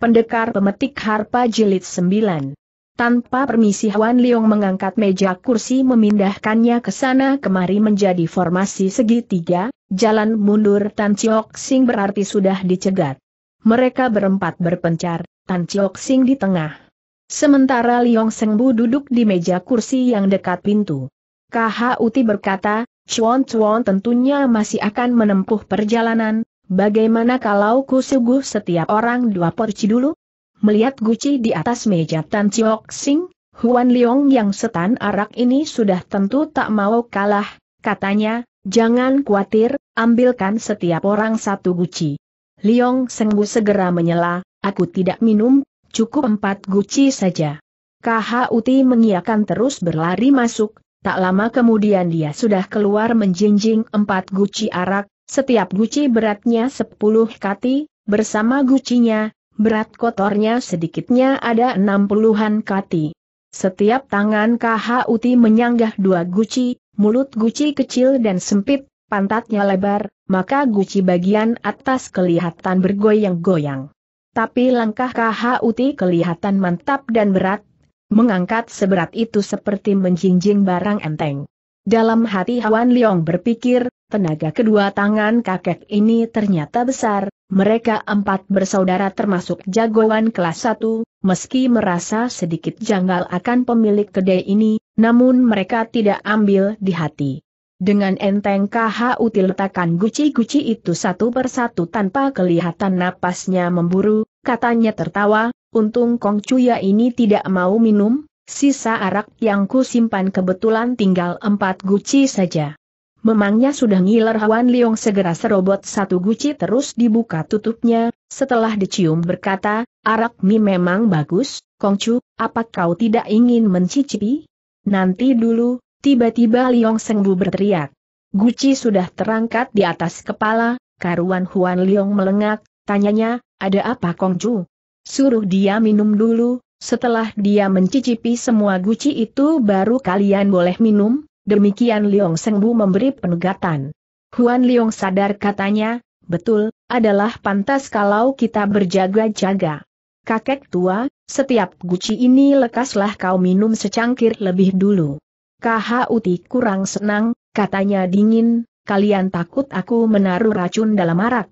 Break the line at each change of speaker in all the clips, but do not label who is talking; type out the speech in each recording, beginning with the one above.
Pendekar Pemetik Harpa Jilid 9 tanpa permisi Hwan Liong mengangkat meja kursi memindahkannya ke sana kemari menjadi formasi segitiga, jalan mundur Tan Chiok Sing berarti sudah dicegat. Mereka berempat berpencar, Tan Chiok Sing di tengah. Sementara Liong Sengbu duduk di meja kursi yang dekat pintu. KH Uti berkata, Chuan Chuan tentunya masih akan menempuh perjalanan, Bagaimana kalau ku suguh setiap orang dua porci dulu? Melihat guci di atas meja Tan Chiok Sing, Huan Leong yang setan arak ini sudah tentu tak mau kalah, katanya, jangan khawatir, ambilkan setiap orang satu guci. Leong Sengbu segera menyela, aku tidak minum, cukup empat guci saja. Uti mengiakan terus berlari masuk, tak lama kemudian dia sudah keluar menjinjing empat guci arak, setiap guci beratnya 10 kati, bersama gucinya, berat kotornya sedikitnya ada 60-an kati. Setiap tangan KHUT menyanggah dua guci, mulut guci kecil dan sempit, pantatnya lebar, maka guci bagian atas kelihatan bergoyang-goyang. Tapi langkah KHUT kelihatan mantap dan berat, mengangkat seberat itu seperti menjinjing barang enteng. Dalam hati Hwan Leong berpikir, Tenaga kedua tangan kakek ini ternyata besar, mereka empat bersaudara termasuk jagoan kelas satu, meski merasa sedikit janggal akan pemilik kedai ini, namun mereka tidak ambil di hati. Dengan enteng KH util letakkan guci-guci itu satu persatu tanpa kelihatan napasnya memburu, katanya tertawa, untung Kong Cuya ini tidak mau minum, sisa arak yang ku simpan kebetulan tinggal empat guci saja. Memangnya sudah ngiler Huan Liong segera serobot satu guci terus dibuka tutupnya, setelah dicium berkata, arak mie memang bagus, Kongcu, apa kau tidak ingin mencicipi? Nanti dulu, tiba-tiba Liong Sengbu berteriak. Guci sudah terangkat di atas kepala, karuan Huan Liong melengak, tanyanya, ada apa Kongcu? Suruh dia minum dulu, setelah dia mencicipi semua guci itu baru kalian boleh minum, Demikian Liong Sengbu memberi penegatan. Huan Liong sadar katanya, betul, adalah pantas kalau kita berjaga-jaga. Kakek tua, setiap guci ini lekaslah kau minum secangkir lebih dulu. Uti kurang senang, katanya dingin, kalian takut aku menaruh racun dalam arak.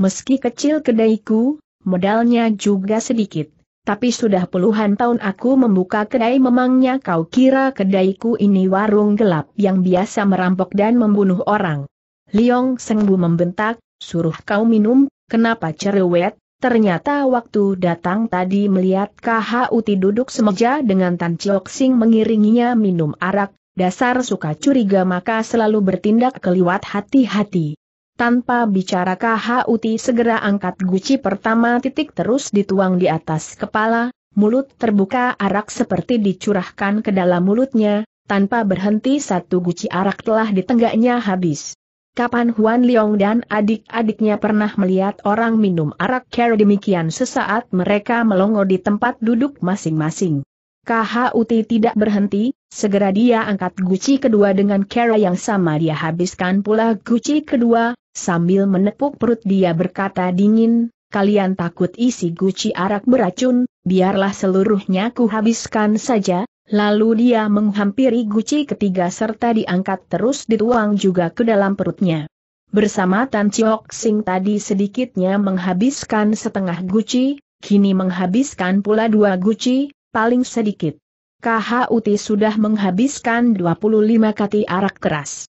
Meski kecil kedaiku, modalnya juga sedikit tapi sudah puluhan tahun aku membuka kedai memangnya kau kira kedaiku ini warung gelap yang biasa merampok dan membunuh orang. Liong Sengbu membentak, suruh kau minum, kenapa cerewet, ternyata waktu datang tadi melihat Kha Uti duduk semeja dengan Tan Chok Sing mengiringinya minum arak, dasar suka curiga maka selalu bertindak keliwat hati-hati. Tanpa bicara Huti segera angkat guci pertama titik terus dituang di atas kepala, mulut terbuka arak seperti dicurahkan ke dalam mulutnya, tanpa berhenti satu guci arak telah ditenggaknya habis. Kapan Huan Liong dan adik-adiknya pernah melihat orang minum arak kera demikian sesaat mereka melongo di tempat duduk masing-masing. KHUT tidak berhenti, segera dia angkat guci kedua dengan cara yang sama dia habiskan pula guci kedua, sambil menepuk perut dia berkata dingin, kalian takut isi guci arak beracun, biarlah seluruhnya kuhabiskan saja, lalu dia menghampiri guci ketiga serta diangkat terus dituang juga ke dalam perutnya. Bersama Tan Chiok Sing tadi sedikitnya menghabiskan setengah guci, kini menghabiskan pula dua guci, paling sedikit. KHUT sudah menghabiskan 25 kati arak keras.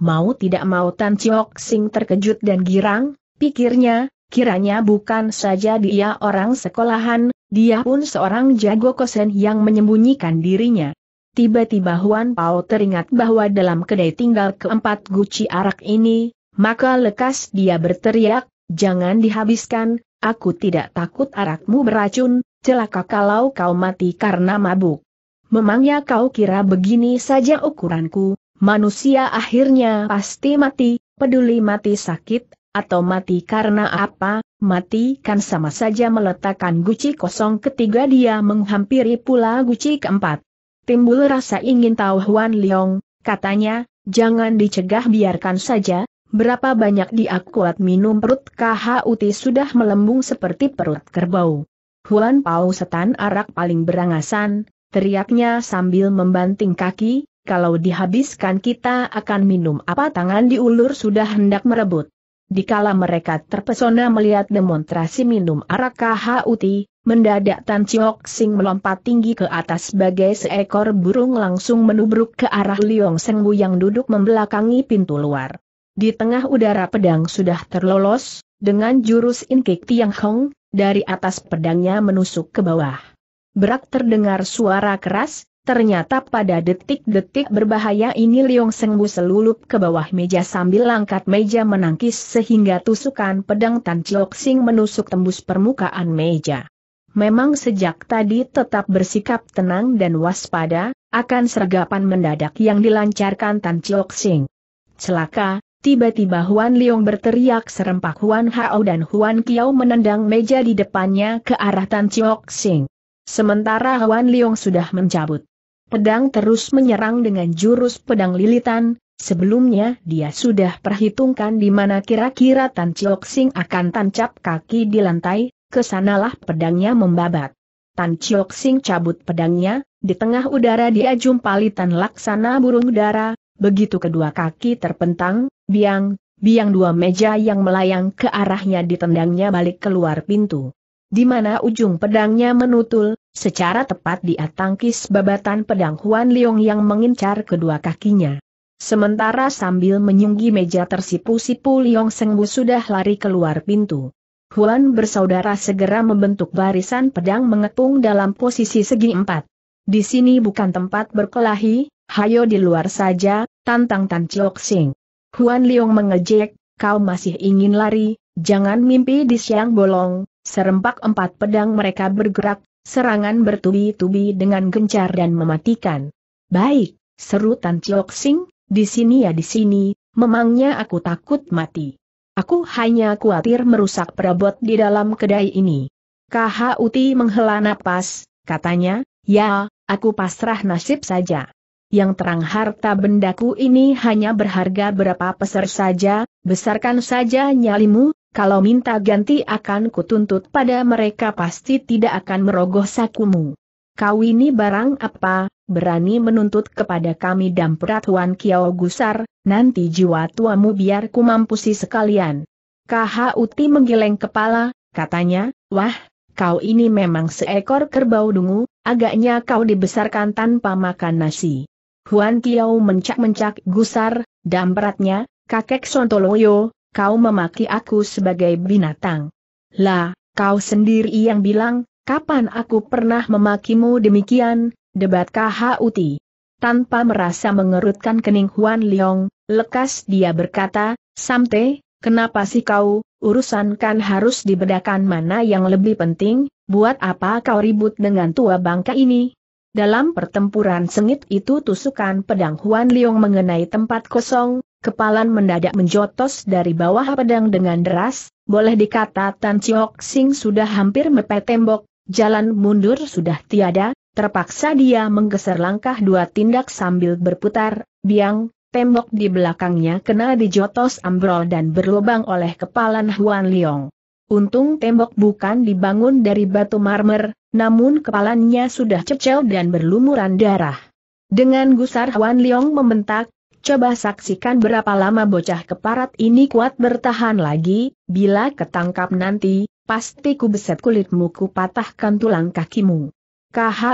Mau tidak mau Tan Chiok Sing terkejut dan girang, pikirnya, kiranya bukan saja dia orang sekolahan, dia pun seorang jago kosen yang menyembunyikan dirinya. Tiba-tiba Huan Pao teringat bahwa dalam kedai tinggal keempat guci arak ini, maka lekas dia berteriak, jangan dihabiskan, aku tidak takut arakmu beracun, celaka kalau kau mati karena mabuk. Memangnya kau kira begini saja ukuranku, manusia akhirnya pasti mati, peduli mati sakit, atau mati karena apa, mati kan sama saja meletakkan guci kosong ketiga dia menghampiri pula guci keempat. Timbul rasa ingin tahu Huan Liong, katanya, jangan dicegah biarkan saja, berapa banyak dia kuat minum perut KHUT sudah melembung seperti perut kerbau. Huan Pao setan arak paling berangasan, teriaknya sambil membanting kaki, kalau dihabiskan kita akan minum apa tangan diulur sudah hendak merebut. Dikala mereka terpesona melihat demonstrasi minum arak KHUT, mendadak Tan Chiok Sing melompat tinggi ke atas sebagai seekor burung langsung menubruk ke arah Liong Sengwu yang duduk membelakangi pintu luar. Di tengah udara pedang sudah terlolos, dengan jurus Inkik Tiang Hong, dari atas pedangnya menusuk ke bawah. Berak terdengar suara keras, ternyata pada detik-detik berbahaya ini Liong Sengbu selulup ke bawah meja sambil langkat meja menangkis sehingga tusukan pedang Tan Chiok Sing menusuk tembus permukaan meja. Memang sejak tadi tetap bersikap tenang dan waspada, akan sergapan mendadak yang dilancarkan Tan Chiok Sing. Celaka, Tiba-tiba Huan Liong berteriak serempak Huan Hao dan Huan Kiao menendang meja di depannya ke arah Tan Chiok Sing. Sementara Huan Liong sudah mencabut pedang terus menyerang dengan jurus pedang lilitan, sebelumnya dia sudah perhitungkan di mana kira-kira Tan Chiok Sing akan tancap kaki di lantai, kesanalah pedangnya membabat. Tan Chiok Sing cabut pedangnya, di tengah udara dia jumpa Litan Laksana Burung Udara, Begitu kedua kaki terpentang, biang, biang dua meja yang melayang ke arahnya ditendangnya balik keluar pintu. Di mana ujung pedangnya menutul, secara tepat di atangkis babatan pedang Huan Liong yang mengincar kedua kakinya. Sementara sambil menyunggi meja tersipu-sipu Liong Sengbu sudah lari keluar pintu. Huan bersaudara segera membentuk barisan pedang mengepung dalam posisi segi empat. Di sini bukan tempat berkelahi, Hayo di luar saja, tantang Tan Chok Sing. Huan Liong mengejek, kau masih ingin lari, jangan mimpi di siang bolong, serempak empat pedang mereka bergerak, serangan bertubi-tubi dengan gencar dan mematikan. Baik, seru Tan Chok Sing, di sini ya di sini, memangnya aku takut mati. Aku hanya khawatir merusak perabot di dalam kedai ini. Kha Uti menghela napas, katanya, ya, aku pasrah nasib saja yang terang harta bendaku ini hanya berharga berapa peser saja, besarkan saja nyalimu, kalau minta ganti akan kutuntut pada mereka pasti tidak akan merogoh sakumu. Kau ini barang apa, berani menuntut kepada kami dan peratuan Kiao Gusar, nanti jiwa tuamu biar ku mampusi sekalian. Uti menggeleng kepala, katanya, wah, kau ini memang seekor kerbau dungu, agaknya kau dibesarkan tanpa makan nasi. Huan Kiao mencak-mencak gusar, dan beratnya, kakek Sontoloyo, kau memaki aku sebagai binatang. Lah, kau sendiri yang bilang, kapan aku pernah memakimu demikian, debat KHUT. Tanpa merasa mengerutkan kening Huan Liong, lekas dia berkata, Samte, kenapa sih kau, urusan kan harus dibedakan mana yang lebih penting, buat apa kau ribut dengan tua bangka ini? Dalam pertempuran sengit itu tusukan pedang Huan Liong mengenai tempat kosong, kepalan mendadak menjotos dari bawah pedang dengan deras, boleh dikata Tan Chiok Sing sudah hampir mepet tembok, jalan mundur sudah tiada, terpaksa dia menggeser langkah dua tindak sambil berputar, biang, tembok di belakangnya kena dijotos ambrol dan berlubang oleh kepalan Huan Liong. Untung tembok bukan dibangun dari batu marmer, namun kepalanya sudah cecel dan berlumuran darah. Dengan gusar Huan Liong membentak, coba saksikan berapa lama bocah keparat ini kuat bertahan lagi, bila ketangkap nanti, pasti ku beset kulitmu ku patahkan tulang kakimu.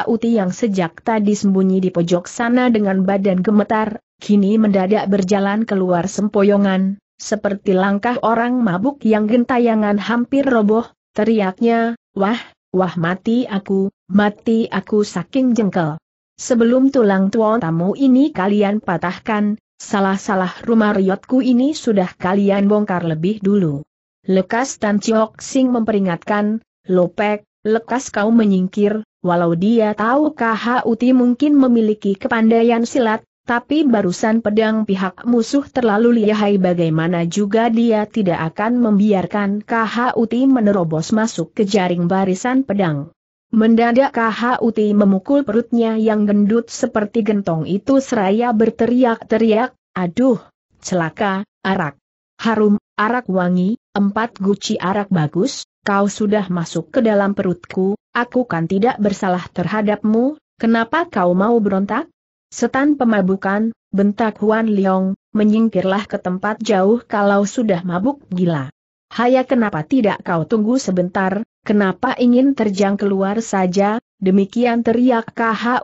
Uti yang sejak tadi sembunyi di pojok sana dengan badan gemetar, kini mendadak berjalan keluar sempoyongan, seperti langkah orang mabuk yang gentayangan hampir roboh, teriaknya, wah, wah mati aku, mati aku saking jengkel. Sebelum tulang tuan tamu ini kalian patahkan, salah-salah rumah riotku ini sudah kalian bongkar lebih dulu. Lekas Tan Chiok Sing memperingatkan, Lopek, lekas kau menyingkir, walau dia tahu KH Uti mungkin memiliki kepandaian silat, tapi barusan pedang pihak musuh terlalu lihai bagaimana juga dia tidak akan membiarkan KHUT menerobos masuk ke jaring barisan pedang. Mendadak KHUT memukul perutnya yang gendut seperti gentong itu seraya berteriak-teriak, aduh, celaka, arak. Harum, arak wangi, empat guci arak bagus, kau sudah masuk ke dalam perutku, aku kan tidak bersalah terhadapmu, kenapa kau mau berontak? Setan pemabukan, bentak Huan Liong, menyingkirlah ke tempat jauh kalau sudah mabuk gila. Haya kenapa tidak kau tunggu sebentar, kenapa ingin terjang keluar saja, demikian teriak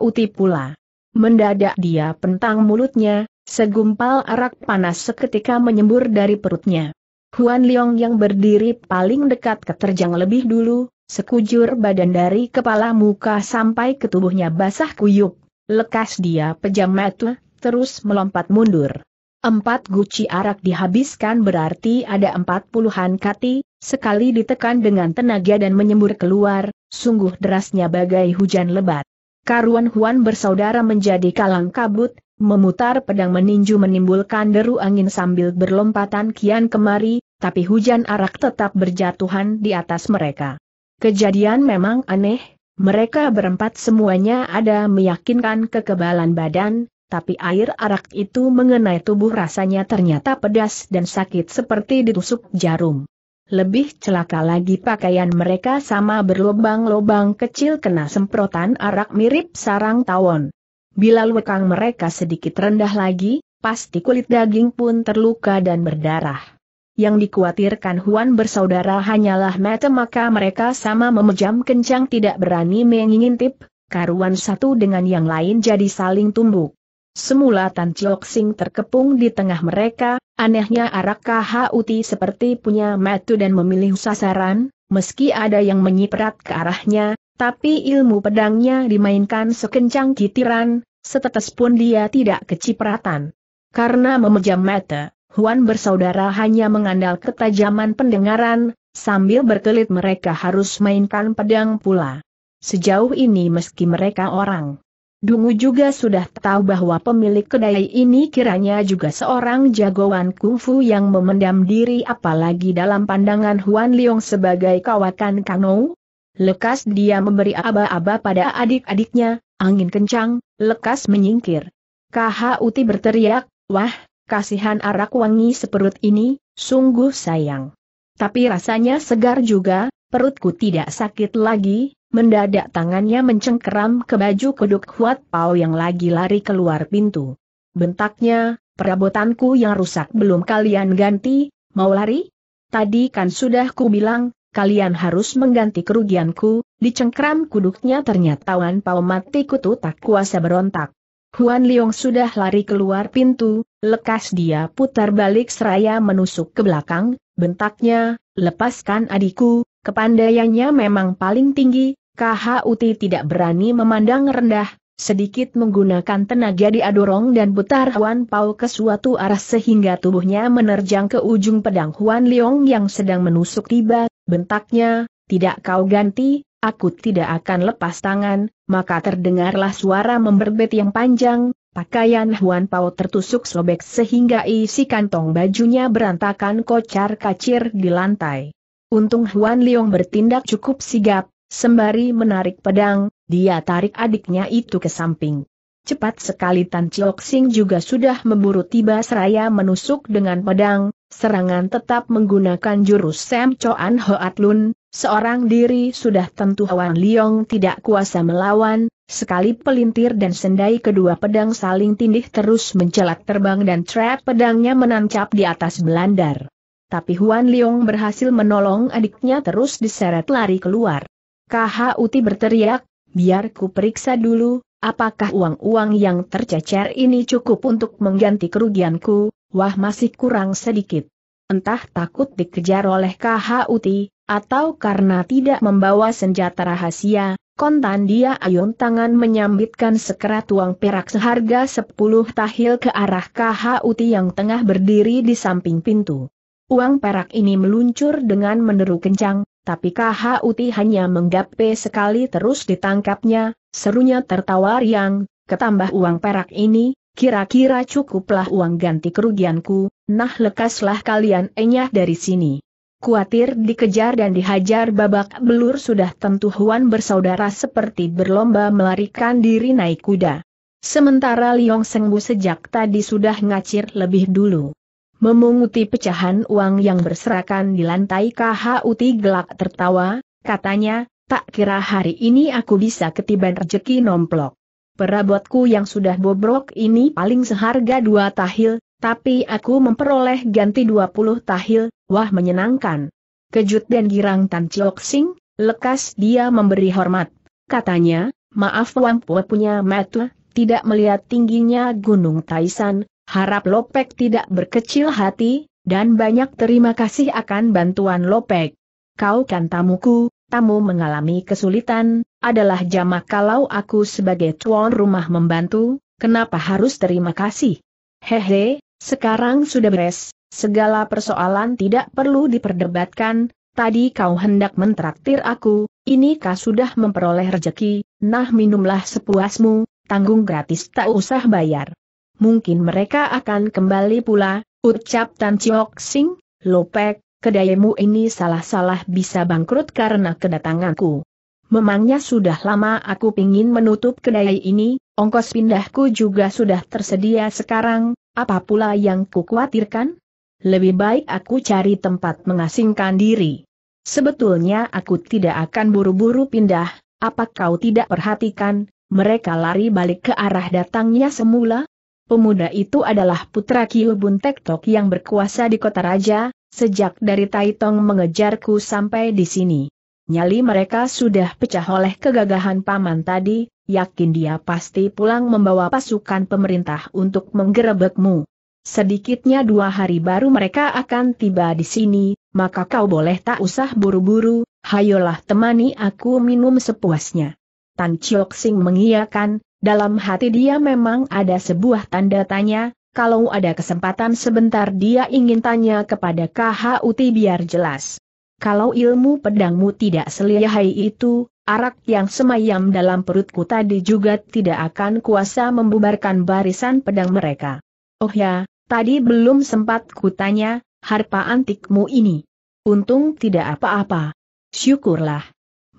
Uti pula. Mendadak dia pentang mulutnya, segumpal arak panas seketika menyembur dari perutnya. Huan Liong yang berdiri paling dekat ke terjang lebih dulu, sekujur badan dari kepala muka sampai ke tubuhnya basah kuyup. Lekas dia pejam mata, terus melompat mundur. Empat guci arak dihabiskan berarti ada empat puluhan kati, sekali ditekan dengan tenaga dan menyembur keluar, sungguh derasnya bagai hujan lebat. Karuan Huan bersaudara menjadi kalang kabut, memutar pedang meninju menimbulkan deru angin sambil berlompatan kian kemari, tapi hujan arak tetap berjatuhan di atas mereka. Kejadian memang aneh, mereka berempat semuanya ada meyakinkan kekebalan badan, tapi air arak itu mengenai tubuh rasanya ternyata pedas dan sakit seperti ditusuk jarum. Lebih celaka lagi pakaian mereka sama berlobang-lobang kecil kena semprotan arak mirip sarang tawon. Bila lekang mereka sedikit rendah lagi, pasti kulit daging pun terluka dan berdarah. Yang dikhawatirkan Huan bersaudara hanyalah mata maka mereka sama memejam kencang tidak berani mengintip, karuan satu dengan yang lain jadi saling tumbuk. Semula Tan Chok Sing terkepung di tengah mereka, anehnya arak KHUT seperti punya metu dan memilih sasaran, meski ada yang menyiprat ke arahnya, tapi ilmu pedangnya dimainkan sekencang kitiran, setetes pun dia tidak kecipratan. Karena memejam mata, Huan bersaudara hanya mengandal ketajaman pendengaran, sambil berkelit mereka harus mainkan pedang pula. Sejauh ini meski mereka orang Dungu juga sudah tahu bahwa pemilik kedai ini kiranya juga seorang jagoan kungfu yang memendam diri apalagi dalam pandangan Huan Liong sebagai kawakan Kano. Lekas dia memberi aba-aba pada adik-adiknya, angin kencang, lekas menyingkir. Kah Uti berteriak, wah, Kasihan arak wangi seperut ini, sungguh sayang. Tapi rasanya segar juga, perutku tidak sakit lagi, mendadak tangannya mencengkeram ke baju kuduk Huat Pao yang lagi lari keluar pintu. Bentaknya, perabotanku yang rusak belum kalian ganti, mau lari? Tadi kan sudah ku bilang, kalian harus mengganti kerugianku, dicengkram kuduknya ternyata Wan Pao mati kutu tak kuasa berontak. Huan Liong sudah lari keluar pintu, lekas dia putar balik seraya menusuk ke belakang, bentaknya, lepaskan adikku, kepandaiannya memang paling tinggi, KHUT tidak berani memandang rendah, sedikit menggunakan tenaga diadorong dan putar Huan Pao ke suatu arah sehingga tubuhnya menerjang ke ujung pedang Huan Liong yang sedang menusuk tiba, bentaknya, tidak kau ganti, aku tidak akan lepas tangan, maka terdengarlah suara memberbet yang panjang, pakaian Huan Pao tertusuk sobek sehingga isi kantong bajunya berantakan kocar-kacir di lantai. Untung Huan Leong bertindak cukup sigap, sembari menarik pedang, dia tarik adiknya itu ke samping. Cepat sekali Tan Chiok Sing juga sudah memburu tiba seraya menusuk dengan pedang, serangan tetap menggunakan jurus Sam Choan Hoat Lun, Seorang diri sudah tentu Hawan Liong tidak kuasa melawan, sekali pelintir dan sendai kedua pedang saling tindih terus mencelat terbang dan trap pedangnya menancap di atas belandar. Tapi Huan Liong berhasil menolong adiknya terus diseret lari keluar. KH Uti berteriak, biar ku periksa dulu, apakah uang-uang yang tercecer ini cukup untuk mengganti kerugianku, wah masih kurang sedikit. Entah takut dikejar oleh KH Uti, atau karena tidak membawa senjata rahasia, kontan dia ayun tangan menyambitkan sekerat uang perak seharga 10 tahil ke arah KHUT yang tengah berdiri di samping pintu. Uang perak ini meluncur dengan meneru kencang, tapi KHUT hanya menggapai sekali terus ditangkapnya, serunya tertawa riang, ketambah uang perak ini, kira-kira cukuplah uang ganti kerugianku, nah lekaslah kalian enyah dari sini. Kuatir dikejar dan dihajar babak belur sudah tentu Huan bersaudara seperti berlomba melarikan diri naik kuda. Sementara Liong Sengbu sejak tadi sudah ngacir lebih dulu. Memunguti pecahan uang yang berserakan di lantai KHUT gelak tertawa, katanya, tak kira hari ini aku bisa ketiban rejeki nomplok. Perabotku yang sudah bobrok ini paling seharga dua tahil, tapi aku memperoleh ganti 20 tahil, wah menyenangkan. Kejut dan girang Tan Chiok Sing, lekas dia memberi hormat. Katanya, maaf Wang Pua punya metua, tidak melihat tingginya Gunung Taisan, harap Lopek tidak berkecil hati, dan banyak terima kasih akan bantuan Lopek. Kau kan tamuku, tamu mengalami kesulitan, adalah jamak kalau aku sebagai tuan rumah membantu, kenapa harus terima kasih? Hehe, sekarang sudah beres, segala persoalan tidak perlu diperdebatkan, tadi kau hendak mentraktir aku, ini kau sudah memperoleh rejeki, nah minumlah sepuasmu, tanggung gratis tak usah bayar. Mungkin mereka akan kembali pula, ucap Tan Chiok Sing, Lopek, kedaimu ini salah-salah bisa bangkrut karena kedatanganku. Memangnya sudah lama aku pingin menutup kedai ini, ongkos pindahku juga sudah tersedia sekarang, apa pula yang kukhawatirkan? Lebih baik aku cari tempat mengasingkan diri. Sebetulnya aku tidak akan buru-buru pindah, apa kau tidak perhatikan, mereka lari balik ke arah datangnya semula? Pemuda itu adalah putra Kiubun Tektok yang berkuasa di kota raja, sejak dari Taitong mengejarku sampai di sini. Nyali mereka sudah pecah oleh kegagahan paman tadi, yakin dia pasti pulang membawa pasukan pemerintah untuk menggerebekmu. Sedikitnya dua hari baru mereka akan tiba di sini, maka kau boleh tak usah buru-buru, hayolah temani aku minum sepuasnya. Tan Chiok Sing mengiyakan, dalam hati dia memang ada sebuah tanda tanya, kalau ada kesempatan sebentar dia ingin tanya kepada KHUT biar jelas kalau ilmu pedangmu tidak selihai itu, arak yang semayam dalam perutku tadi juga tidak akan kuasa membubarkan barisan pedang mereka. Oh ya, tadi belum sempat kutanya, harpa antikmu ini. Untung tidak apa-apa. Syukurlah.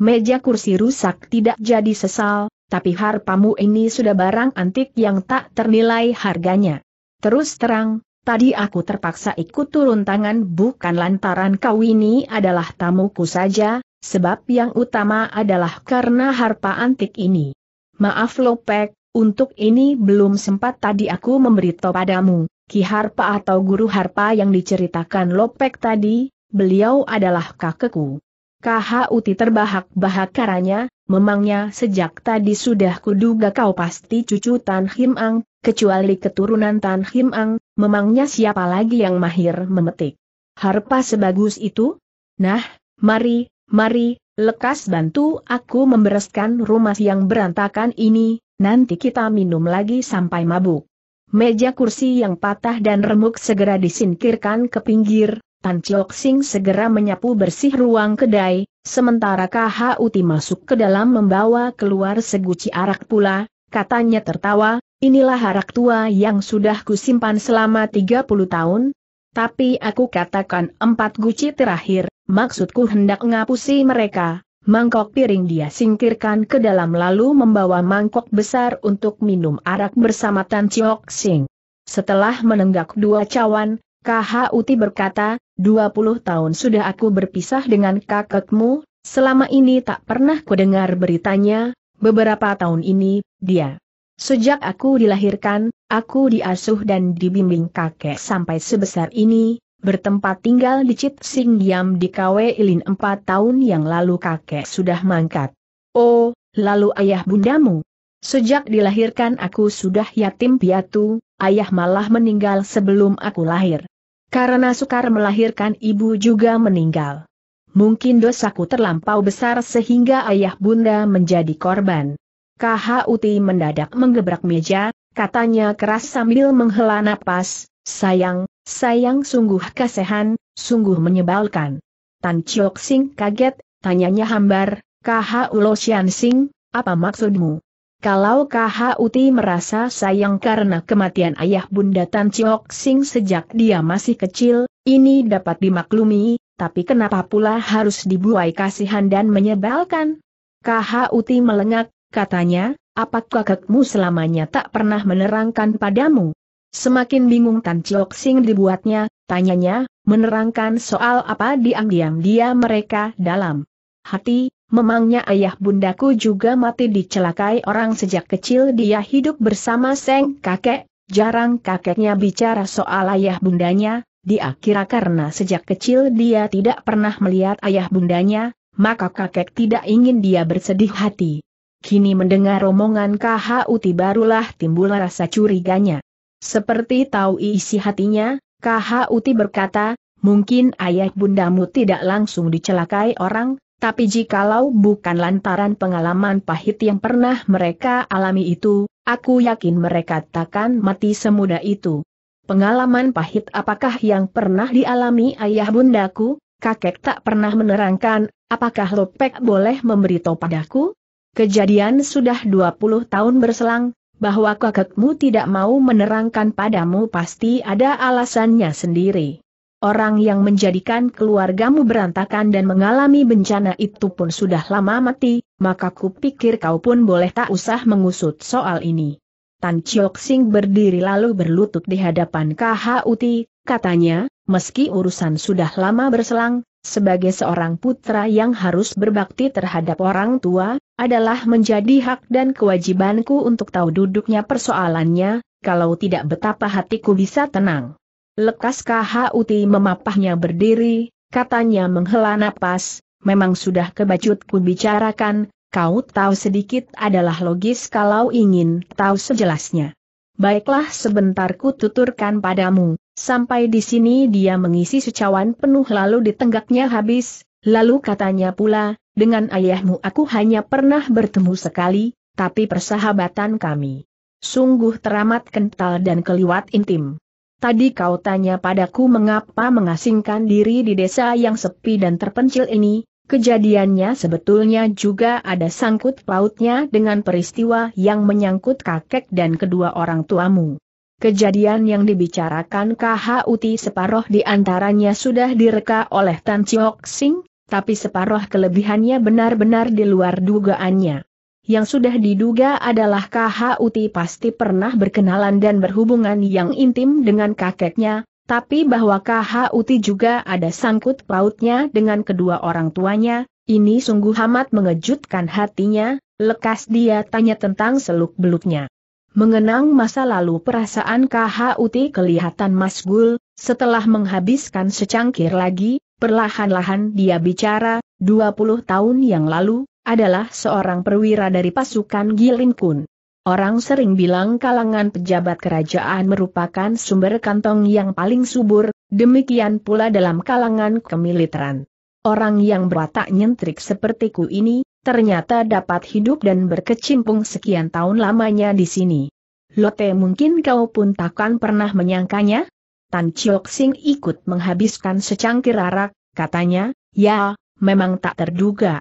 Meja kursi rusak tidak jadi sesal, tapi harpamu ini sudah barang antik yang tak ternilai harganya. Terus terang, tadi aku terpaksa ikut turun tangan bukan lantaran kau ini adalah tamuku saja, sebab yang utama adalah karena harpa antik ini. Maaf Lopek, untuk ini belum sempat tadi aku memberitahu padamu, Ki Harpa atau Guru Harpa yang diceritakan Lopek tadi, beliau adalah kakekku. Uti terbahak-bahak karanya, memangnya sejak tadi sudah kuduga kau pasti cucu Tan Him Ang, kecuali keturunan Tan Him Ang, memangnya siapa lagi yang mahir memetik? Harpa sebagus itu? Nah, mari, mari, lekas bantu aku membereskan rumah yang berantakan ini, nanti kita minum lagi sampai mabuk. Meja kursi yang patah dan remuk segera disingkirkan ke pinggir, Tan Chok Sing segera menyapu bersih ruang kedai, sementara KHUT Uti masuk ke dalam membawa keluar seguci arak pula, katanya tertawa, Inilah harak tua yang sudah kusimpan selama 30 tahun, tapi aku katakan empat guci terakhir, maksudku hendak ngapusi mereka. Mangkok piring dia singkirkan ke dalam lalu membawa mangkok besar untuk minum arak bersama Tan Chiok Sing. Setelah menenggak dua cawan, Uti berkata, 20 tahun sudah aku berpisah dengan kakekmu, selama ini tak pernah kudengar beritanya, beberapa tahun ini, dia Sejak aku dilahirkan, aku diasuh dan dibimbing kakek sampai sebesar ini, bertempat tinggal di Cit Sing Diam di KW Ilin empat tahun yang lalu kakek sudah mangkat. Oh, lalu ayah bundamu? Sejak dilahirkan aku sudah yatim piatu, ayah malah meninggal sebelum aku lahir. Karena sukar melahirkan ibu juga meninggal. Mungkin dosaku terlampau besar sehingga ayah bunda menjadi korban. KHUT mendadak menggebrak meja, katanya keras sambil menghela napas, sayang, sayang sungguh kasehan, sungguh menyebalkan. Tan Chiok Sing kaget, tanyanya hambar, Lo Xian Sing, apa maksudmu? Kalau KH Uti merasa sayang karena kematian ayah Bunda Tan Chiok Sing sejak dia masih kecil, ini dapat dimaklumi, tapi kenapa pula harus dibuai kasihan dan menyebalkan? KH Uti melengak, katanya, apakah kakekmu selamanya tak pernah menerangkan padamu? Semakin bingung Tan Chok Sing dibuatnya, tanyanya, menerangkan soal apa diam-diam dia mereka dalam hati, memangnya ayah bundaku juga mati dicelakai orang sejak kecil dia hidup bersama seng kakek, jarang kakeknya bicara soal ayah bundanya, dia kira karena sejak kecil dia tidak pernah melihat ayah bundanya, maka kakek tidak ingin dia bersedih hati. Kini mendengar omongan Uti barulah timbul rasa curiganya. Seperti tahu isi hatinya, Uti berkata, mungkin ayah bundamu tidak langsung dicelakai orang, tapi jikalau bukan lantaran pengalaman pahit yang pernah mereka alami itu, aku yakin mereka takkan mati semudah itu. Pengalaman pahit apakah yang pernah dialami ayah bundaku? Kakek tak pernah menerangkan, apakah Lopek boleh memberitahu padaku? Kejadian sudah 20 tahun berselang, bahwa kakekmu tidak mau menerangkan padamu pasti ada alasannya sendiri. Orang yang menjadikan keluargamu berantakan dan mengalami bencana itu pun sudah lama mati, maka kupikir kau pun boleh tak usah mengusut soal ini. Tan Chiok Sing berdiri lalu berlutut di hadapan Kha Uti, katanya, meski urusan sudah lama berselang, sebagai seorang putra yang harus berbakti terhadap orang tua, adalah menjadi hak dan kewajibanku untuk tahu duduknya persoalannya, kalau tidak betapa hatiku bisa tenang. Lekas KHUT memapahnya berdiri, katanya menghela napas, memang sudah kebacut bicarakan, kau tahu sedikit adalah logis kalau ingin tahu sejelasnya. Baiklah sebentar ku tuturkan padamu, sampai di sini dia mengisi secawan penuh lalu ditenggaknya habis, lalu katanya pula, dengan ayahmu aku hanya pernah bertemu sekali, tapi persahabatan kami sungguh teramat kental dan keliwat intim. Tadi kau tanya padaku mengapa mengasingkan diri di desa yang sepi dan terpencil ini, Kejadiannya sebetulnya juga ada sangkut pautnya dengan peristiwa yang menyangkut kakek dan kedua orang tuamu. Kejadian yang dibicarakan KHUT separoh di antaranya sudah direka oleh Tan Chiok Sing, tapi separoh kelebihannya benar-benar di luar dugaannya. Yang sudah diduga adalah KHUT pasti pernah berkenalan dan berhubungan yang intim dengan kakeknya, tapi bahwa KHUT juga ada sangkut pautnya dengan kedua orang tuanya, ini sungguh amat mengejutkan hatinya, lekas dia tanya tentang seluk-beluknya. Mengenang masa lalu perasaan KHUT kelihatan masgul, setelah menghabiskan secangkir lagi, perlahan-lahan dia bicara, 20 tahun yang lalu, adalah seorang perwira dari pasukan Gilinkun. Orang sering bilang kalangan pejabat kerajaan merupakan sumber kantong yang paling subur, demikian pula dalam kalangan kemiliteran. Orang yang berwatak nyentrik sepertiku ini, ternyata dapat hidup dan berkecimpung sekian tahun lamanya di sini. Lote mungkin kau pun takkan pernah menyangkanya? Tan Chiok Sing ikut menghabiskan secangkir arak, katanya, ya, memang tak terduga.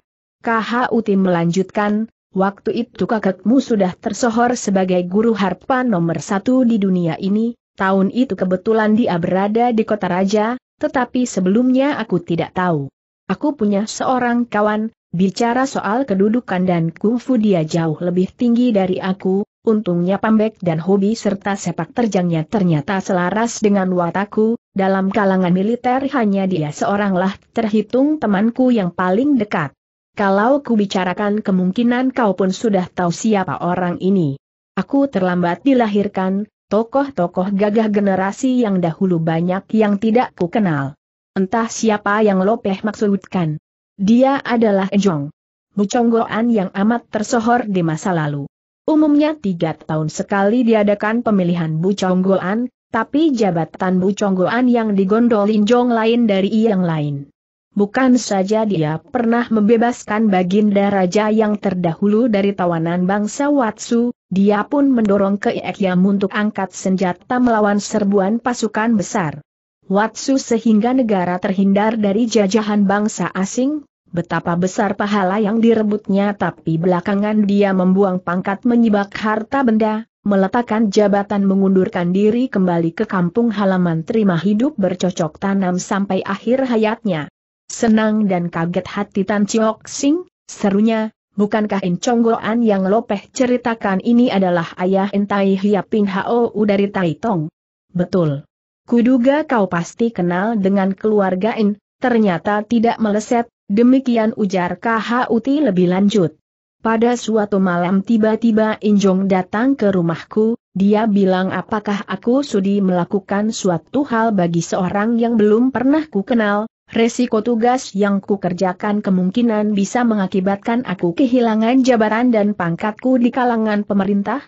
Uti melanjutkan, Waktu itu kakakmu sudah tersohor sebagai guru harpa nomor satu di dunia ini, tahun itu kebetulan dia berada di kota raja, tetapi sebelumnya aku tidak tahu. Aku punya seorang kawan, bicara soal kedudukan dan kungfu dia jauh lebih tinggi dari aku, untungnya pambek dan hobi serta sepak terjangnya ternyata selaras dengan wataku, dalam kalangan militer hanya dia seoranglah terhitung temanku yang paling dekat. Kalau kubicarakan kemungkinan kau pun sudah tahu siapa orang ini. Aku terlambat dilahirkan, tokoh-tokoh gagah generasi yang dahulu banyak yang tidak ku kenal. Entah siapa yang Lopeh maksudkan. Dia adalah Ejong. Buconggoan yang amat tersohor di masa lalu. Umumnya tiga tahun sekali diadakan pemilihan Buconggoan, tapi jabatan Buconggoan yang digondolin Jong lain dari yang lain. Bukan saja dia pernah membebaskan Baginda Raja yang terdahulu dari tawanan bangsa Watsu, dia pun mendorong ke Ekyam untuk angkat senjata melawan serbuan pasukan besar. Watsu sehingga negara terhindar dari jajahan bangsa asing, betapa besar pahala yang direbutnya tapi belakangan dia membuang pangkat menyibak harta benda, meletakkan jabatan mengundurkan diri kembali ke kampung halaman terima hidup bercocok tanam sampai akhir hayatnya. Senang dan kaget hati Tan Chiok Sing, serunya, bukankah Goan yang Lopeh ceritakan ini adalah ayah Entai Hiaping Hou dari Tai Tong? Betul. Kuduga kau pasti kenal dengan keluarga In, ternyata tidak meleset, demikian ujar KHUT lebih lanjut. Pada suatu malam tiba-tiba Injong datang ke rumahku, dia bilang apakah aku sudi melakukan suatu hal bagi seorang yang belum pernah ku kenal, Resiko tugas yang kukerjakan kemungkinan bisa mengakibatkan aku kehilangan jabaran dan pangkatku di kalangan pemerintah?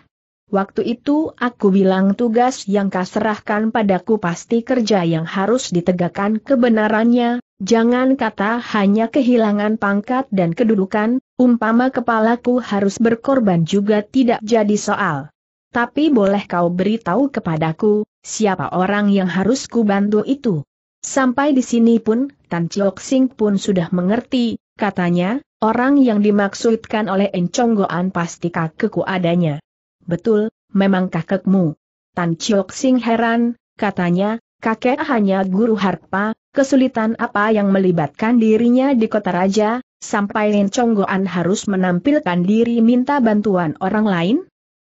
Waktu itu aku bilang tugas yang kau serahkan padaku pasti kerja yang harus ditegakkan kebenarannya, jangan kata hanya kehilangan pangkat dan kedudukan, umpama kepalaku harus berkorban juga tidak jadi soal. Tapi boleh kau beritahu kepadaku, siapa orang yang harus kubantu itu? Sampai di sini pun, Tan Chiok Sing pun sudah mengerti, katanya, orang yang dimaksudkan oleh Enconggoan pasti kakekku adanya. Betul, memang kakekmu. Tan Chiok Sing heran, katanya, kakek hanya guru harpa, kesulitan apa yang melibatkan dirinya di kota raja, sampai Enconggoan harus menampilkan diri minta bantuan orang lain?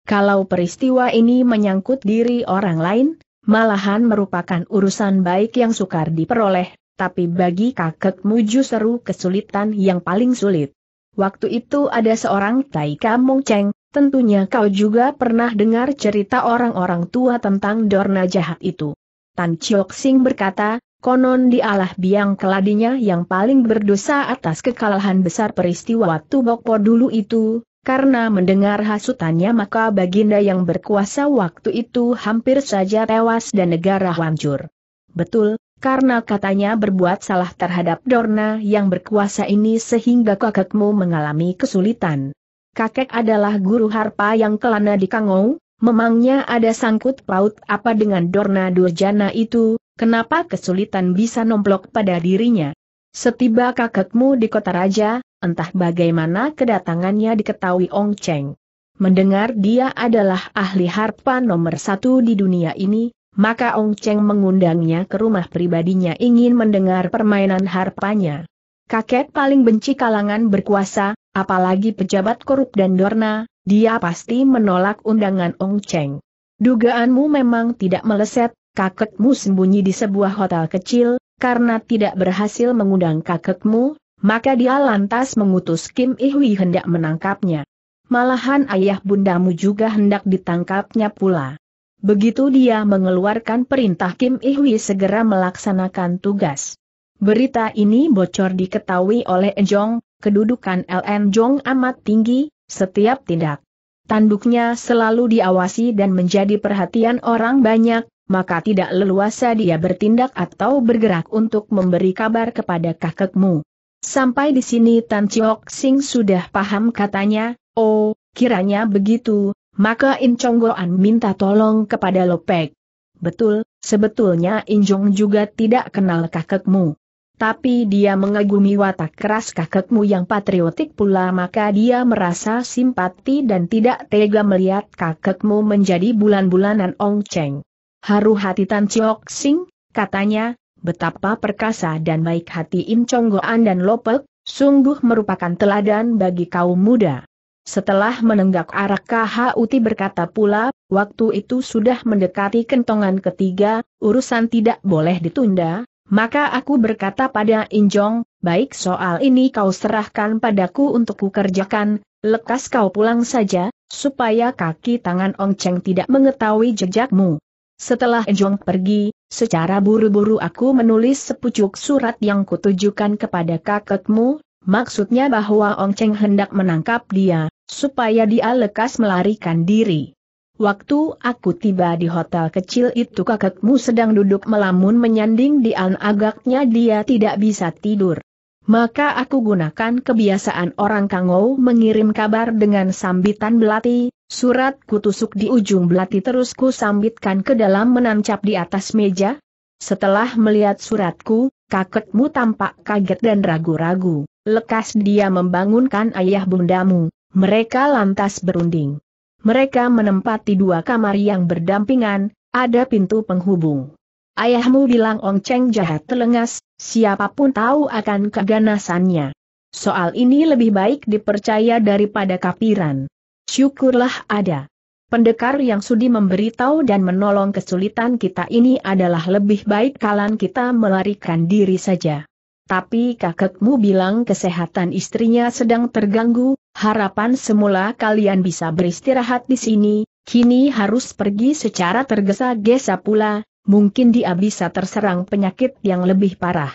Kalau peristiwa ini menyangkut diri orang lain, malahan merupakan urusan baik yang sukar diperoleh, tapi bagi kakekmu justru kesulitan yang paling sulit. Waktu itu ada seorang Taika Mongceng, tentunya kau juga pernah dengar cerita orang-orang tua tentang Dorna jahat itu. Tan Chiok Sing berkata, konon dialah biang keladinya yang paling berdosa atas kekalahan besar peristiwa Tubokpo dulu itu, karena mendengar hasutannya maka Baginda yang berkuasa waktu itu hampir saja tewas dan negara hancur. Betul, karena katanya berbuat salah terhadap Dorna yang berkuasa ini sehingga kakekmu mengalami kesulitan. Kakek adalah guru harpa yang kelana di Kangou, memangnya ada sangkut paut apa dengan Dorna Durjana itu, kenapa kesulitan bisa nomplok pada dirinya? Setiba kakekmu di kota raja, entah bagaimana kedatangannya diketahui Ong Cheng. Mendengar dia adalah ahli harpa nomor satu di dunia ini, maka Ong Cheng mengundangnya ke rumah pribadinya ingin mendengar permainan harpanya. Kakek paling benci kalangan berkuasa, apalagi pejabat korup dan dorna, dia pasti menolak undangan Ong Cheng. Dugaanmu memang tidak meleset, kakekmu sembunyi di sebuah hotel kecil, karena tidak berhasil mengundang kakekmu, maka dia lantas mengutus Kim Ihwi hendak menangkapnya. Malahan ayah bundamu juga hendak ditangkapnya pula. Begitu dia mengeluarkan perintah Kim Ihwi segera melaksanakan tugas. Berita ini bocor diketahui oleh Enjong, kedudukan LN Jong amat tinggi, setiap tindak. Tanduknya selalu diawasi dan menjadi perhatian orang banyak, maka tidak leluasa dia bertindak atau bergerak untuk memberi kabar kepada kakekmu. Sampai di sini Tan Chiok Sing sudah paham katanya, oh, kiranya begitu, maka In Chonggoan minta tolong kepada Lopek. Betul, sebetulnya In Jong juga tidak kenal kakekmu. Tapi dia mengagumi watak keras kakekmu yang patriotik pula maka dia merasa simpati dan tidak tega melihat kakekmu menjadi bulan-bulanan Ong Cheng. Haru hati Tan Chiok Sing, katanya, Betapa perkasa dan baik hati Im Chonggoan dan Lopek, sungguh merupakan teladan bagi kaum muda. Setelah menenggak arah KHUT berkata pula, waktu itu sudah mendekati kentongan ketiga, urusan tidak boleh ditunda, maka aku berkata pada Injong, baik soal ini kau serahkan padaku untuk kukerjakan, lekas kau pulang saja, supaya kaki tangan Ong Cheng tidak mengetahui jejakmu. Setelah Injong pergi, Secara buru-buru aku menulis sepucuk surat yang kutujukan kepada kakekmu, maksudnya bahwa Ong Cheng hendak menangkap dia, supaya dia lekas melarikan diri. Waktu aku tiba di hotel kecil itu kakekmu sedang duduk melamun menyanding di an agaknya dia tidak bisa tidur. Maka aku gunakan kebiasaan orang Kangou mengirim kabar dengan sambitan belati, surat kutusuk di ujung belati terus ku sambitkan ke dalam menancap di atas meja. Setelah melihat suratku, kakekmu tampak kaget dan ragu-ragu, lekas dia membangunkan ayah bundamu, mereka lantas berunding. Mereka menempati dua kamar yang berdampingan, ada pintu penghubung. Ayahmu bilang Ong Cheng jahat telengas, siapapun tahu akan keganasannya. Soal ini lebih baik dipercaya daripada kapiran. Syukurlah ada. Pendekar yang sudi memberitahu dan menolong kesulitan kita ini adalah lebih baik kalan kita melarikan diri saja. Tapi kakekmu bilang kesehatan istrinya sedang terganggu, harapan semula kalian bisa beristirahat di sini, kini harus pergi secara tergesa-gesa pula, mungkin dia bisa terserang penyakit yang lebih parah.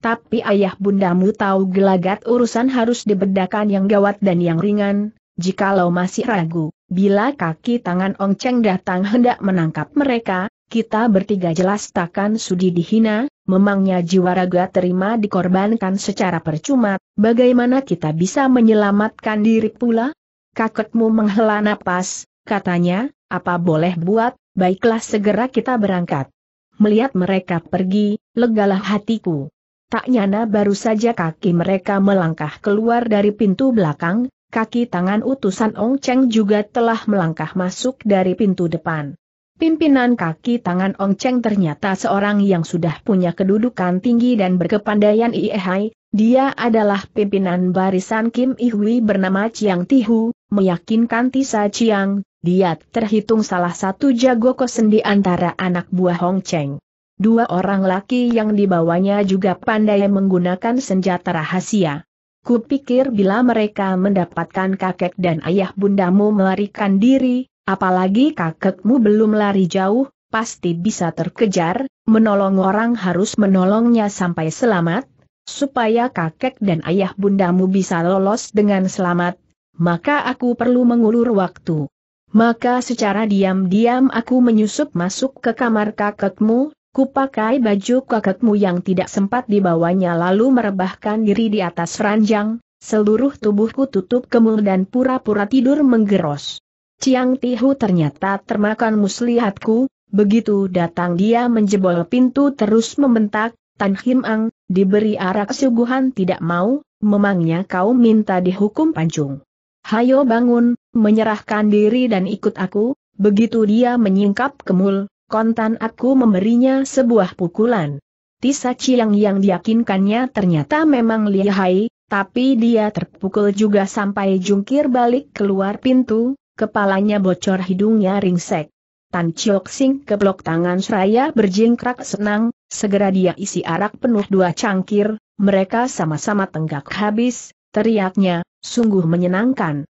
Tapi ayah bundamu tahu gelagat urusan harus dibedakan yang gawat dan yang ringan, jikalau masih ragu, bila kaki tangan Ong Cheng datang hendak menangkap mereka, kita bertiga jelas takkan sudi dihina, memangnya jiwa raga terima dikorbankan secara percuma, bagaimana kita bisa menyelamatkan diri pula? Kaketmu menghela napas, katanya, apa boleh buat, baiklah segera kita berangkat. Melihat mereka pergi, legalah hatiku. Tak nyana baru saja kaki mereka melangkah keluar dari pintu belakang, kaki tangan utusan Ong Cheng juga telah melangkah masuk dari pintu depan. Pimpinan kaki tangan Ong Cheng ternyata seorang yang sudah punya kedudukan tinggi dan berkepandaian Iehai, dia adalah pimpinan barisan Kim Ihui bernama Chiang Tihu, meyakinkan Tisa Chiang, dia terhitung salah satu jago kosen di antara anak buah Hong Cheng. Dua orang laki yang dibawanya juga pandai menggunakan senjata rahasia. Kupikir bila mereka mendapatkan kakek dan ayah bundamu melarikan diri, apalagi kakekmu belum lari jauh, pasti bisa terkejar, menolong orang harus menolongnya sampai selamat, supaya kakek dan ayah bundamu bisa lolos dengan selamat, maka aku perlu mengulur waktu. Maka secara diam-diam aku menyusup masuk ke kamar kakekmu, kupakai baju kakekmu yang tidak sempat dibawanya lalu merebahkan diri di atas ranjang, seluruh tubuhku tutup kemul dan pura-pura tidur menggeros. Ciang Tihu ternyata termakan muslihatku, begitu datang dia menjebol pintu terus membentak, Tan Him Ang, diberi arak suguhan tidak mau, memangnya kau minta dihukum pancung. Hayo bangun, menyerahkan diri dan ikut aku, begitu dia menyingkap kemul, kontan aku memberinya sebuah pukulan. Tisa Chiang yang diyakinkannya ternyata memang lihai, tapi dia terpukul juga sampai jungkir balik keluar pintu, kepalanya bocor hidungnya ringsek. Tan Chiok Sing keblok tangan seraya berjingkrak senang, segera dia isi arak penuh dua cangkir, mereka sama-sama tenggak habis, Teriaknya, sungguh menyenangkan.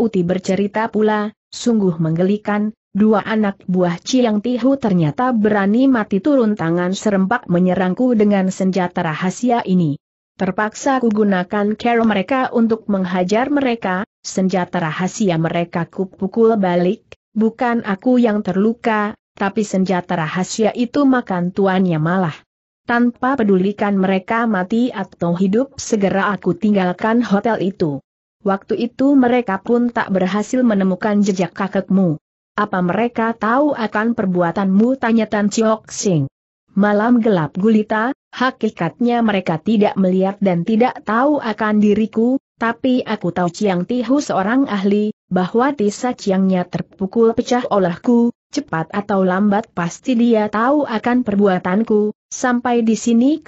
Uti bercerita pula, sungguh menggelikan, dua anak buah Ciang Tihu ternyata berani mati turun tangan serempak menyerangku dengan senjata rahasia ini. Terpaksa ku gunakan mereka untuk menghajar mereka, senjata rahasia mereka ku pukul balik, bukan aku yang terluka, tapi senjata rahasia itu makan tuannya malah. Tanpa pedulikan mereka mati atau hidup segera aku tinggalkan hotel itu. Waktu itu mereka pun tak berhasil menemukan jejak kakekmu. Apa mereka tahu akan perbuatanmu? Tanya Tan Chiok Sing. Malam gelap gulita, hakikatnya mereka tidak melihat dan tidak tahu akan diriku, tapi aku tahu Chiang Tihu seorang ahli, bahwa tisa Chiangnya terpukul pecah olehku, cepat atau lambat pasti dia tahu akan perbuatanku, sampai di sini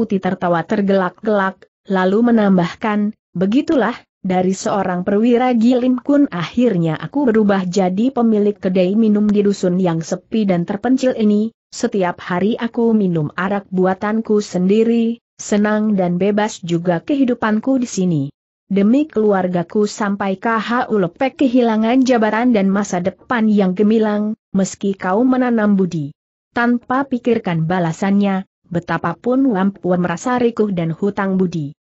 Uti tertawa tergelak-gelak, lalu menambahkan, begitulah, dari seorang perwira Gilim Kun akhirnya aku berubah jadi pemilik kedai minum di dusun yang sepi dan terpencil ini, setiap hari aku minum arak buatanku sendiri, senang dan bebas juga kehidupanku di sini demi keluargaku sampai KHU Lepek kehilangan jabaran dan masa depan yang gemilang, meski kau menanam budi. Tanpa pikirkan balasannya, betapapun Wampua merasa rikuh dan hutang budi.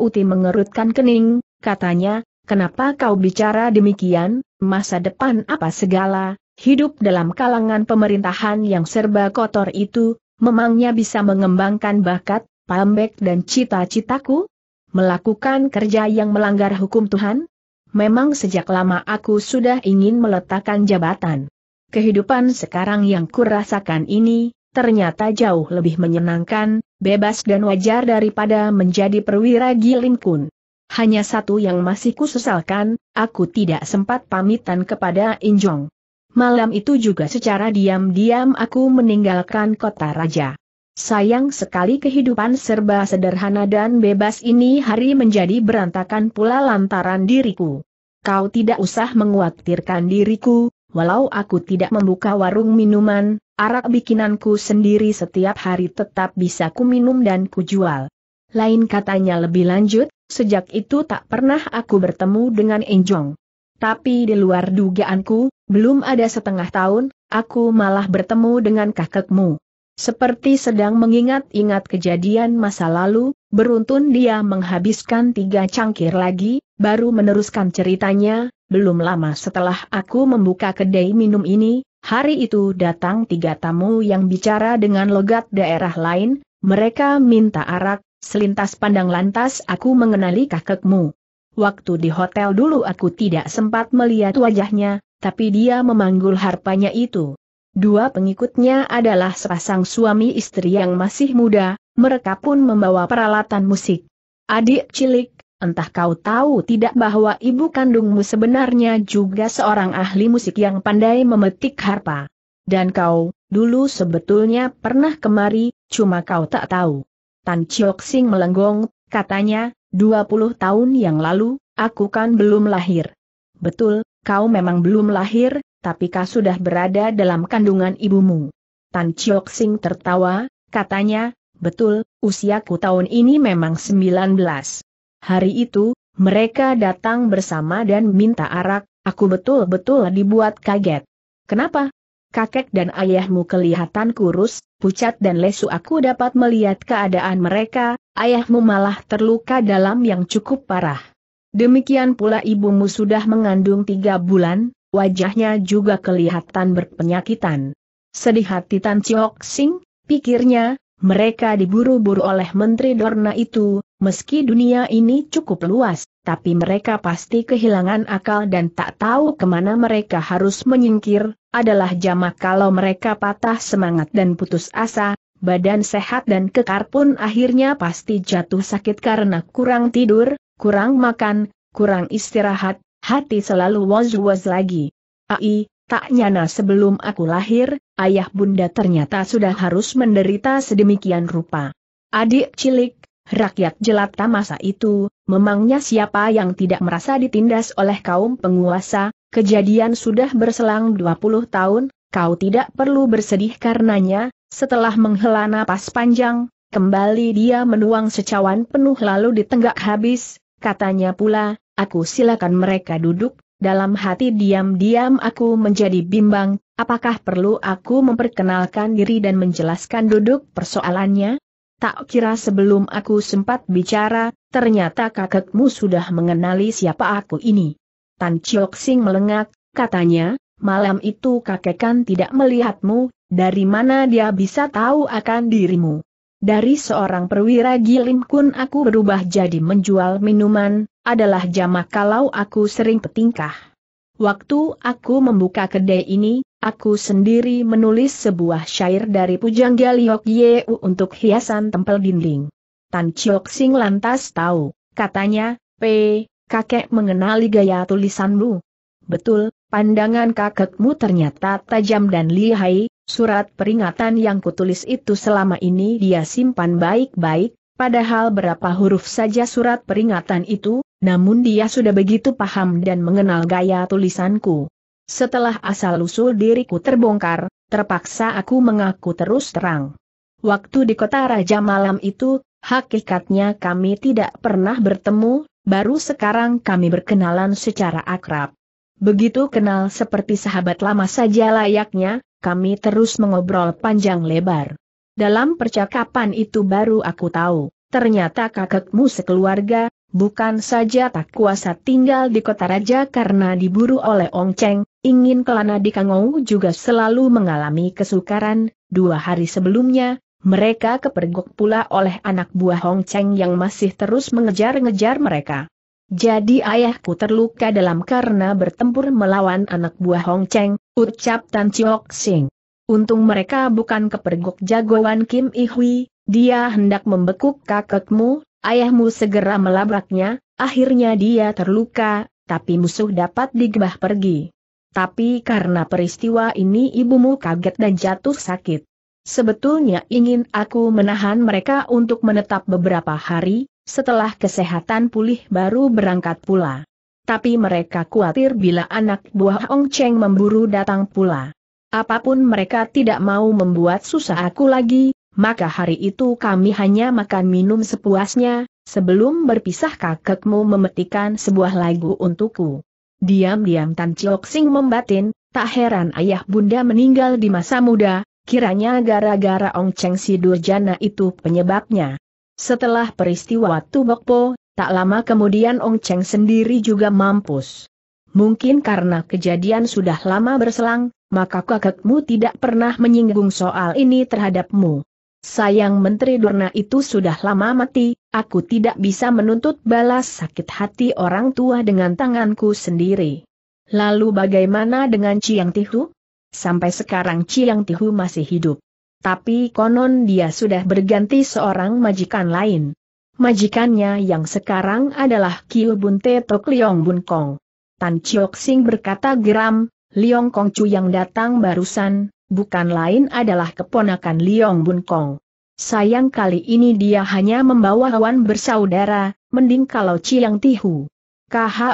Uti mengerutkan kening, katanya, kenapa kau bicara demikian, masa depan apa segala, hidup dalam kalangan pemerintahan yang serba kotor itu, memangnya bisa mengembangkan bakat, pambek dan cita-citaku? melakukan kerja yang melanggar hukum Tuhan? Memang sejak lama aku sudah ingin meletakkan jabatan. Kehidupan sekarang yang kurasakan ini, ternyata jauh lebih menyenangkan, bebas dan wajar daripada menjadi perwira Gilinkun. Hanya satu yang masih kusesalkan, aku tidak sempat pamitan kepada Injong. Malam itu juga secara diam-diam aku meninggalkan kota raja. Sayang sekali kehidupan serba sederhana dan bebas ini hari menjadi berantakan pula lantaran diriku. Kau tidak usah menguatirkan diriku, walau aku tidak membuka warung minuman, arak bikinanku sendiri setiap hari tetap bisa ku minum dan kujual. Lain katanya lebih lanjut, sejak itu tak pernah aku bertemu dengan Enjong. Tapi di luar dugaanku, belum ada setengah tahun, aku malah bertemu dengan kakekmu. Seperti sedang mengingat-ingat kejadian masa lalu, beruntun dia menghabiskan tiga cangkir lagi, baru meneruskan ceritanya, belum lama setelah aku membuka kedai minum ini, hari itu datang tiga tamu yang bicara dengan logat daerah lain, mereka minta arak, selintas pandang lantas aku mengenali kakekmu. Waktu di hotel dulu aku tidak sempat melihat wajahnya, tapi dia memanggul harpanya itu. Dua pengikutnya adalah sepasang suami istri yang masih muda, mereka pun membawa peralatan musik. Adik cilik, entah kau tahu tidak bahwa ibu kandungmu sebenarnya juga seorang ahli musik yang pandai memetik harpa. Dan kau, dulu sebetulnya pernah kemari, cuma kau tak tahu. Tan Chiok Sing melenggong, katanya, 20 tahun yang lalu, aku kan belum lahir. Betul, kau memang belum lahir, tapi kau sudah berada dalam kandungan ibumu. Tan Chiok Sing tertawa, katanya, betul, usiaku tahun ini memang 19. Hari itu, mereka datang bersama dan minta arak, aku betul-betul dibuat kaget. Kenapa? Kakek dan ayahmu kelihatan kurus, pucat dan lesu aku dapat melihat keadaan mereka, ayahmu malah terluka dalam yang cukup parah. Demikian pula ibumu sudah mengandung tiga bulan, wajahnya juga kelihatan berpenyakitan. Sedih hati Tan Chiok Sing, pikirnya, mereka diburu-buru oleh Menteri Dorna itu, meski dunia ini cukup luas, tapi mereka pasti kehilangan akal dan tak tahu kemana mereka harus menyingkir, adalah jamak kalau mereka patah semangat dan putus asa, badan sehat dan kekar pun akhirnya pasti jatuh sakit karena kurang tidur, kurang makan, kurang istirahat, Hati selalu was-was lagi. Ai, tak nyana sebelum aku lahir, ayah bunda ternyata sudah harus menderita sedemikian rupa. Adik cilik, rakyat jelata masa itu, memangnya siapa yang tidak merasa ditindas oleh kaum penguasa, kejadian sudah berselang 20 tahun, kau tidak perlu bersedih karenanya, setelah menghela napas panjang, kembali dia menuang secawan penuh lalu ditenggak habis, katanya pula, aku silakan mereka duduk, dalam hati diam-diam aku menjadi bimbang, apakah perlu aku memperkenalkan diri dan menjelaskan duduk persoalannya? Tak kira sebelum aku sempat bicara, ternyata kakekmu sudah mengenali siapa aku ini. Tan Chiok Sing melengak, katanya, malam itu kakek kan tidak melihatmu, dari mana dia bisa tahu akan dirimu? Dari seorang perwira Gilim Kun aku berubah jadi menjual minuman, adalah jamak kalau aku sering petingkah. Waktu aku membuka kedai ini, aku sendiri menulis sebuah syair dari Pujangga Liok Yeu untuk hiasan tempel dinding. Tan Chiok Sing lantas tahu, katanya, P, kakek mengenali gaya tulisanmu. Betul, pandangan kakekmu ternyata tajam dan lihai, Surat peringatan yang kutulis itu selama ini dia simpan baik-baik, padahal berapa huruf saja surat peringatan itu, namun dia sudah begitu paham dan mengenal gaya tulisanku. Setelah asal-usul diriku terbongkar, terpaksa aku mengaku terus terang. Waktu di kota Raja Malam itu, hakikatnya kami tidak pernah bertemu, baru sekarang kami berkenalan secara akrab. Begitu kenal seperti sahabat lama saja layaknya, kami terus mengobrol panjang lebar. Dalam percakapan itu baru aku tahu, ternyata kakekmu sekeluarga, bukan saja tak kuasa tinggal di kota raja karena diburu oleh Ong Cheng, ingin kelana di Kangou juga selalu mengalami kesukaran, dua hari sebelumnya, mereka kepergok pula oleh anak buah Hong Cheng yang masih terus mengejar-ngejar mereka. Jadi ayahku terluka dalam karena bertempur melawan anak buah Hong Cheng, ucap Tan Chiok Sing. Untung mereka bukan kepergok jagoan Kim Ihui, dia hendak membekuk kakekmu, ayahmu segera melabraknya, akhirnya dia terluka, tapi musuh dapat digebah pergi. Tapi karena peristiwa ini ibumu kaget dan jatuh sakit. Sebetulnya ingin aku menahan mereka untuk menetap beberapa hari, setelah kesehatan pulih baru berangkat pula. Tapi mereka khawatir bila anak buah Ong Cheng memburu datang pula. Apapun mereka tidak mau membuat susah aku lagi, maka hari itu kami hanya makan minum sepuasnya, sebelum berpisah kakekmu memetikan sebuah lagu untukku. Diam-diam Tan Chiok Sing membatin, tak heran ayah bunda meninggal di masa muda, kiranya gara-gara Ong Cheng si Durjana itu penyebabnya. Setelah peristiwa Tubokpo, tak lama kemudian Ong Cheng sendiri juga mampus. Mungkin karena kejadian sudah lama berselang, maka kakekmu tidak pernah menyinggung soal ini terhadapmu. Sayang Menteri Durna itu sudah lama mati, aku tidak bisa menuntut balas sakit hati orang tua dengan tanganku sendiri. Lalu bagaimana dengan Ciang Tihu? Sampai sekarang Ciang Tihu masih hidup. Tapi konon dia sudah berganti seorang majikan lain. Majikannya yang sekarang adalah Kiu Bun Te Tok Liong Bun Kong. Tan Chiok Sing berkata geram, Liong Kong Chu yang datang barusan, bukan lain adalah keponakan Liong Bun Kong. Sayang kali ini dia hanya membawa hewan bersaudara, mending kalau Ciang Tihu.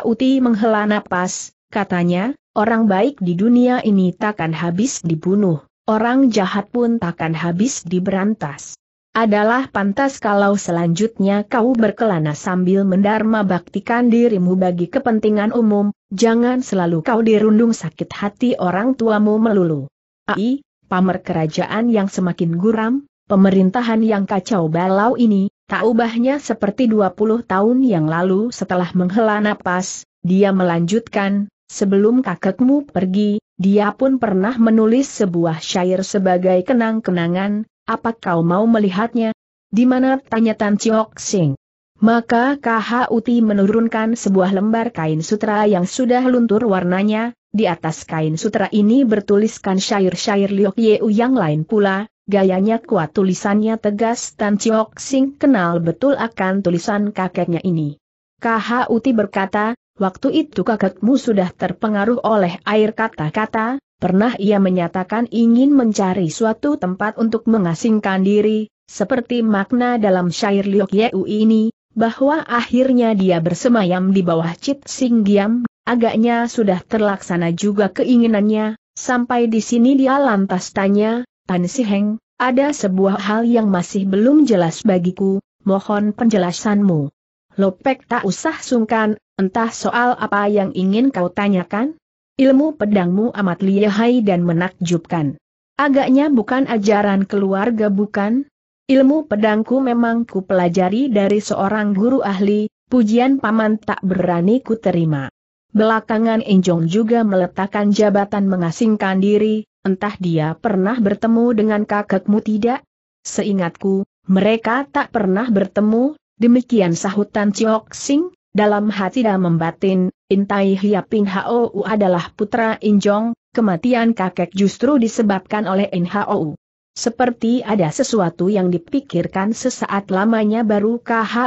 Uti menghela napas, katanya, orang baik di dunia ini takkan habis dibunuh orang jahat pun takkan habis diberantas. Adalah pantas kalau selanjutnya kau berkelana sambil mendarma baktikan dirimu bagi kepentingan umum, jangan selalu kau dirundung sakit hati orang tuamu melulu. Ai, pamer kerajaan yang semakin guram, pemerintahan yang kacau balau ini, tak ubahnya seperti 20 tahun yang lalu setelah menghela napas, dia melanjutkan, sebelum kakekmu pergi, dia pun pernah menulis sebuah syair sebagai kenang-kenangan, apa kau mau melihatnya? Di mana tanya Tan Chiok Sing? Maka KHUT menurunkan sebuah lembar kain sutra yang sudah luntur warnanya, di atas kain sutra ini bertuliskan syair-syair Liok Yeu yang lain pula, gayanya kuat tulisannya tegas Tan Chiok Sing kenal betul akan tulisan kakeknya ini. KHUT berkata, Waktu itu kakakmu sudah terpengaruh oleh air kata-kata, pernah ia menyatakan ingin mencari suatu tempat untuk mengasingkan diri, seperti makna dalam syair Liok Yeu ini, bahwa akhirnya dia bersemayam di bawah Cit Sing Giam, agaknya sudah terlaksana juga keinginannya, sampai di sini dia lantas tanya, Tan Si Heng, ada sebuah hal yang masih belum jelas bagiku, mohon penjelasanmu. Lopek tak usah sungkan, entah soal apa yang ingin kau tanyakan? Ilmu pedangmu amat lihai dan menakjubkan. Agaknya bukan ajaran keluarga bukan? Ilmu pedangku memang ku pelajari dari seorang guru ahli, pujian paman tak berani ku terima. Belakangan Injong juga meletakkan jabatan mengasingkan diri, entah dia pernah bertemu dengan kakekmu tidak? Seingatku, mereka tak pernah bertemu, Demikian sahutan Chiok Sing, dalam hati dan membatin, Intai Hiaping Hou adalah putra Injong, kematian kakek justru disebabkan oleh Nhou. Seperti ada sesuatu yang dipikirkan sesaat lamanya baru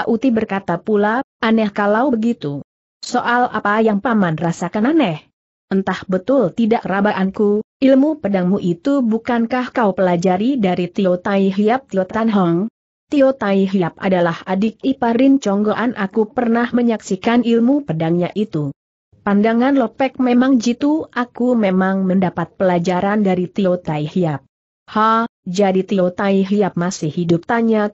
Uti berkata pula, aneh kalau begitu. Soal apa yang paman rasakan aneh? Entah betul tidak rabaanku, ilmu pedangmu itu bukankah kau pelajari dari Tio Tai Hiap Tio Tan Hong? Tio Tai Hiap adalah adik iparin Conggoan aku pernah menyaksikan ilmu pedangnya itu. Pandangan Lopek memang jitu aku memang mendapat pelajaran dari Tio Tai Hiap. Ha, jadi Tio Tai Hiap masih hidup tanya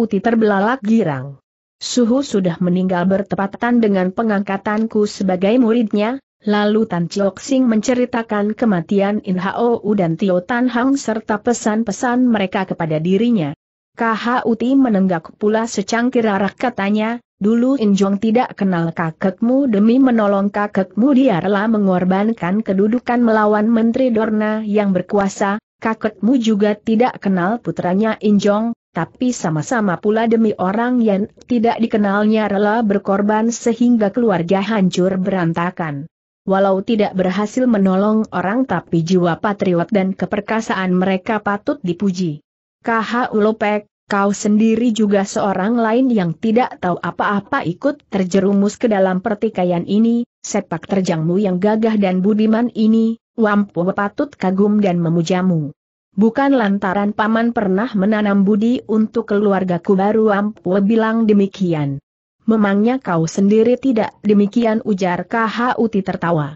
Uti terbelalak girang. Suhu sudah meninggal bertepatan dengan pengangkatanku sebagai muridnya, lalu Tan Chiok Sing menceritakan kematian In Hao dan Tio Tan Hang serta pesan-pesan mereka kepada dirinya. KHUT menenggak pula secangkir arak katanya, dulu Injong tidak kenal kakekmu demi menolong kakekmu dia rela mengorbankan kedudukan melawan Menteri Dorna yang berkuasa, kakekmu juga tidak kenal putranya Injong, tapi sama-sama pula demi orang yang tidak dikenalnya rela berkorban sehingga keluarga hancur berantakan. Walau tidak berhasil menolong orang tapi jiwa patriot dan keperkasaan mereka patut dipuji. KH Ulopek, kau sendiri juga seorang lain yang tidak tahu apa-apa ikut terjerumus ke dalam pertikaian ini, sepak terjangmu yang gagah dan budiman ini, Wampu patut kagum dan memujamu. Bukan lantaran paman pernah menanam budi untuk keluargaku baru Wampu bilang demikian. Memangnya kau sendiri tidak demikian ujar KH Uti tertawa.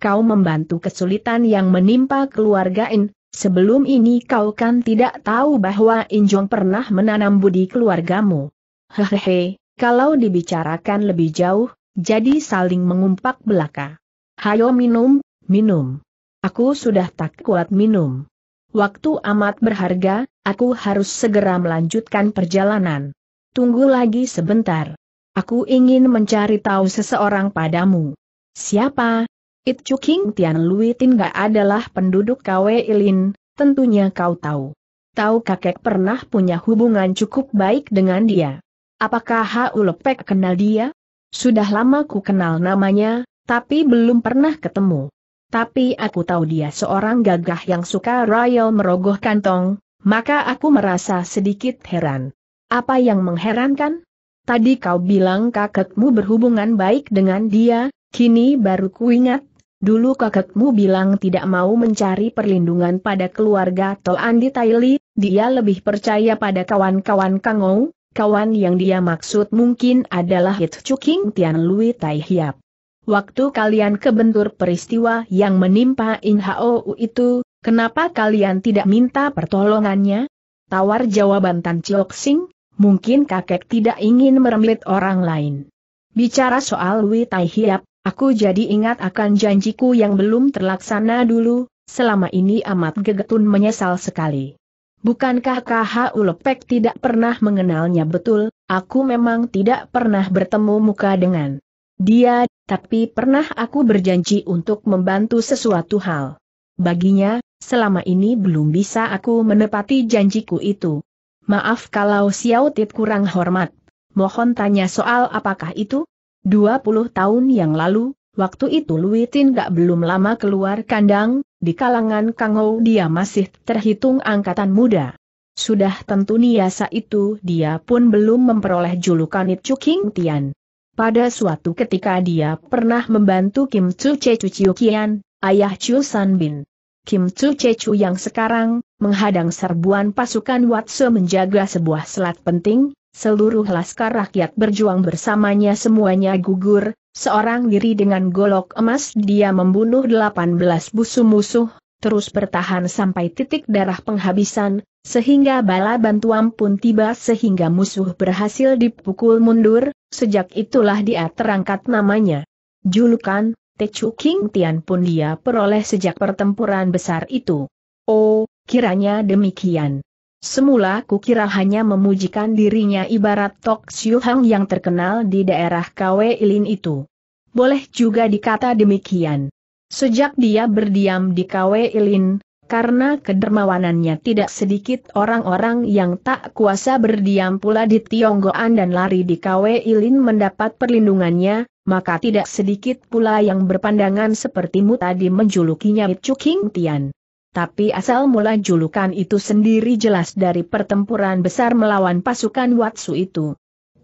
Kau membantu kesulitan yang menimpa keluarga In, Sebelum ini kau kan tidak tahu bahwa Injong pernah menanam budi keluargamu. Hehehe, kalau dibicarakan lebih jauh, jadi saling mengumpak belaka. Hayo minum, minum. Aku sudah tak kuat minum. Waktu amat berharga, aku harus segera melanjutkan perjalanan. Tunggu lagi sebentar. Aku ingin mencari tahu seseorang padamu. Siapa, It King Tian Lui Tin Tingga adalah penduduk Kwe Ilin, tentunya kau tahu. Tahu kakek pernah punya hubungan cukup baik dengan dia. Apakah Hau Lepek kenal dia? Sudah lama ku kenal namanya, tapi belum pernah ketemu. Tapi aku tahu dia seorang gagah yang suka royal merogoh kantong, maka aku merasa sedikit heran. Apa yang mengherankan? Tadi kau bilang kakekmu berhubungan baik dengan dia, Kini baru ku ingat. Dulu kakekmu bilang tidak mau mencari perlindungan pada keluarga Tol Andi Taili, dia lebih percaya pada kawan-kawan Kangou, kawan yang dia maksud mungkin adalah Hit Chuking Tian Lui Tai Hiap. Waktu kalian kebentur peristiwa yang menimpa In Hou itu, kenapa kalian tidak minta pertolongannya? Tawar jawaban Tan Chiok Sing, mungkin kakek tidak ingin meremit orang lain. Bicara soal Lui Tai Hiap, Aku jadi ingat akan janjiku yang belum terlaksana dulu, selama ini amat gegetun menyesal sekali. Bukankah KH Ulepek tidak pernah mengenalnya betul, aku memang tidak pernah bertemu muka dengan dia, tapi pernah aku berjanji untuk membantu sesuatu hal. Baginya, selama ini belum bisa aku menepati janjiku itu. Maaf kalau Xiao Tit kurang hormat. Mohon tanya soal apakah itu? 20 tahun yang lalu, waktu itu Lui Tin gak belum lama keluar kandang, di kalangan Kang Kangou dia masih terhitung angkatan muda. Sudah tentu niasa itu dia pun belum memperoleh julukan itu King Tian. Pada suatu ketika dia pernah membantu Kim Chu Che Chu Kian, ayah Chu San Bin. Kim Chu Che Chu yang sekarang, menghadang serbuan pasukan Watse menjaga sebuah selat penting, seluruh laskar rakyat berjuang bersamanya semuanya gugur, seorang diri dengan golok emas dia membunuh 18 busu musuh, terus bertahan sampai titik darah penghabisan, sehingga bala bantuan pun tiba sehingga musuh berhasil dipukul mundur, sejak itulah dia terangkat namanya. Julukan, Techu King Tian pun dia peroleh sejak pertempuran besar itu. Oh, kiranya demikian. Semula kukira hanya memujikan dirinya ibarat Tok Siu Hang yang terkenal di daerah Kwe Ilin itu. Boleh juga dikata demikian. Sejak dia berdiam di Kwe Ilin, karena kedermawanannya tidak sedikit orang-orang yang tak kuasa berdiam pula di Tionggoan dan lari di Kwe Ilin mendapat perlindungannya, maka tidak sedikit pula yang berpandangan sepertimu tadi menjulukinya Chu King Tian tapi asal mula julukan itu sendiri jelas dari pertempuran besar melawan pasukan Watsu itu.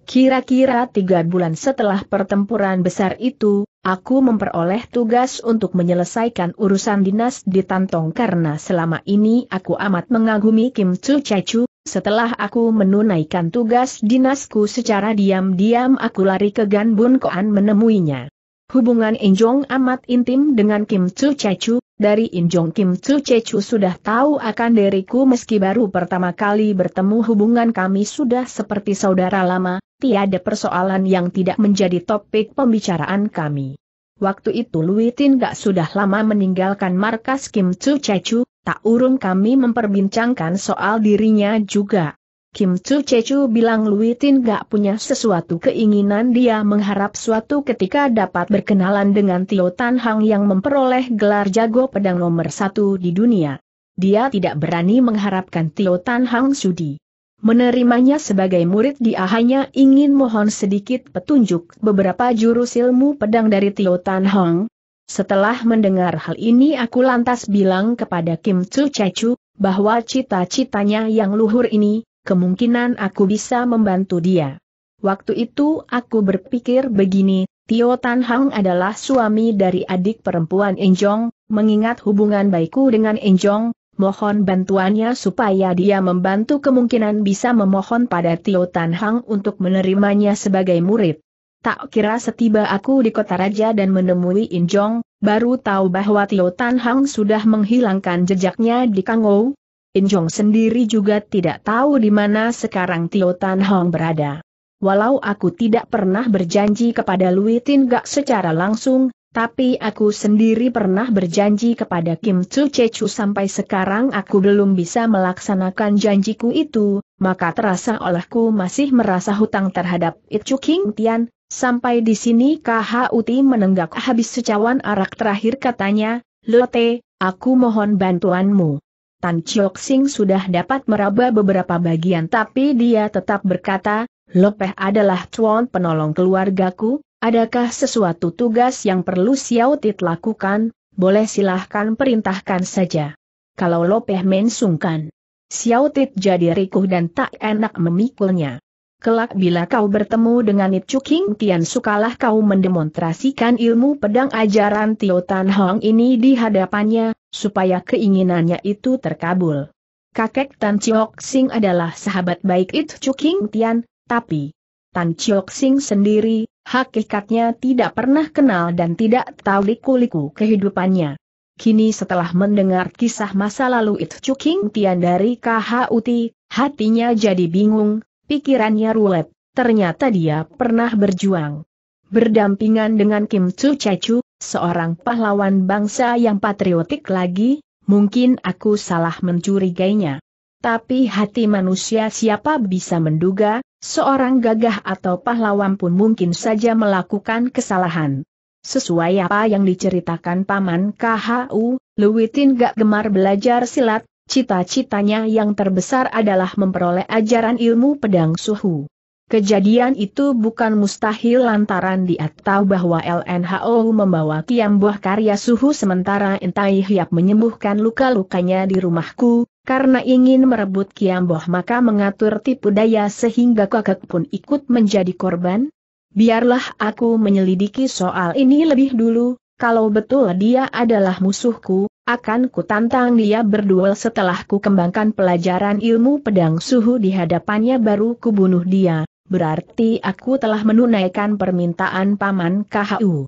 Kira-kira tiga bulan setelah pertempuran besar itu, aku memperoleh tugas untuk menyelesaikan urusan dinas di Tantong karena selama ini aku amat mengagumi Kim Chu Chachu. Setelah aku menunaikan tugas dinasku secara diam-diam aku lari ke Ganbun Koan menemuinya. Hubungan Injong amat intim dengan Kim Chu Chachu. Dari In Jong Kim Chu Chechu sudah tahu akan diriku meski baru pertama kali bertemu hubungan kami sudah seperti saudara lama, tiada persoalan yang tidak menjadi topik pembicaraan kami. Waktu itu Lui Tin gak sudah lama meninggalkan markas Kim Chu Chechu, tak urung kami memperbincangkan soal dirinya juga. Kim Chu Chechu bilang Lui Tin gak punya sesuatu keinginan dia mengharap suatu ketika dapat berkenalan dengan Tio Tan Hang yang memperoleh gelar jago pedang nomor satu di dunia. Dia tidak berani mengharapkan Tio Tan Hang sudi. Menerimanya sebagai murid dia hanya ingin mohon sedikit petunjuk beberapa jurus ilmu pedang dari Tio Tan Hang. Setelah mendengar hal ini aku lantas bilang kepada Kim Chu Chechu, bahwa cita-citanya yang luhur ini, kemungkinan aku bisa membantu dia. Waktu itu aku berpikir begini, Tio Tan Hang adalah suami dari adik perempuan Enjong, mengingat hubungan baikku dengan Enjong, mohon bantuannya supaya dia membantu kemungkinan bisa memohon pada Tio Tan Hang untuk menerimanya sebagai murid. Tak kira setiba aku di kota raja dan menemui Injong, baru tahu bahwa Tio Tan Hang sudah menghilangkan jejaknya di Kangou, Injong sendiri juga tidak tahu di mana sekarang Tio Tan Hong berada. Walau aku tidak pernah berjanji kepada Lui Tin Gak secara langsung, tapi aku sendiri pernah berjanji kepada Kim Tsu Chechu sampai sekarang aku belum bisa melaksanakan janjiku itu, maka terasa olehku masih merasa hutang terhadap Itchu King Tian. Sampai di sini KHUT menenggak habis secawan arak terakhir katanya, Lote, aku mohon bantuanmu. Tan Chiok Sing sudah dapat meraba beberapa bagian tapi dia tetap berkata, Lopeh adalah tuan penolong keluargaku, adakah sesuatu tugas yang perlu Xiao Tit lakukan, boleh silahkan perintahkan saja. Kalau Lopeh mensungkan, Xiao Tit jadi rikuh dan tak enak memikulnya. Kelak bila kau bertemu dengan It King, Tian sukalah kau mendemonstrasikan ilmu pedang ajaran Tio Tan Hong ini di hadapannya, supaya keinginannya itu terkabul. Kakek Tan Chiok Sing adalah sahabat baik It Chu King Tian, tapi Tan Chiok Sing sendiri, hakikatnya tidak pernah kenal dan tidak tahu liku-liku kehidupannya. Kini setelah mendengar kisah masa lalu It Chu King Tian dari KHUT, hatinya jadi bingung, pikirannya rulet, ternyata dia pernah berjuang berdampingan dengan Kim Chu Chai Chu seorang pahlawan bangsa yang patriotik lagi, mungkin aku salah mencurigainya. Tapi hati manusia siapa bisa menduga, seorang gagah atau pahlawan pun mungkin saja melakukan kesalahan. Sesuai apa yang diceritakan Paman KHU, Luwitin gak gemar belajar silat, cita-citanya yang terbesar adalah memperoleh ajaran ilmu pedang suhu. Kejadian itu bukan mustahil lantaran dia tahu bahwa LNHO membawa kiam buah karya suhu sementara Entai Hiap menyembuhkan luka-lukanya di rumahku, karena ingin merebut kiam buah maka mengatur tipu daya sehingga kakek pun ikut menjadi korban? Biarlah aku menyelidiki soal ini lebih dulu, kalau betul dia adalah musuhku, akan ku tantang dia berduel setelah ku kembangkan pelajaran ilmu pedang suhu di hadapannya baru kubunuh dia, berarti aku telah menunaikan permintaan Paman KHU.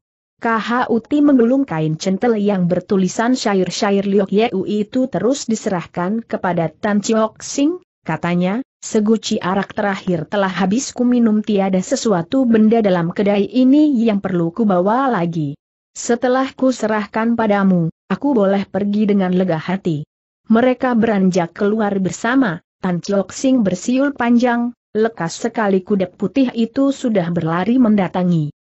ti menggulung kain centel yang bertulisan syair-syair Liok Yeu itu terus diserahkan kepada Tan Chiok Sing, katanya, seguci arak terakhir telah habis ku minum tiada sesuatu benda dalam kedai ini yang perlu kubawa lagi. Setelah kuserahkan padamu, aku boleh pergi dengan lega hati. Mereka beranjak keluar bersama, Tan Chiok Sing bersiul panjang, Lekas sekali kuda putih itu sudah berlari mendatangi.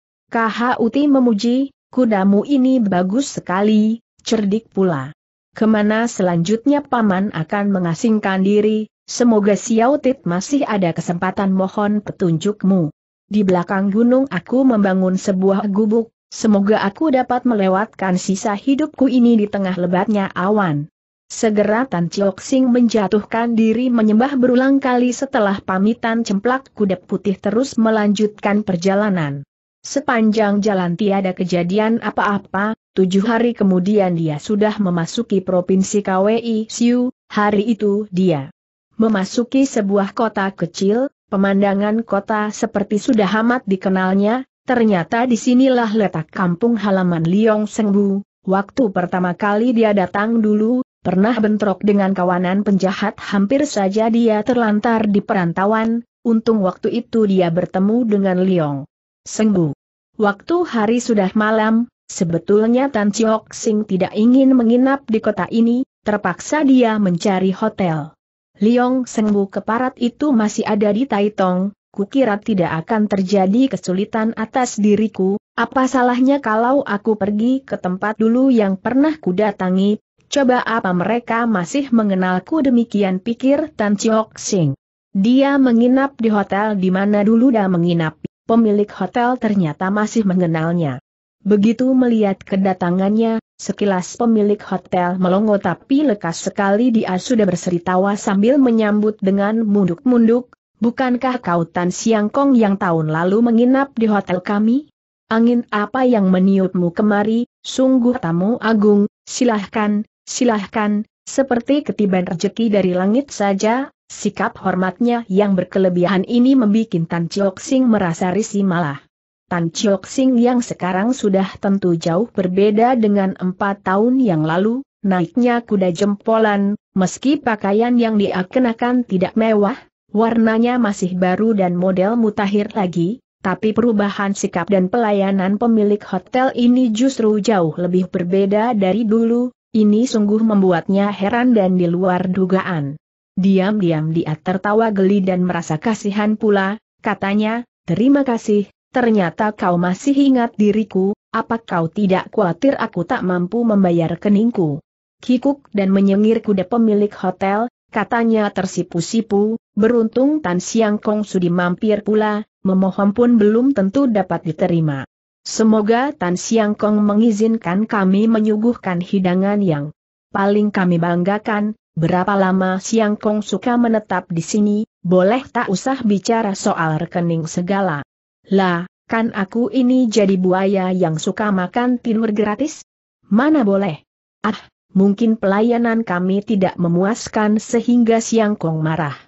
Uti memuji, kudamu ini bagus sekali, cerdik pula. Kemana selanjutnya paman akan mengasingkan diri, semoga Xiao Tit masih ada kesempatan mohon petunjukmu. Di belakang gunung aku membangun sebuah gubuk, semoga aku dapat melewatkan sisa hidupku ini di tengah lebatnya awan. Segera Tan Chok Sing menjatuhkan diri menyembah berulang kali setelah pamitan cemplak kuda putih terus melanjutkan perjalanan. Sepanjang jalan tiada kejadian apa-apa, tujuh hari kemudian dia sudah memasuki provinsi KWI Siu, hari itu dia memasuki sebuah kota kecil, pemandangan kota seperti sudah amat dikenalnya, ternyata disinilah letak kampung halaman Liong Sengbu. Waktu pertama kali dia datang dulu, Pernah bentrok dengan kawanan penjahat hampir saja dia terlantar di perantauan, untung waktu itu dia bertemu dengan Liong. Senggu. Waktu hari sudah malam, sebetulnya Tan Chiok Sing tidak ingin menginap di kota ini, terpaksa dia mencari hotel. Liong Senggu keparat itu masih ada di Taitong, kukira tidak akan terjadi kesulitan atas diriku, apa salahnya kalau aku pergi ke tempat dulu yang pernah kudatangi, coba apa mereka masih mengenalku demikian pikir Tan Chiok Sing. Dia menginap di hotel di mana dulu dah menginap, pemilik hotel ternyata masih mengenalnya. Begitu melihat kedatangannya, sekilas pemilik hotel melongo tapi lekas sekali dia sudah berseri tawa sambil menyambut dengan munduk-munduk, bukankah kau Tan Siangkong yang tahun lalu menginap di hotel kami? Angin apa yang meniupmu kemari, sungguh tamu agung, silahkan, Silahkan, seperti ketiban rejeki dari langit saja, sikap hormatnya yang berkelebihan ini membuat Tan Chiok Sing merasa risih malah. Tan Chiok Sing yang sekarang sudah tentu jauh berbeda dengan empat tahun yang lalu, naiknya kuda jempolan, meski pakaian yang dia kenakan tidak mewah, warnanya masih baru dan model mutakhir lagi, tapi perubahan sikap dan pelayanan pemilik hotel ini justru jauh lebih berbeda dari dulu, ini sungguh membuatnya heran dan di luar dugaan. Diam-diam dia tertawa geli dan merasa kasihan pula, katanya, terima kasih, ternyata kau masih ingat diriku, apa kau tidak khawatir aku tak mampu membayar keningku? Kikuk dan menyengir kuda pemilik hotel, katanya tersipu-sipu, beruntung Tan Siang Kong sudi mampir pula, memohon pun belum tentu dapat diterima. Semoga Tan Siang Kong mengizinkan kami menyuguhkan hidangan yang paling kami banggakan, berapa lama Siang Kong suka menetap di sini, boleh tak usah bicara soal rekening segala. Lah, kan aku ini jadi buaya yang suka makan tidur gratis? Mana boleh? Ah, mungkin pelayanan kami tidak memuaskan sehingga Siang Kong marah.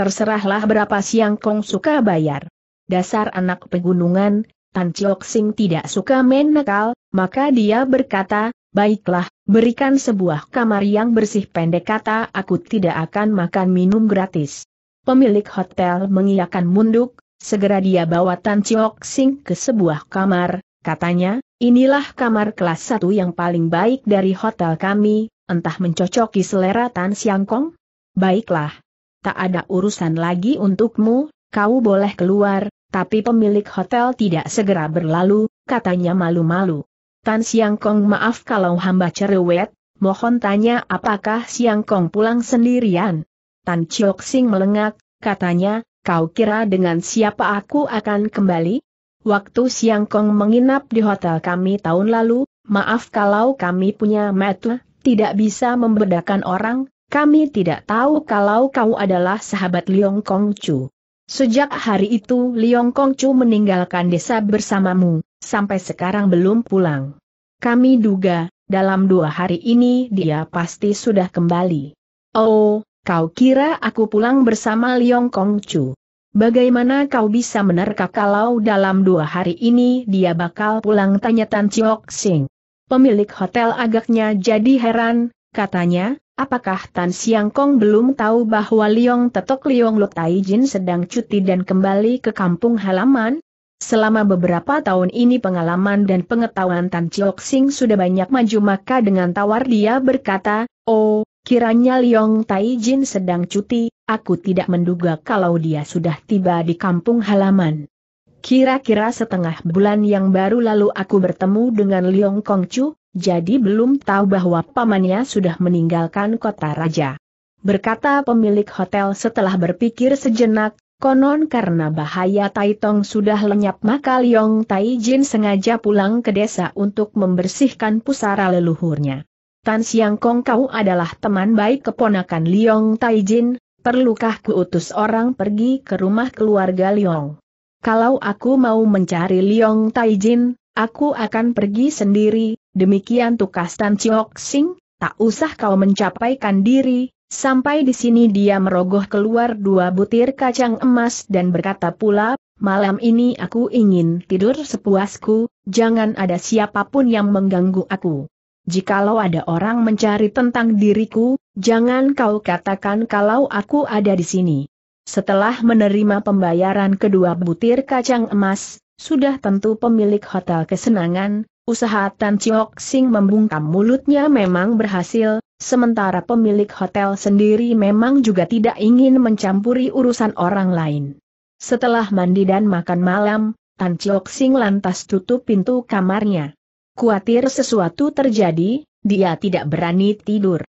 Terserahlah berapa Siang Kong suka bayar. Dasar anak pegunungan, Tan Chiok Sing tidak suka main nakal, maka dia berkata, Baiklah, berikan sebuah kamar yang bersih pendek kata aku tidak akan makan minum gratis. Pemilik hotel mengiyakan munduk, segera dia bawa Tan Chiok Sing ke sebuah kamar, katanya, inilah kamar kelas satu yang paling baik dari hotel kami, entah mencocoki selera Tan Siang Kong? Baiklah. Tak ada urusan lagi untukmu, kau boleh keluar, tapi pemilik hotel tidak segera berlalu, katanya malu-malu. Tan Siang Kong maaf kalau hamba cerewet, mohon tanya apakah Siang Kong pulang sendirian? Tan Chiok Sing melengak, katanya, kau kira dengan siapa aku akan kembali? Waktu Siang Kong menginap di hotel kami tahun lalu, maaf kalau kami punya metu, tidak bisa membedakan orang, kami tidak tahu kalau kau adalah sahabat Liong Kong Chu. Sejak hari itu Liong Chu meninggalkan desa bersamamu, sampai sekarang belum pulang. Kami duga, dalam dua hari ini dia pasti sudah kembali. Oh, kau kira aku pulang bersama Liong Chu? Bagaimana kau bisa menerka kalau dalam dua hari ini dia bakal pulang tanya Tan Chiok Sing. Pemilik hotel agaknya jadi heran, katanya, Apakah Tan Siang Kong belum tahu bahwa Liong Tetok Liong Lok Tai Jin sedang cuti dan kembali ke kampung halaman? Selama beberapa tahun ini pengalaman dan pengetahuan Tan Chiok Sing sudah banyak maju maka dengan tawar dia berkata, Oh, kiranya Liong Tai Jin sedang cuti, aku tidak menduga kalau dia sudah tiba di kampung halaman. Kira-kira setengah bulan yang baru lalu aku bertemu dengan Liong Chu jadi belum tahu bahwa pamannya sudah meninggalkan kota raja. Berkata pemilik hotel setelah berpikir sejenak, konon karena bahaya Taitong sudah lenyap maka Liong Taijin sengaja pulang ke desa untuk membersihkan pusara leluhurnya. Tan Siang Kong kau adalah teman baik keponakan Liong Taijin, perlukah kuutus orang pergi ke rumah keluarga Liong? Kalau aku mau mencari Liong Taijin, aku akan pergi sendiri, demikian tukas Tan Chiok Sing, tak usah kau mencapaikan diri, sampai di sini dia merogoh keluar dua butir kacang emas dan berkata pula, malam ini aku ingin tidur sepuasku, jangan ada siapapun yang mengganggu aku. Jikalau ada orang mencari tentang diriku, jangan kau katakan kalau aku ada di sini. Setelah menerima pembayaran kedua butir kacang emas, sudah tentu pemilik hotel kesenangan, usaha Tan Chiok Sing membungkam mulutnya memang berhasil, sementara pemilik hotel sendiri memang juga tidak ingin mencampuri urusan orang lain. Setelah mandi dan makan malam, Tan Chiok Sing lantas tutup pintu kamarnya. Kuatir sesuatu terjadi, dia tidak berani tidur.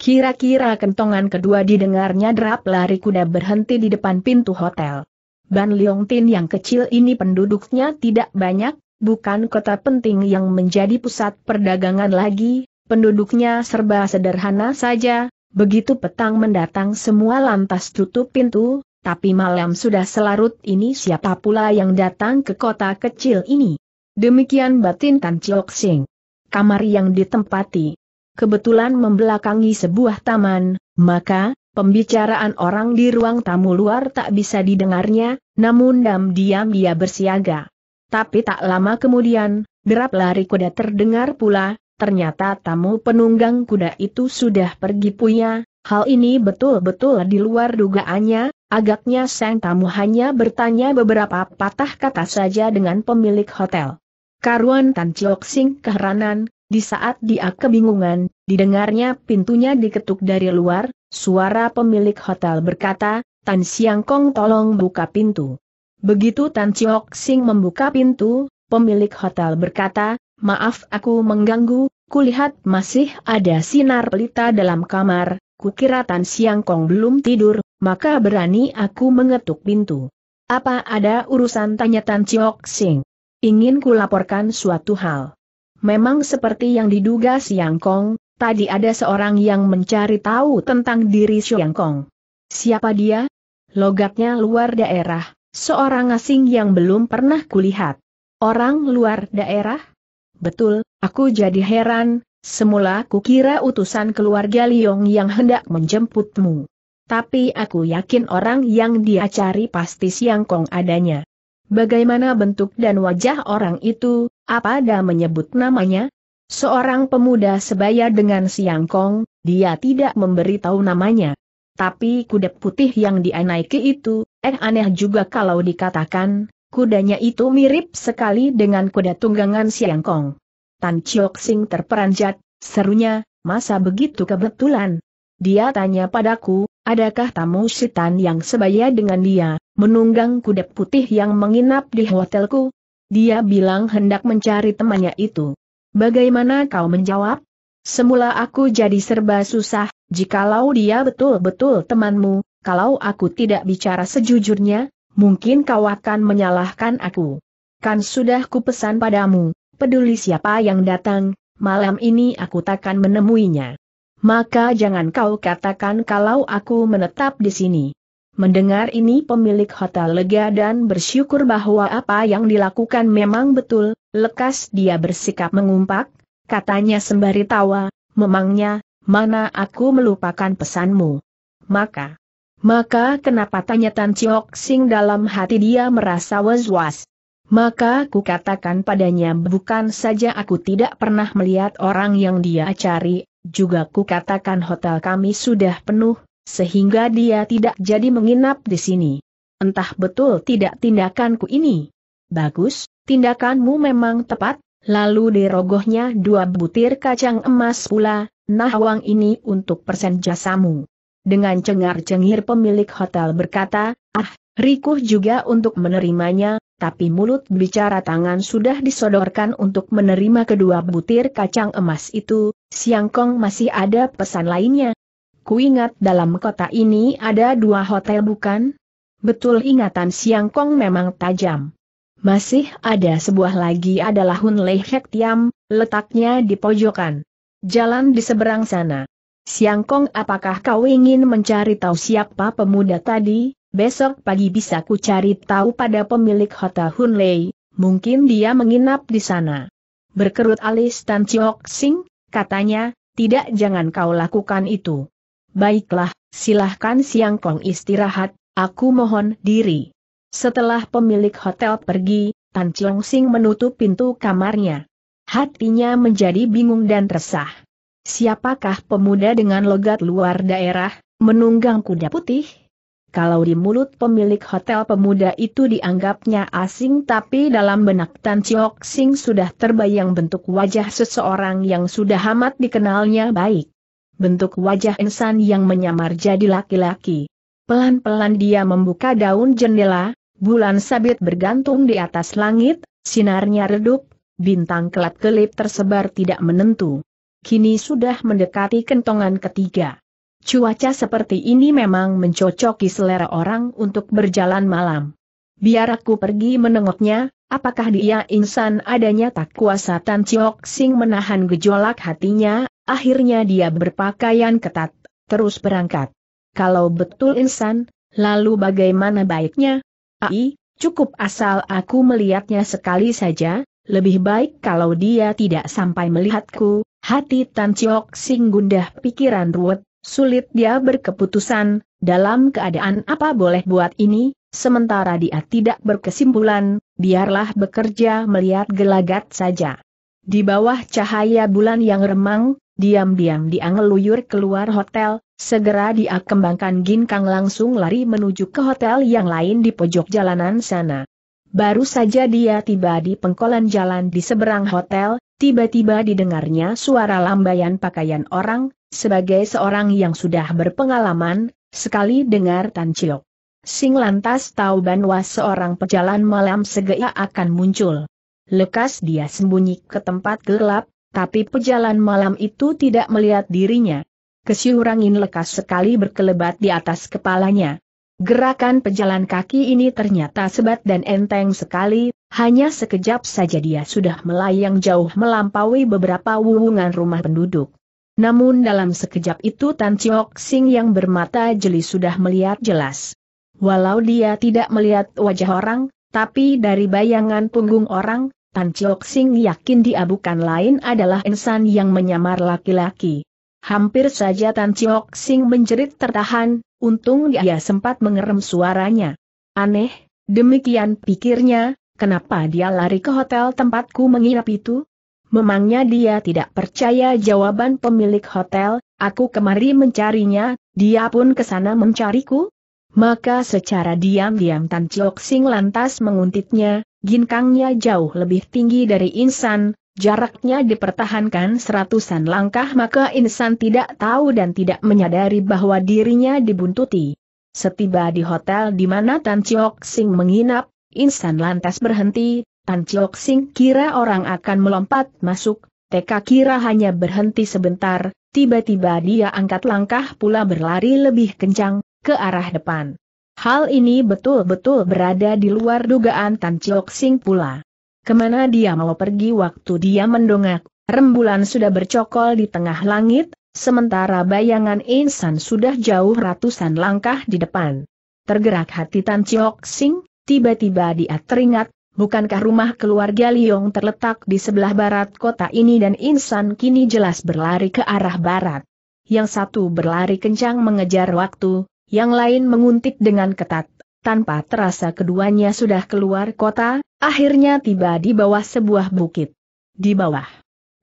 Kira-kira kentongan kedua didengarnya derap lari kuda berhenti di depan pintu hotel. Ban Leong Tin yang kecil ini penduduknya tidak banyak, bukan kota penting yang menjadi pusat perdagangan lagi, penduduknya serba sederhana saja, begitu petang mendatang semua lantas tutup pintu, tapi malam sudah selarut ini siapa pula yang datang ke kota kecil ini. Demikian batin Tan Chiok Sing. Kamar yang ditempati kebetulan membelakangi sebuah taman, maka, Pembicaraan orang di ruang tamu luar tak bisa didengarnya, namun diam-diam dia bersiaga. Tapi tak lama kemudian, derap lari kuda terdengar pula, ternyata tamu penunggang kuda itu sudah pergi punya. hal ini betul-betul di luar dugaannya, agaknya sang tamu hanya bertanya beberapa patah kata saja dengan pemilik hotel. Karuan Tan Chok Sing keheranan, di saat dia kebingungan, didengarnya pintunya diketuk dari luar, Suara pemilik hotel berkata, Tan Siang Kong tolong buka pintu. Begitu Tan Chiok Sing membuka pintu, pemilik hotel berkata, maaf aku mengganggu, kulihat masih ada sinar pelita dalam kamar, kukira Tan Siang Kong belum tidur, maka berani aku mengetuk pintu. Apa ada urusan tanya Tan Chiok Sing? Ingin kulaporkan suatu hal. Memang seperti yang diduga Siang Kong, Tadi ada seorang yang mencari tahu tentang diri Xiong Kong. Siapa dia? Logatnya luar daerah, seorang asing yang belum pernah kulihat. Orang luar daerah? Betul, aku jadi heran, semula kukira utusan keluarga Liong yang hendak menjemputmu. Tapi aku yakin orang yang dia cari pasti Siang Kong adanya. Bagaimana bentuk dan wajah orang itu, apa ada menyebut namanya? Seorang pemuda sebaya dengan Siang Kong, dia tidak memberitahu namanya. Tapi kuda putih yang dianaiki itu, eh aneh juga kalau dikatakan, kudanya itu mirip sekali dengan kuda tunggangan Siang Kong. Tan Chiok Sing terperanjat, serunya, masa begitu kebetulan? Dia tanya padaku, adakah tamu setan yang sebaya dengan dia, menunggang kuda putih yang menginap di hotelku? Dia bilang hendak mencari temannya itu. Bagaimana kau menjawab? Semula aku jadi serba susah, jikalau dia betul-betul temanmu, kalau aku tidak bicara sejujurnya, mungkin kau akan menyalahkan aku. Kan sudah kupesan padamu, peduli siapa yang datang, malam ini aku takkan menemuinya. Maka jangan kau katakan kalau aku menetap di sini. Mendengar ini pemilik hotel lega dan bersyukur bahwa apa yang dilakukan memang betul, Lekas dia bersikap mengumpak, katanya sembari tawa, memangnya, mana aku melupakan pesanmu. Maka, maka kenapa tanya Tan Chiok Sing dalam hati dia merasa was-was. Maka ku katakan padanya bukan saja aku tidak pernah melihat orang yang dia cari, juga ku katakan hotel kami sudah penuh, sehingga dia tidak jadi menginap di sini. Entah betul tidak tindakanku ini. Bagus, Tindakanmu memang tepat, lalu dirogohnya dua butir kacang emas pula, nah uang ini untuk persen jasamu. Dengan cengar-cengir pemilik hotel berkata, ah, Rikuh juga untuk menerimanya, tapi mulut bicara tangan sudah disodorkan untuk menerima kedua butir kacang emas itu, Siangkong masih ada pesan lainnya. Ku ingat dalam kota ini ada dua hotel bukan? Betul ingatan Siangkong memang tajam. Masih ada sebuah lagi adalah Hun Lei Hek Tiam, letaknya di pojokan. Jalan di seberang sana. Siang Kong apakah kau ingin mencari tahu siapa pemuda tadi? Besok pagi bisa ku cari tahu pada pemilik hotel Hun Lei, mungkin dia menginap di sana. Berkerut alis Tan Chiok Sing, katanya, tidak jangan kau lakukan itu. Baiklah, silahkan Siang Kong istirahat, aku mohon diri. Setelah pemilik hotel pergi, Tan Chong Sing menutup pintu kamarnya. Hatinya menjadi bingung dan resah. Siapakah pemuda dengan logat luar daerah, menunggang kuda putih? Kalau di mulut pemilik hotel pemuda itu dianggapnya asing tapi dalam benak Tan Chong Sing sudah terbayang bentuk wajah seseorang yang sudah amat dikenalnya baik. Bentuk wajah insan yang menyamar jadi laki-laki. Pelan-pelan dia membuka daun jendela, bulan sabit bergantung di atas langit, sinarnya redup, bintang kelap-kelip tersebar tidak menentu. Kini sudah mendekati kentongan ketiga. Cuaca seperti ini memang mencocoki selera orang untuk berjalan malam. Biar aku pergi menengoknya, apakah dia insan adanya tak kuasa Tan Chiok Sing menahan gejolak hatinya, akhirnya dia berpakaian ketat, terus berangkat. Kalau betul insan, lalu bagaimana baiknya? Ai, cukup asal aku melihatnya sekali saja, lebih baik kalau dia tidak sampai melihatku, hati Tan Chiok Sing gundah pikiran ruwet, sulit dia berkeputusan, dalam keadaan apa boleh buat ini, sementara dia tidak berkesimpulan, biarlah bekerja melihat gelagat saja. Di bawah cahaya bulan yang remang, Diam-diam dia ngeluyur keluar hotel, segera dia kembangkan ginkang langsung lari menuju ke hotel yang lain di pojok jalanan sana. Baru saja dia tiba di pengkolan jalan di seberang hotel, tiba-tiba didengarnya suara lambaian pakaian orang, sebagai seorang yang sudah berpengalaman, sekali dengar Tan Chiok. Sing lantas tahu bahwa seorang pejalan malam segera akan muncul. Lekas dia sembunyi ke tempat gelap, tapi pejalan malam itu tidak melihat dirinya. Kesiurangin lekas sekali berkelebat di atas kepalanya. Gerakan pejalan kaki ini ternyata sebat dan enteng sekali, hanya sekejap saja dia sudah melayang jauh melampaui beberapa wuwungan rumah penduduk. Namun dalam sekejap itu Tan Chiok Sing yang bermata jeli sudah melihat jelas. Walau dia tidak melihat wajah orang, tapi dari bayangan punggung orang, Tan Chok Sing yakin dia bukan lain adalah insan yang menyamar laki-laki. Hampir saja Tan Chok Sing menjerit tertahan, untung dia sempat mengerem suaranya. Aneh, demikian pikirnya, kenapa dia lari ke hotel tempatku menginap itu? Memangnya dia tidak percaya jawaban pemilik hotel, aku kemari mencarinya, dia pun ke sana mencariku? Maka secara diam-diam Tan Chok Sing lantas menguntitnya, ginkangnya jauh lebih tinggi dari insan, jaraknya dipertahankan seratusan langkah maka insan tidak tahu dan tidak menyadari bahwa dirinya dibuntuti. Setiba di hotel di mana Tan Chiok Sing menginap, insan lantas berhenti, Tan Chiok Sing kira orang akan melompat masuk, TK kira hanya berhenti sebentar, tiba-tiba dia angkat langkah pula berlari lebih kencang, ke arah depan. Hal ini betul-betul berada di luar dugaan Tan Chiok Sing pula. Kemana dia mau pergi waktu dia mendongak, rembulan sudah bercokol di tengah langit, sementara bayangan insan sudah jauh ratusan langkah di depan. Tergerak hati Tan Chiok Sing, tiba-tiba dia teringat, bukankah rumah keluarga Liong terletak di sebelah barat kota ini dan insan kini jelas berlari ke arah barat. Yang satu berlari kencang mengejar waktu, yang lain menguntit dengan ketat. Tanpa terasa keduanya sudah keluar kota, akhirnya tiba di bawah sebuah bukit. Di bawah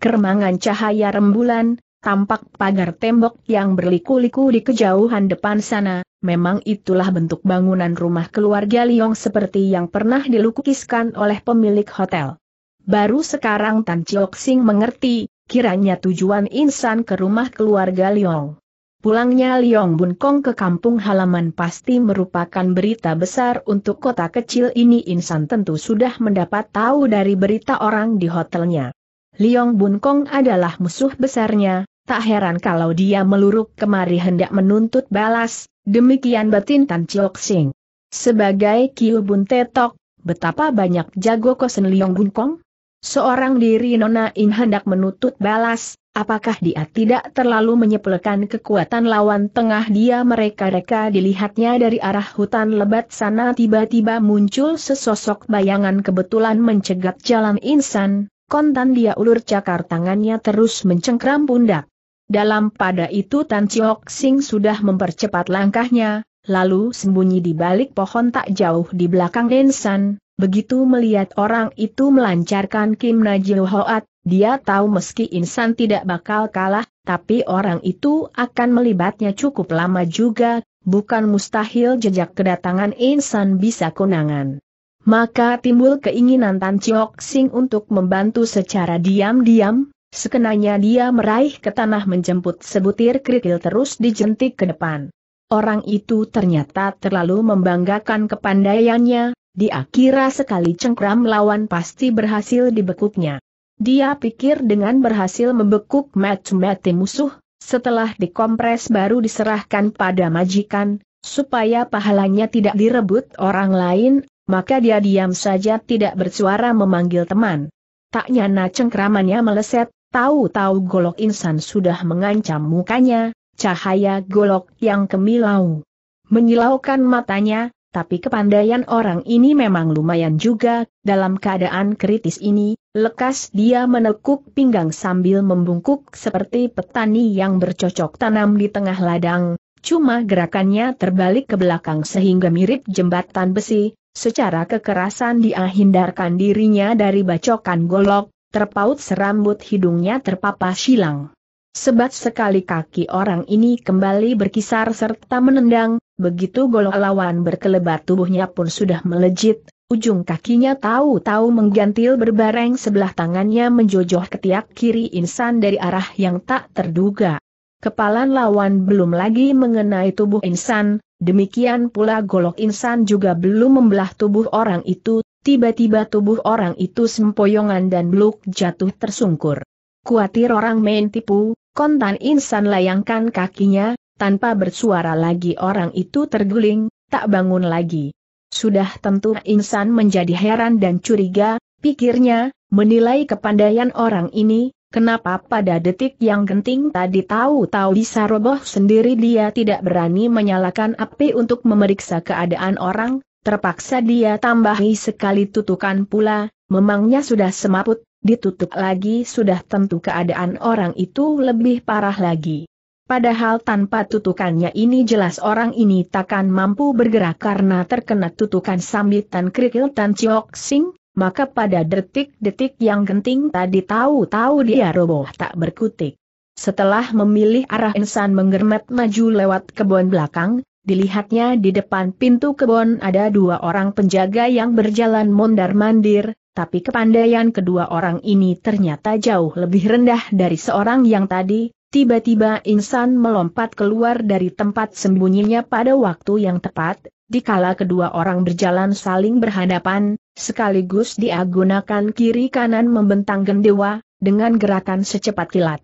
keremangan cahaya rembulan, tampak pagar tembok yang berliku-liku di kejauhan depan sana, memang itulah bentuk bangunan rumah keluarga Liong seperti yang pernah dilukiskan oleh pemilik hotel. Baru sekarang Tan Chiok Sing mengerti, kiranya tujuan insan ke rumah keluarga Liong. Pulangnya Liong Bun Kong ke kampung halaman pasti merupakan berita besar untuk kota kecil ini Insan tentu sudah mendapat tahu dari berita orang di hotelnya. Liong Bun Kong adalah musuh besarnya, tak heran kalau dia meluruk kemari hendak menuntut balas, demikian batin Tan Chiok Sing. Sebagai Kiu Bun Tetok, betapa banyak jago kosen Liong Bun Kong? Seorang diri Nona In hendak menuntut balas, Apakah dia tidak terlalu menyepelekan kekuatan lawan tengah dia mereka-reka dilihatnya dari arah hutan lebat sana tiba-tiba muncul sesosok bayangan kebetulan mencegat jalan insan, kontan dia ulur cakar tangannya terus mencengkram pundak. Dalam pada itu Tan Chiok Sing sudah mempercepat langkahnya, lalu sembunyi di balik pohon tak jauh di belakang Insan, begitu melihat orang itu melancarkan Kim Najil Hoat, dia tahu meski insan tidak bakal kalah, tapi orang itu akan melibatnya cukup lama juga, bukan mustahil jejak kedatangan insan bisa kunangan. Maka timbul keinginan Tan Chiok Sing untuk membantu secara diam-diam, sekenanya dia meraih ke tanah menjemput sebutir kerikil terus dijentik ke depan. Orang itu ternyata terlalu membanggakan kepandaiannya, di kira sekali cengkram lawan pasti berhasil dibekuknya. Dia pikir dengan berhasil membekuk mati-mati musuh, setelah dikompres baru diserahkan pada majikan, supaya pahalanya tidak direbut orang lain, maka dia diam saja tidak bersuara memanggil teman. Tak nyana cengkramannya meleset, tahu-tahu golok insan sudah mengancam mukanya, cahaya golok yang kemilau. Menyilaukan matanya, tapi kepandaian orang ini memang lumayan juga, dalam keadaan kritis ini, lekas dia menekuk pinggang sambil membungkuk seperti petani yang bercocok tanam di tengah ladang, cuma gerakannya terbalik ke belakang sehingga mirip jembatan besi, secara kekerasan dia hindarkan dirinya dari bacokan golok, terpaut serambut hidungnya terpapah silang. Sebat sekali kaki orang ini kembali berkisar serta menendang, begitu golok lawan berkelebat tubuhnya pun sudah melejit, ujung kakinya tahu-tahu menggantil berbareng sebelah tangannya menjojoh ketiak kiri insan dari arah yang tak terduga. Kepalan lawan belum lagi mengenai tubuh insan, demikian pula golok insan juga belum membelah tubuh orang itu, tiba-tiba tubuh orang itu sempoyongan dan bluk jatuh tersungkur. Kuatir orang main tipu, Kontan insan layangkan kakinya, tanpa bersuara lagi orang itu terguling, tak bangun lagi. Sudah tentu insan menjadi heran dan curiga, pikirnya, menilai kepandaian orang ini, Kenapa pada detik yang genting tadi tahu-tahu bisa roboh sendiri dia tidak berani menyalakan api untuk memeriksa keadaan orang, terpaksa dia tambahi sekali tutukan pula, memangnya sudah semaput, ditutup lagi sudah tentu keadaan orang itu lebih parah lagi. Padahal tanpa tutukannya ini jelas orang ini takkan mampu bergerak karena terkena tutukan sambitan kerikil Tan Chiok Sing, maka pada detik-detik yang genting tadi tahu-tahu dia roboh tak berkutik. Setelah memilih arah insan menggermet maju lewat kebun belakang, dilihatnya di depan pintu kebun ada dua orang penjaga yang berjalan mondar-mandir, tapi kepandaian kedua orang ini ternyata jauh lebih rendah dari seorang yang tadi, tiba-tiba insan melompat keluar dari tempat sembunyinya pada waktu yang tepat, dikala kedua orang berjalan saling berhadapan, sekaligus diagunakan kiri kanan membentang gendewa, dengan gerakan secepat kilat.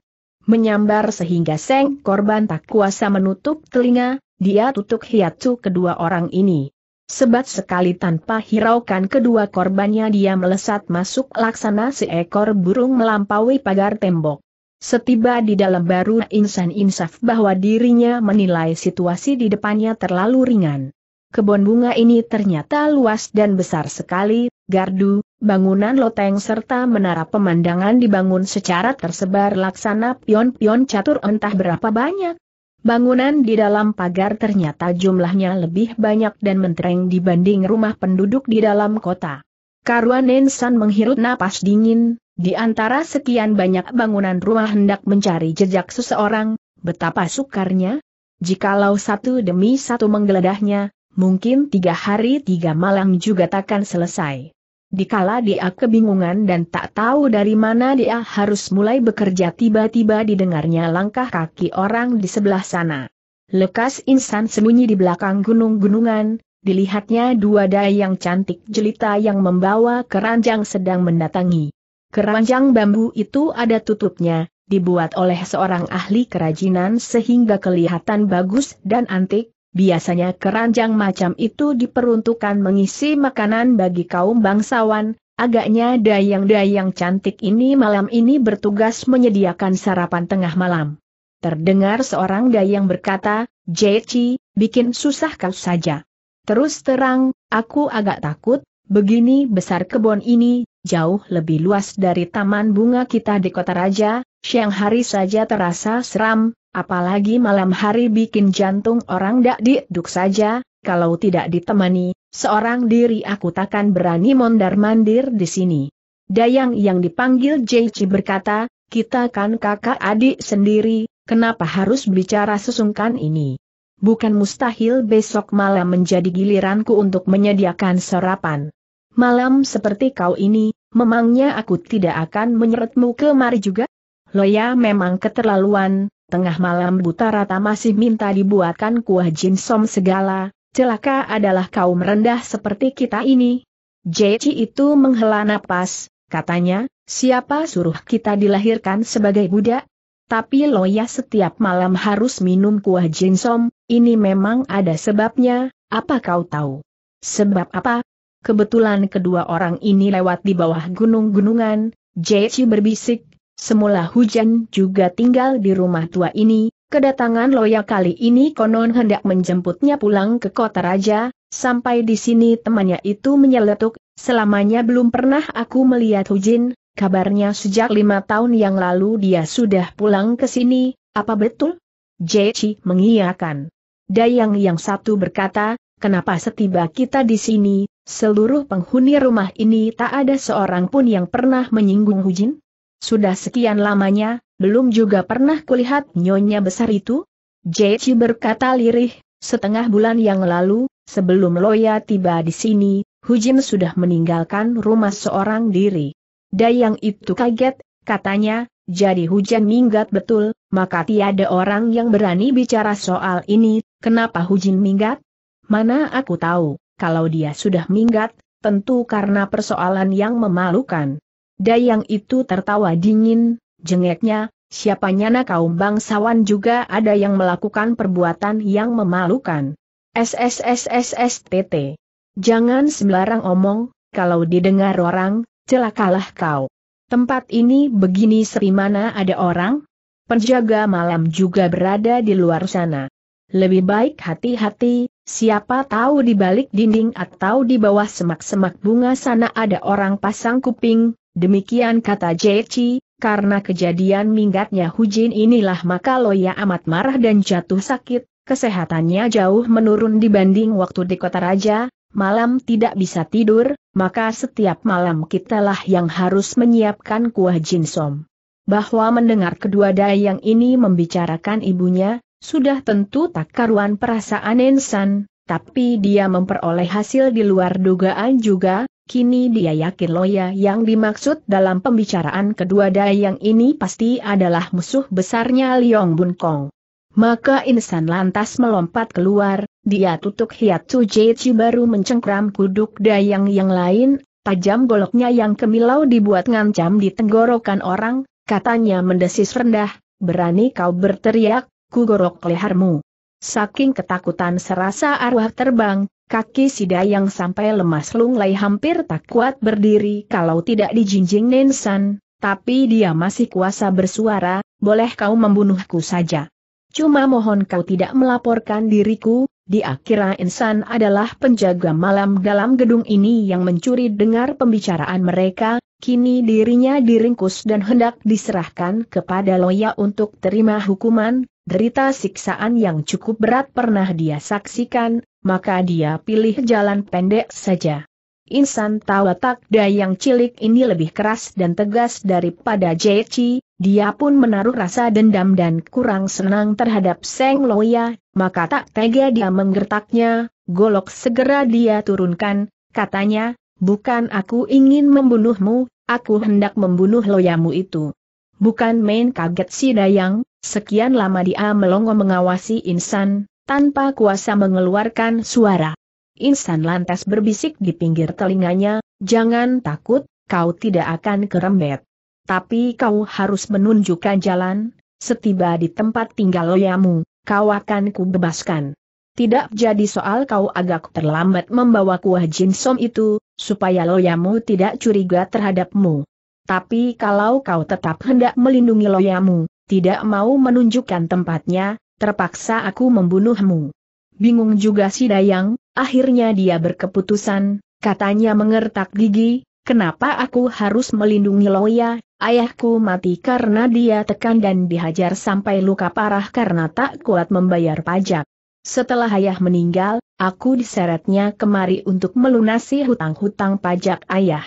Menyambar sehingga seng korban tak kuasa menutup telinga, dia tutup hiatu kedua orang ini. Sebat sekali tanpa hiraukan kedua korbannya dia melesat masuk laksana seekor burung melampaui pagar tembok. Setiba di dalam baru insan insaf bahwa dirinya menilai situasi di depannya terlalu ringan. Kebun bunga ini ternyata luas dan besar sekali, gardu, bangunan loteng serta menara pemandangan dibangun secara tersebar laksana pion-pion catur entah berapa banyak, Bangunan di dalam pagar ternyata jumlahnya lebih banyak dan mentereng dibanding rumah penduduk di dalam kota. Karuan Nensan menghirup napas dingin, di antara sekian banyak bangunan rumah hendak mencari jejak seseorang, betapa sukarnya. Jikalau satu demi satu menggeledahnya, mungkin tiga hari tiga malam juga takkan selesai. Dikala dia kebingungan dan tak tahu dari mana dia harus mulai bekerja tiba-tiba didengarnya langkah kaki orang di sebelah sana. Lekas insan sembunyi di belakang gunung-gunungan, dilihatnya dua daya yang cantik jelita yang membawa keranjang sedang mendatangi. Keranjang bambu itu ada tutupnya, dibuat oleh seorang ahli kerajinan sehingga kelihatan bagus dan antik, Biasanya keranjang macam itu diperuntukkan mengisi makanan bagi kaum bangsawan, agaknya dayang-dayang cantik ini malam ini bertugas menyediakan sarapan tengah malam. Terdengar seorang dayang berkata, Jeci, bikin susah kau saja. Terus terang, aku agak takut, begini besar kebun ini, jauh lebih luas dari taman bunga kita di kota raja, siang hari saja terasa seram, Apalagi malam hari bikin jantung orang dak dikduk saja, kalau tidak ditemani, seorang diri aku takkan berani mondar-mandir di sini. Dayang yang dipanggil Jeichi berkata, kita kan kakak adik sendiri, kenapa harus bicara sesungkan ini? Bukan mustahil besok malam menjadi giliranku untuk menyediakan sarapan. Malam seperti kau ini, memangnya aku tidak akan menyeretmu kemari juga? Loya memang keterlaluan, Tengah malam buta rata masih minta dibuatkan kuah jinsom segala, celaka adalah kaum rendah seperti kita ini. Jeci itu menghela napas, katanya, siapa suruh kita dilahirkan sebagai budak? Tapi Loya setiap malam harus minum kuah jinsom, ini memang ada sebabnya, apa kau tahu? Sebab apa? Kebetulan kedua orang ini lewat di bawah gunung-gunungan, Jeci berbisik, Semula hujan juga tinggal di rumah tua ini, kedatangan Loya kali ini konon hendak menjemputnya pulang ke kota raja, sampai di sini temannya itu menyeletuk, selamanya belum pernah aku melihat Hujin, kabarnya sejak lima tahun yang lalu dia sudah pulang ke sini, apa betul? Jeci mengiyakan. Dayang yang satu berkata, kenapa setiba kita di sini, seluruh penghuni rumah ini tak ada seorang pun yang pernah menyinggung Hujin? Sudah sekian lamanya, belum juga pernah kulihat nyonya besar itu? Jeci berkata lirih, setengah bulan yang lalu, sebelum Loya tiba di sini, Hujin sudah meninggalkan rumah seorang diri. Dayang itu kaget, katanya, jadi hujan minggat betul, maka tiada orang yang berani bicara soal ini, kenapa Hujin minggat? Mana aku tahu, kalau dia sudah minggat, tentu karena persoalan yang memalukan. Dayang itu tertawa dingin, jengeknya, siapanya na kaum bangsawan juga ada yang melakukan perbuatan yang memalukan. SSSSSTT. Jangan sembarang omong, kalau didengar orang, celakalah kau. Tempat ini begini mana ada orang? Penjaga malam juga berada di luar sana. Lebih baik hati-hati, siapa tahu di balik dinding atau di bawah semak-semak bunga sana ada orang pasang kuping, Demikian kata Jeci, karena kejadian minggatnya Hujin inilah maka Loya amat marah dan jatuh sakit, kesehatannya jauh menurun dibanding waktu di kota raja, malam tidak bisa tidur, maka setiap malam kitalah yang harus menyiapkan kuah jinsom. Bahwa mendengar kedua dayang ini membicarakan ibunya, sudah tentu tak karuan perasaan Nensan. tapi dia memperoleh hasil di luar dugaan juga, Kini dia yakin Loya yang dimaksud dalam pembicaraan kedua dayang ini pasti adalah musuh besarnya Liong Bun Kong. Maka insan lantas melompat keluar, dia tutup hiat Tu Jeci baru mencengkram kuduk dayang yang lain, tajam goloknya yang kemilau dibuat ngancam di tenggorokan orang, katanya mendesis rendah, berani kau berteriak, ku gorok lehermu. Saking ketakutan serasa arwah terbang, Kaki Sida yang sampai lemas lunglai hampir tak kuat berdiri kalau tidak dijinjing Nensan, tapi dia masih kuasa bersuara, boleh kau membunuhku saja. Cuma mohon kau tidak melaporkan diriku, Di akhirnya Insan adalah penjaga malam dalam gedung ini yang mencuri dengar pembicaraan mereka, kini dirinya diringkus dan hendak diserahkan kepada Loya untuk terima hukuman, derita siksaan yang cukup berat pernah dia saksikan, maka dia pilih jalan pendek saja. Insan tahu tak yang cilik ini lebih keras dan tegas daripada Jeci, dia pun menaruh rasa dendam dan kurang senang terhadap Seng Loya, maka tak tega dia menggertaknya, golok segera dia turunkan, katanya, bukan aku ingin membunuhmu, aku hendak membunuh loyamu itu. Bukan main kaget si dayang, sekian lama dia melongo mengawasi insan, tanpa kuasa mengeluarkan suara. Insan lantas berbisik di pinggir telinganya, jangan takut, kau tidak akan kerembet. Tapi kau harus menunjukkan jalan, setiba di tempat tinggal loyamu, kau akan kubebaskan. Tidak jadi soal kau agak terlambat membawa kuah jinsom itu, supaya loyamu tidak curiga terhadapmu. Tapi kalau kau tetap hendak melindungi loyamu, tidak mau menunjukkan tempatnya, terpaksa aku membunuhmu. Bingung juga si Dayang, akhirnya dia berkeputusan, katanya mengertak gigi, kenapa aku harus melindungi Loya, ayahku mati karena dia tekan dan dihajar sampai luka parah karena tak kuat membayar pajak. Setelah ayah meninggal, aku diseretnya kemari untuk melunasi hutang-hutang pajak ayah.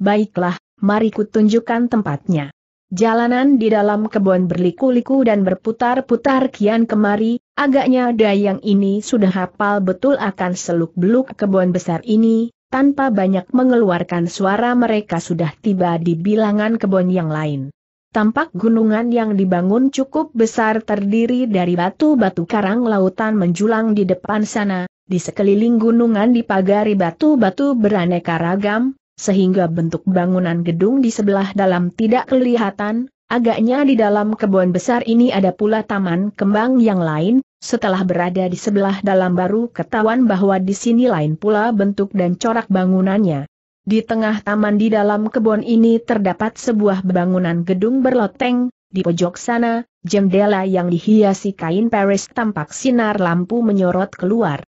Baiklah, mari kutunjukkan tempatnya. Jalanan di dalam kebun berliku-liku dan berputar-putar kian kemari, agaknya Dayang ini sudah hafal betul akan seluk-beluk kebun besar ini, tanpa banyak mengeluarkan suara mereka sudah tiba di bilangan kebun yang lain. Tampak gunungan yang dibangun cukup besar terdiri dari batu-batu karang lautan menjulang di depan sana, di sekeliling gunungan dipagari batu-batu beraneka ragam, sehingga bentuk bangunan gedung di sebelah dalam tidak kelihatan, agaknya di dalam kebun besar ini ada pula taman kembang yang lain, setelah berada di sebelah dalam baru ketahuan bahwa di sini lain pula bentuk dan corak bangunannya. Di tengah taman di dalam kebun ini terdapat sebuah bangunan gedung berloteng, di pojok sana, jendela yang dihiasi kain Paris tampak sinar lampu menyorot keluar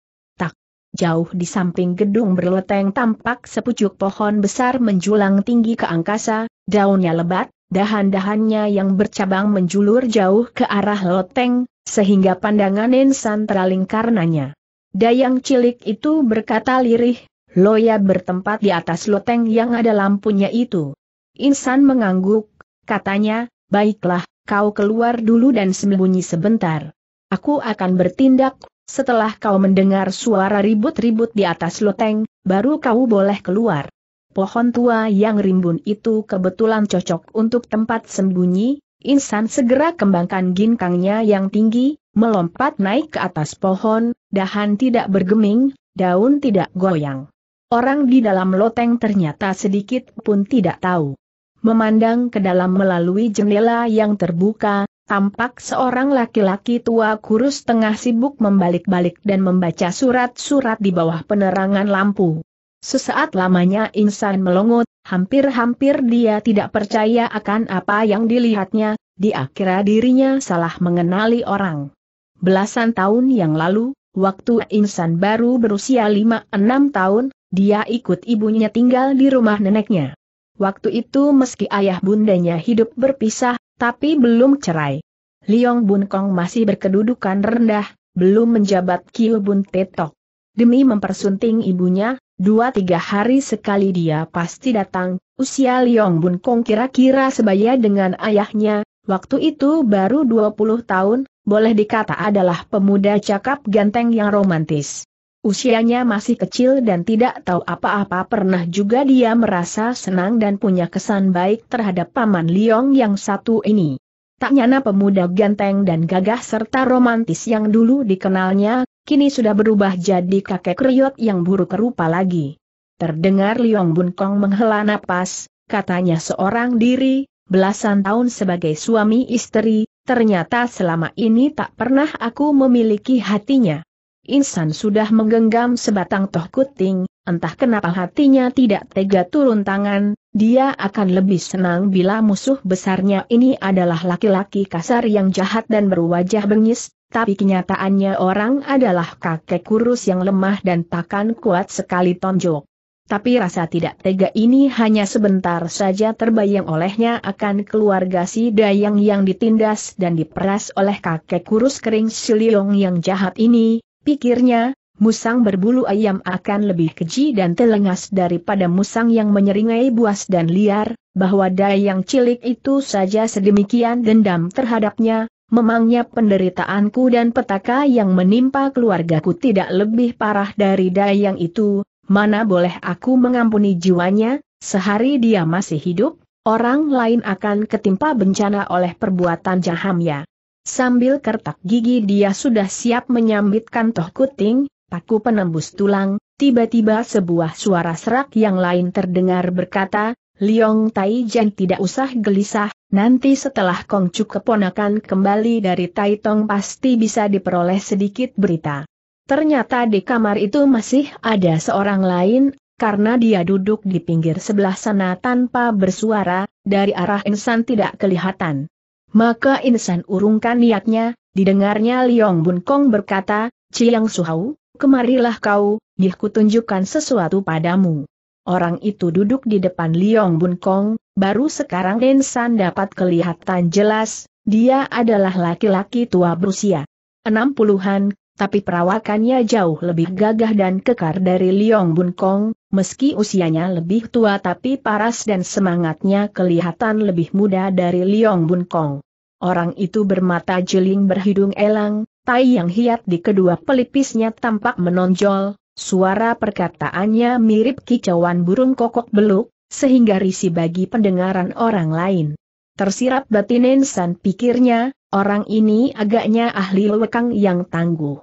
jauh di samping gedung berloteng tampak sepucuk pohon besar menjulang tinggi ke angkasa, daunnya lebat, dahan-dahannya yang bercabang menjulur jauh ke arah loteng, sehingga pandangan insan teraling karenanya. Dayang cilik itu berkata lirih, Loya bertempat di atas loteng yang ada lampunya itu. Insan mengangguk, katanya, baiklah, kau keluar dulu dan sembunyi sebentar. Aku akan bertindak setelah kau mendengar suara ribut-ribut di atas loteng, baru kau boleh keluar. Pohon tua yang rimbun itu kebetulan cocok untuk tempat sembunyi, Insan segera kembangkan ginkangnya yang tinggi, melompat naik ke atas pohon, dahan tidak bergeming, daun tidak goyang. Orang di dalam loteng ternyata sedikit pun tidak tahu. Memandang ke dalam melalui jendela yang terbuka, Tampak seorang laki-laki tua kurus tengah sibuk membalik-balik dan membaca surat-surat di bawah penerangan lampu. Sesaat lamanya insan melongot, hampir-hampir dia tidak percaya akan apa yang dilihatnya, Di akhirnya dirinya salah mengenali orang. Belasan tahun yang lalu, waktu insan baru berusia 5-6 tahun, dia ikut ibunya tinggal di rumah neneknya. Waktu itu meski ayah bundanya hidup berpisah, tapi belum cerai. Liong Bun Kong masih berkedudukan rendah, belum menjabat Kiu Bun Tetok. Demi mempersunting ibunya, dua-tiga hari sekali dia pasti datang, usia Liong Bun Kong kira-kira sebaya dengan ayahnya, waktu itu baru 20 tahun, boleh dikata adalah pemuda cakap ganteng yang romantis. Usianya masih kecil dan tidak tahu apa-apa pernah juga dia merasa senang dan punya kesan baik terhadap Paman Liong yang satu ini. Tak nyana pemuda ganteng dan gagah serta romantis yang dulu dikenalnya, kini sudah berubah jadi kakek kriot yang buruk rupa lagi. Terdengar Liong Bun Kong menghela napas, katanya seorang diri, belasan tahun sebagai suami istri, ternyata selama ini tak pernah aku memiliki hatinya. Insan sudah menggenggam sebatang toh kuting, entah kenapa hatinya tidak tega turun tangan, dia akan lebih senang bila musuh besarnya ini adalah laki-laki kasar yang jahat dan berwajah bengis, tapi kenyataannya orang adalah kakek kurus yang lemah dan takkan kuat sekali tonjok. Tapi rasa tidak tega ini hanya sebentar saja terbayang olehnya akan keluarga si Dayang yang ditindas dan diperas oleh kakek kurus kering Siliong yang jahat ini, Pikirnya, musang berbulu ayam akan lebih keji dan telengas daripada musang yang menyeringai buas dan liar, bahwa Dayang cilik itu saja sedemikian dendam terhadapnya, memangnya penderitaanku dan petaka yang menimpa keluargaku tidak lebih parah dari Dayang itu, mana boleh aku mengampuni jiwanya, sehari dia masih hidup, orang lain akan ketimpa bencana oleh perbuatan jahamnya. Sambil kertak gigi dia sudah siap menyambitkan toh kuting, paku penembus tulang, tiba-tiba sebuah suara serak yang lain terdengar berkata, Liong Tai Taijian tidak usah gelisah, nanti setelah Kong Chu keponakan kembali dari Tai Tong pasti bisa diperoleh sedikit berita. Ternyata di kamar itu masih ada seorang lain, karena dia duduk di pinggir sebelah sana tanpa bersuara, dari arah insan tidak kelihatan. Maka insan urungkan niatnya, didengarnya Liong Bun Kong berkata, Ciyang Suhau, kemarilah kau, nih kutunjukkan sesuatu padamu. Orang itu duduk di depan Liong Bun Kong, baru sekarang Insan dapat kelihatan jelas, dia adalah laki-laki tua berusia. Enam puluhan, tapi perawakannya jauh lebih gagah dan kekar dari Liong Bun Kong, meski usianya lebih tua tapi paras dan semangatnya kelihatan lebih muda dari Liong Bun Kong. Orang itu bermata jeling berhidung elang, tai yang hiat di kedua pelipisnya tampak menonjol, suara perkataannya mirip kicauan burung kokok beluk, sehingga risi bagi pendengaran orang lain. Tersirat batin insan pikirnya, orang ini agaknya ahli lewekang yang tangguh.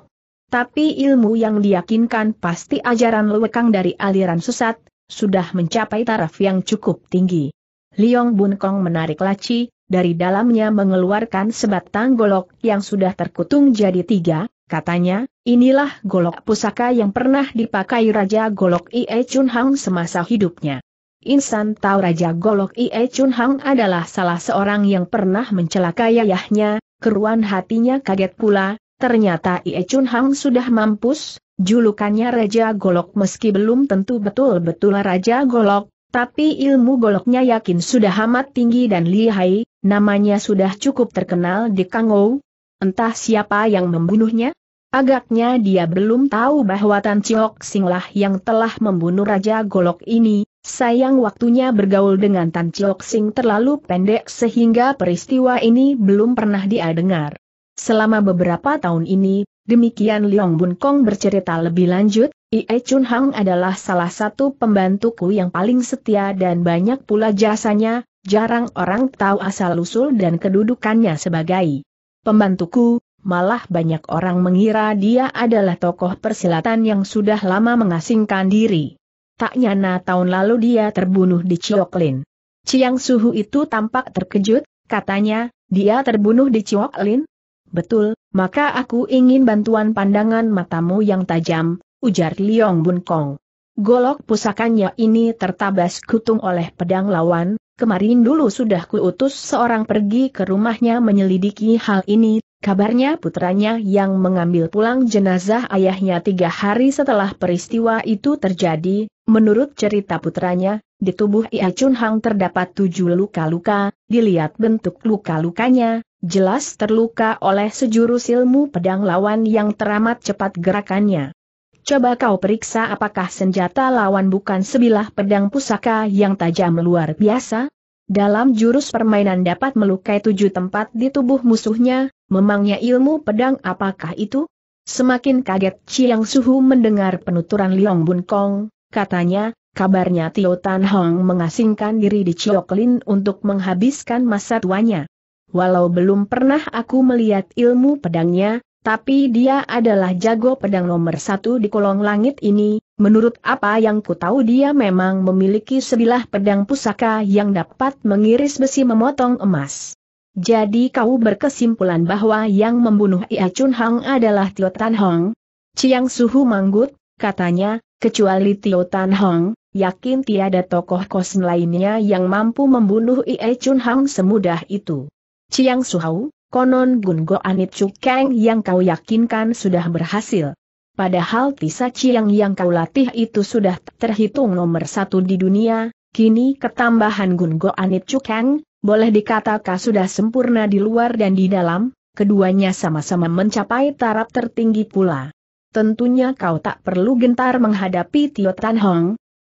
Tapi ilmu yang diyakinkan pasti ajaran lewekang dari aliran sesat, sudah mencapai taraf yang cukup tinggi. Liong Bun Kong menarik laci, dari dalamnya mengeluarkan sebatang golok yang sudah terkutung jadi tiga, katanya, inilah golok pusaka yang pernah dipakai Raja Golok Ie Chun Hang semasa hidupnya. Insan tahu Raja Golok Ie Chun Hang adalah salah seorang yang pernah mencelakai ayahnya, keruan hatinya kaget pula, ternyata Ie Chun Hang sudah mampus, julukannya Raja Golok meski belum tentu betul-betul Raja Golok, tapi ilmu goloknya yakin sudah amat tinggi dan lihai, namanya sudah cukup terkenal di Kangou. Entah siapa yang membunuhnya? Agaknya dia belum tahu bahwa Tan Chiok Singlah yang telah membunuh Raja Golok ini, Sayang waktunya bergaul dengan Tan Chiok Sing terlalu pendek sehingga peristiwa ini belum pernah dia dengar. Selama beberapa tahun ini, demikian Liong Bun Kong bercerita lebih lanjut, Ie Chun Hang adalah salah satu pembantuku yang paling setia dan banyak pula jasanya, jarang orang tahu asal-usul dan kedudukannya sebagai pembantuku, malah banyak orang mengira dia adalah tokoh persilatan yang sudah lama mengasingkan diri. Tak nyana tahun lalu dia terbunuh di Cioklin. Ciang Suhu itu tampak terkejut, katanya, dia terbunuh di Cioklin? Betul, maka aku ingin bantuan pandangan matamu yang tajam, ujar Liong Bun Kong. Golok pusakanya ini tertabas kutung oleh pedang lawan, kemarin dulu sudah kuutus seorang pergi ke rumahnya menyelidiki hal ini, Kabarnya putranya yang mengambil pulang jenazah ayahnya tiga hari setelah peristiwa itu terjadi, menurut cerita putranya, di tubuh Ia Chun Hang terdapat tujuh luka-luka, dilihat bentuk luka-lukanya, jelas terluka oleh sejurus ilmu pedang lawan yang teramat cepat gerakannya. Coba kau periksa apakah senjata lawan bukan sebilah pedang pusaka yang tajam luar biasa? Dalam jurus permainan dapat melukai tujuh tempat di tubuh musuhnya, Memangnya ilmu pedang apakah itu? Semakin kaget Chiang Suhu mendengar penuturan Liong Bun Kong, katanya, kabarnya Tio Tan Hong mengasingkan diri di Chiok Lin untuk menghabiskan masa tuanya. Walau belum pernah aku melihat ilmu pedangnya, tapi dia adalah jago pedang nomor satu di kolong langit ini, menurut apa yang ku tahu dia memang memiliki sebilah pedang pusaka yang dapat mengiris besi memotong emas. Jadi kau berkesimpulan bahwa yang membunuh Ia Chun Hang adalah Tio Tan Hong? Chiang Suhu manggut, katanya, kecuali Tio Tan Hong, yakin tiada tokoh kosm lainnya yang mampu membunuh Ia Chun Hang semudah itu. Chiang Suhu, konon Gun Go Anit Chukeng yang kau yakinkan sudah berhasil. Padahal Tisa Chiang yang kau latih itu sudah terhitung nomor satu di dunia, kini ketambahan Gun Go Anit Chukeng, boleh dikatakan sudah sempurna di luar dan di dalam, keduanya sama-sama mencapai taraf tertinggi pula. Tentunya kau tak perlu gentar menghadapi Tio Tan Hong.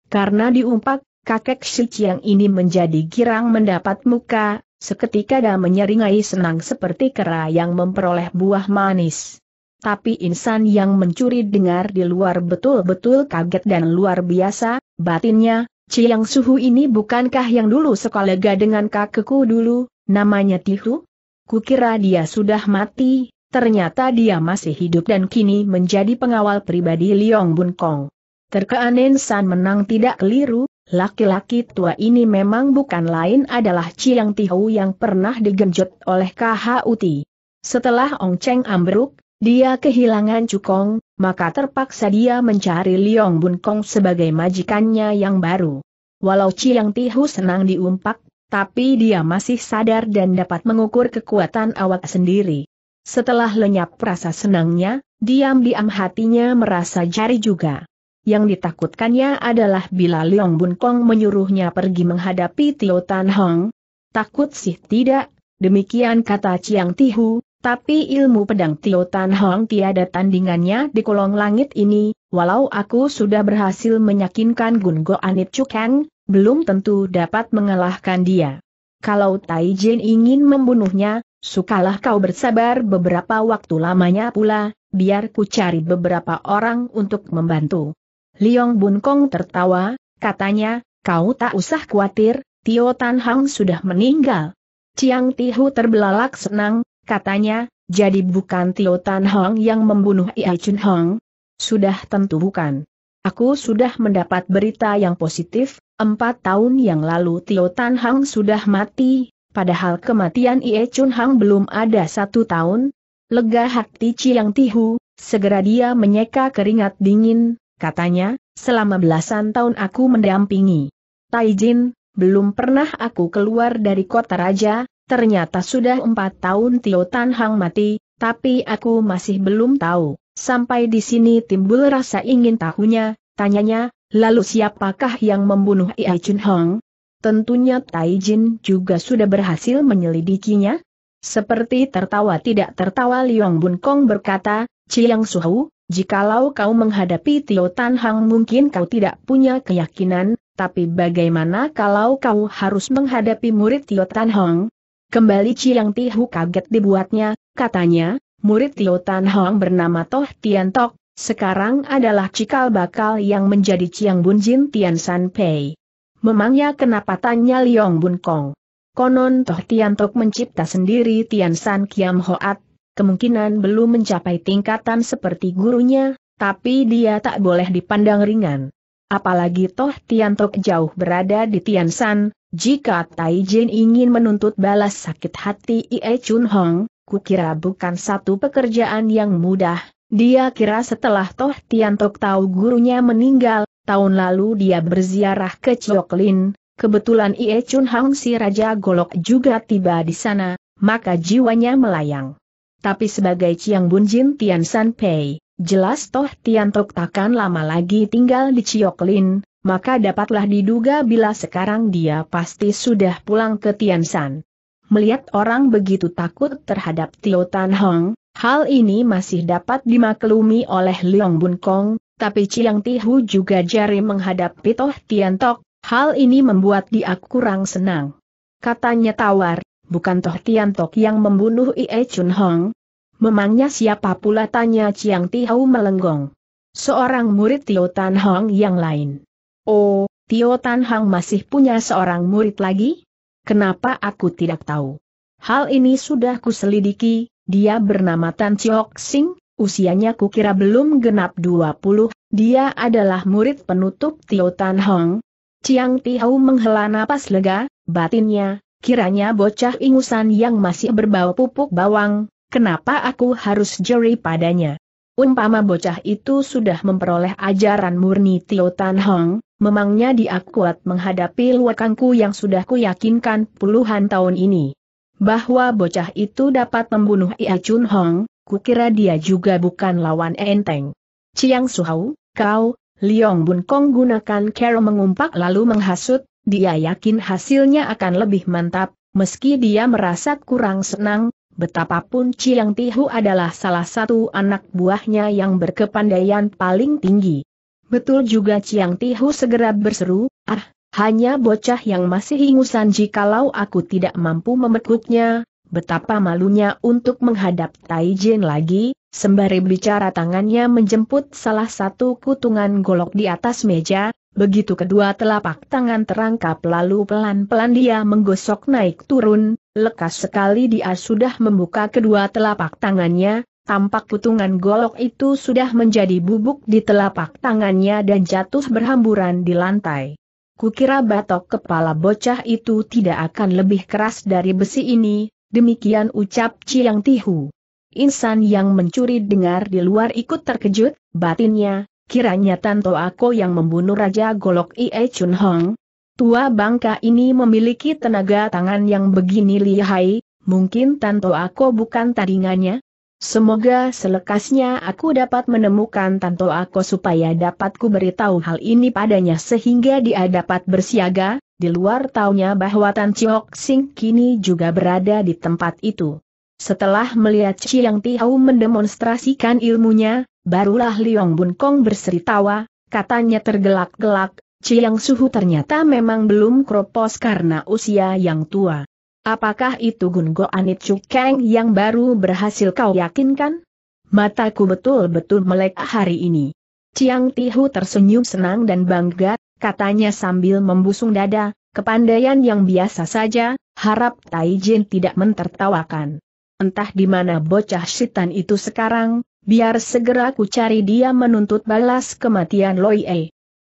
Karena diumpak, kakek si Chiang ini menjadi girang mendapat muka, seketika dah menyeringai senang seperti kera yang memperoleh buah manis. Tapi insan yang mencuri dengar di luar betul-betul kaget dan luar biasa, batinnya, Ciang Suhu ini bukankah yang dulu sekolega dengan kakekku dulu, namanya Tihu? Kukira dia sudah mati, ternyata dia masih hidup dan kini menjadi pengawal pribadi Liong Bun Kong. Terkeanen San menang tidak keliru, laki-laki tua ini memang bukan lain adalah Ciang Tihu yang pernah digenjot oleh KHUT. Setelah Ong Cheng ambruk, dia kehilangan Cukong, maka terpaksa dia mencari Liong Bun Kong sebagai majikannya yang baru. Walau Chiang Tihu senang diumpak, tapi dia masih sadar dan dapat mengukur kekuatan awak sendiri. Setelah lenyap rasa senangnya, diam-diam hatinya merasa jari juga. Yang ditakutkannya adalah bila Liong Bun Kong menyuruhnya pergi menghadapi Tio Tan Hong. Takut sih tidak, demikian kata Chiang Tihu, tapi ilmu pedang Tio Tan Hong tiada tandingannya di kolong langit ini, walau aku sudah berhasil menyakinkan Gun Go Anit Chukeng, belum tentu dapat mengalahkan dia. Kalau Tai Jin ingin membunuhnya, sukalah kau bersabar beberapa waktu lamanya pula, biar ku cari beberapa orang untuk membantu. Liong Bun Kong tertawa, katanya, kau tak usah khawatir, Tio Tan Hang sudah meninggal. Ciang Tihu terbelalak senang, Katanya, jadi bukan Tio Tan Hong yang membunuh Ia Chun Hong? Sudah tentu bukan. Aku sudah mendapat berita yang positif, empat tahun yang lalu Tio Tan Hong sudah mati, padahal kematian Ia Chun Hong belum ada satu tahun. Lega hati Chiang Tihu, segera dia menyeka keringat dingin, katanya, selama belasan tahun aku mendampingi. Taijin, belum pernah aku keluar dari kota raja, Ternyata sudah empat tahun Tio Tan Hang mati, tapi aku masih belum tahu. Sampai di sini timbul rasa ingin tahunya, tanyanya, lalu siapakah yang membunuh Ia Chun Hong? Tentunya Tai Jin juga sudah berhasil menyelidikinya. Seperti tertawa tidak tertawa Liong Bun Kong berkata, Chiang Suhu, jikalau kau menghadapi Tio Tan Hang mungkin kau tidak punya keyakinan, tapi bagaimana kalau kau harus menghadapi murid Tio Tan Hong? Kembali Chiang Tihu kaget dibuatnya, katanya, murid Tio Tan Hong bernama Toh Tian Tok, sekarang adalah cikal bakal yang menjadi Chiang Bun Jin Tian San Pei. Memangnya kenapa tanya Liong Bun Kong? Konon Toh Tian Tok mencipta sendiri Tian San Kiam Hoat, kemungkinan belum mencapai tingkatan seperti gurunya, tapi dia tak boleh dipandang ringan. Apalagi Toh Tian Tok jauh berada di Tian San, jika Tai Jin ingin menuntut balas sakit hati Ie Chun Hong, kukira bukan satu pekerjaan yang mudah. Dia kira setelah Toh Tian Tok tahu gurunya meninggal, tahun lalu dia berziarah ke Choklin, kebetulan Ie Chun Hong si Raja Golok juga tiba di sana, maka jiwanya melayang. Tapi sebagai Chiang Bun Jin Tian San Pei, jelas Toh Tian Tok takkan lama lagi tinggal di Choklin, maka dapatlah diduga bila sekarang dia pasti sudah pulang ke Tiansan. Melihat orang begitu takut terhadap Tio Tan Hong, hal ini masih dapat dimaklumi oleh Leong Bun Kong, tapi Chiang Tihu juga jari menghadapi Toh Tian Tok, hal ini membuat dia kurang senang. Katanya tawar, bukan Toh Tian Tok yang membunuh Ie Chun Hong. Memangnya siapa pula tanya Chiang Tihu melenggong. Seorang murid Tio Tan Hong yang lain. Oh, Tio Tan Hang masih punya seorang murid lagi? Kenapa aku tidak tahu? Hal ini sudah kuselidiki, dia bernama Tan Chiok Sing, usianya kukira belum genap 20, dia adalah murid penutup Tio Tan Hang. Chiang Tihau menghela napas lega, batinnya, kiranya bocah ingusan yang masih berbau pupuk bawang, kenapa aku harus jeri padanya? Umpama bocah itu sudah memperoleh ajaran murni Tio Tan Hong, memangnya dia kuat menghadapi luakanku yang sudah kuyakinkan puluhan tahun ini. Bahwa bocah itu dapat membunuh Ia Chun Hong, kukira dia juga bukan lawan enteng. Chiang Suhau, kau, Liong Bun Kong gunakan cara mengumpak lalu menghasut, dia yakin hasilnya akan lebih mantap, meski dia merasa kurang senang, betapapun Chiang Tihu adalah salah satu anak buahnya yang berkepandaian paling tinggi. Betul juga Ciang Tihu segera berseru, ah, hanya bocah yang masih ingusan jikalau aku tidak mampu memekutnya, betapa malunya untuk menghadap Tai Jin lagi, sembari bicara tangannya menjemput salah satu kutungan golok di atas meja, begitu kedua telapak tangan terangkap lalu pelan-pelan dia menggosok naik turun, lekas sekali dia sudah membuka kedua telapak tangannya, Tampak putungan golok itu sudah menjadi bubuk di telapak tangannya dan jatuh berhamburan di lantai. Kukira batok kepala bocah itu tidak akan lebih keras dari besi ini, demikian ucap Ciang Tihu. Insan yang mencuri dengar di luar ikut terkejut, batinnya, kiranya Tanto Ako yang membunuh Raja Golok Ie Chun Hong. Tua bangka ini memiliki tenaga tangan yang begini lihai, mungkin Tanto Ako bukan tadingannya? Semoga selekasnya aku dapat menemukan Tanto Ako supaya dapat ku beritahu hal ini padanya sehingga dia dapat bersiaga, di luar taunya bahwa Tan Chiok Sing kini juga berada di tempat itu. Setelah melihat Chiang Tiau mendemonstrasikan ilmunya, barulah Liong Bun Kong berseri tawa, katanya tergelak-gelak, Chiang Suhu ternyata memang belum kropos karena usia yang tua. Apakah itu Gun Go Anit Kang yang baru berhasil kau yakinkan? Mataku betul-betul melek hari ini. Ciang Tihu tersenyum senang dan bangga, katanya sambil membusung dada, kepandaian yang biasa saja, harap Tai Jin tidak mentertawakan. Entah di mana bocah setan itu sekarang, biar segera ku cari dia menuntut balas kematian Loi E.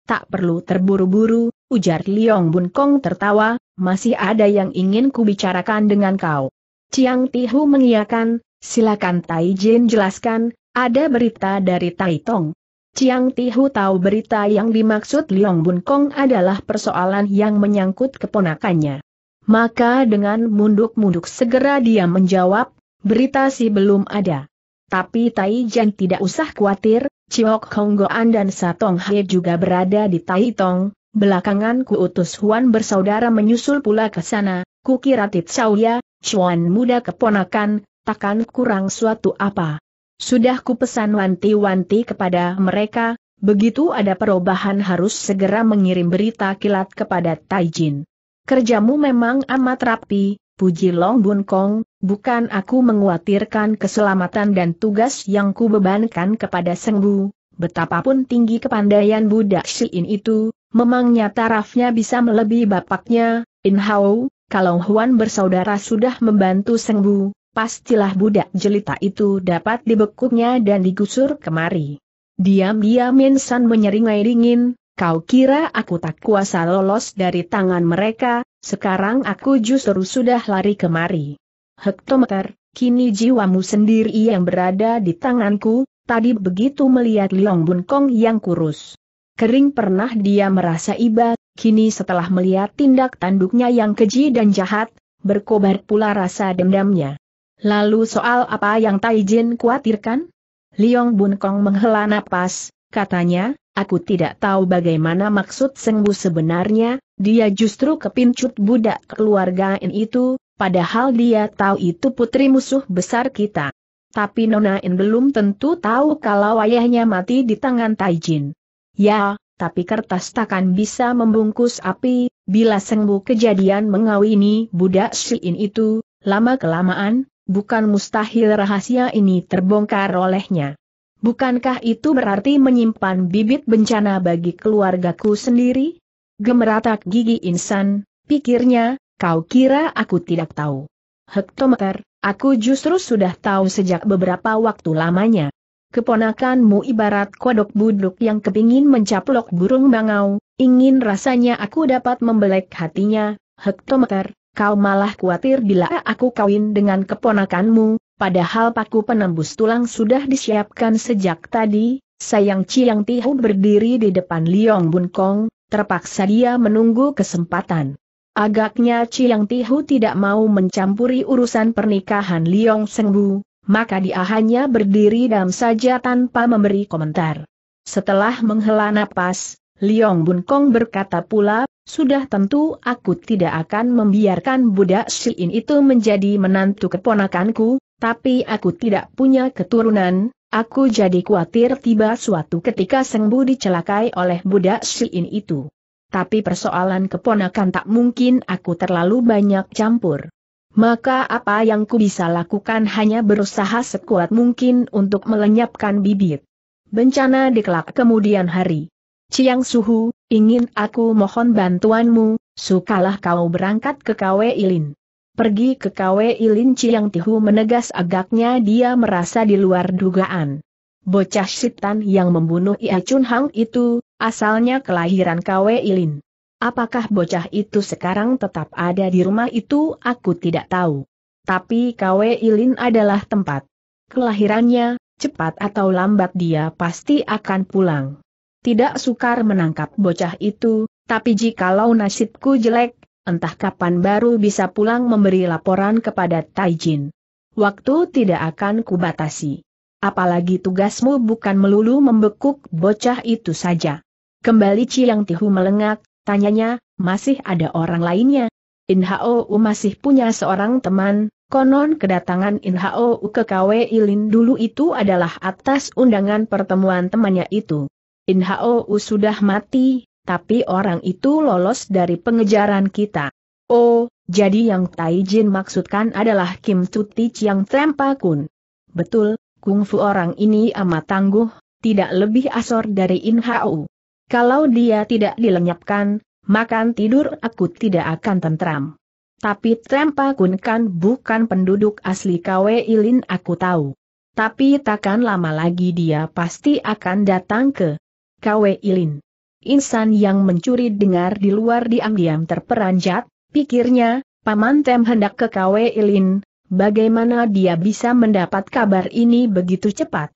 Tak perlu terburu-buru, ujar Liong Bun Kong tertawa, masih ada yang ingin kubicarakan dengan kau. Ciang Tihu mengiakan, silakan Tai Jin jelaskan, ada berita dari Tai Tong. Ciang Tihu tahu berita yang dimaksud Liong Bun Kong adalah persoalan yang menyangkut keponakannya. Maka dengan munduk-munduk segera dia menjawab, berita sih belum ada. Tapi Tai Jin tidak usah khawatir, Ciok Honggoan dan Satong He juga berada di Tai Tong, Belakangan ku utus Huan bersaudara menyusul pula ke sana, ku kira Tit ya, Chuan muda keponakan, takkan kurang suatu apa. Sudah ku pesan wanti-wanti kepada mereka, begitu ada perubahan harus segera mengirim berita kilat kepada Taijin. Kerjamu memang amat rapi, puji Long Bun Kong, bukan aku menguatirkan keselamatan dan tugas yang ku bebankan kepada Seng Bu, betapapun tinggi kepandaian budak Shiin itu, Memangnya tarafnya bisa melebihi bapaknya, In Hao, kalau Huan bersaudara sudah membantu Seng pastilah budak jelita itu dapat dibekuknya dan digusur kemari. Diam-diam Minsan menyeringai dingin, kau kira aku tak kuasa lolos dari tangan mereka, sekarang aku justru sudah lari kemari. Hektometer, kini jiwamu sendiri yang berada di tanganku, tadi begitu melihat Liong Bun Kong yang kurus kering pernah dia merasa iba, kini setelah melihat tindak tanduknya yang keji dan jahat, berkobar pula rasa dendamnya. Lalu soal apa yang Taijin khawatirkan? Liong Bun Kong menghela napas, katanya, aku tidak tahu bagaimana maksud Sengbu sebenarnya, dia justru kepincut budak keluarga keluargaan itu, padahal dia tahu itu putri musuh besar kita. Tapi Nona In belum tentu tahu kalau ayahnya mati di tangan Taijin. Ya, tapi kertas takkan bisa membungkus api, bila sengbu kejadian mengawini budak Shiin itu, lama-kelamaan, bukan mustahil rahasia ini terbongkar olehnya. Bukankah itu berarti menyimpan bibit bencana bagi keluargaku sendiri? Gemeratak gigi insan, pikirnya, kau kira aku tidak tahu. Hektometer, aku justru sudah tahu sejak beberapa waktu lamanya. Keponakanmu ibarat kodok buduk yang kepingin mencaplok burung bangau, ingin rasanya aku dapat membelek hatinya, hektometer, kau malah khawatir bila aku kawin dengan keponakanmu, padahal paku penembus tulang sudah disiapkan sejak tadi, sayang Ciang Tihu berdiri di depan Liong Bun Kong, terpaksa dia menunggu kesempatan. Agaknya Ciang Tihu tidak mau mencampuri urusan pernikahan Liong Sengbu, maka dia hanya berdiri dalam saja tanpa memberi komentar. Setelah menghela napas, Liong Bun Kong berkata pula, sudah tentu aku tidak akan membiarkan budak Shiin itu menjadi menantu keponakanku, tapi aku tidak punya keturunan, aku jadi khawatir tiba suatu ketika Sengbu dicelakai oleh budak Shiin itu. Tapi persoalan keponakan tak mungkin aku terlalu banyak campur. Maka apa yang ku bisa lakukan hanya berusaha sekuat mungkin untuk melenyapkan bibit. Bencana dikelak kemudian hari. Ciang Suhu, ingin aku mohon bantuanmu, sukalah kau berangkat ke KW Ilin. Pergi ke KW Ilin Ciang Tihu menegas agaknya dia merasa di luar dugaan. Bocah setan yang membunuh Ia Chun Hang itu, asalnya kelahiran KW Ilin. Apakah bocah itu sekarang tetap ada di rumah itu aku tidak tahu. Tapi KW Ilin adalah tempat kelahirannya, cepat atau lambat dia pasti akan pulang. Tidak sukar menangkap bocah itu, tapi jikalau nasibku jelek, entah kapan baru bisa pulang memberi laporan kepada Taijin. Waktu tidak akan kubatasi. Apalagi tugasmu bukan melulu membekuk bocah itu saja. Kembali Ciyang Tihu melengak, Tanyanya, masih ada orang lainnya? Inhao masih punya seorang teman, konon kedatangan Inhao ke KW Ilin dulu itu adalah atas undangan pertemuan temannya itu. Inhao sudah mati, tapi orang itu lolos dari pengejaran kita. Oh, jadi yang Taijin maksudkan adalah Kim Tuti Chiang tempa Kun. Betul, kungfu orang ini amat tangguh, tidak lebih asor dari Inhao. Kalau dia tidak dilenyapkan, makan tidur aku tidak akan tentram. Tapi Trempa Kun kan bukan penduduk asli Kwe Ilin aku tahu. Tapi takkan lama lagi dia pasti akan datang ke Kwe Ilin. Insan yang mencuri dengar di luar diam-diam terperanjat, pikirnya, Paman Tem hendak ke Kwe Ilin, bagaimana dia bisa mendapat kabar ini begitu cepat?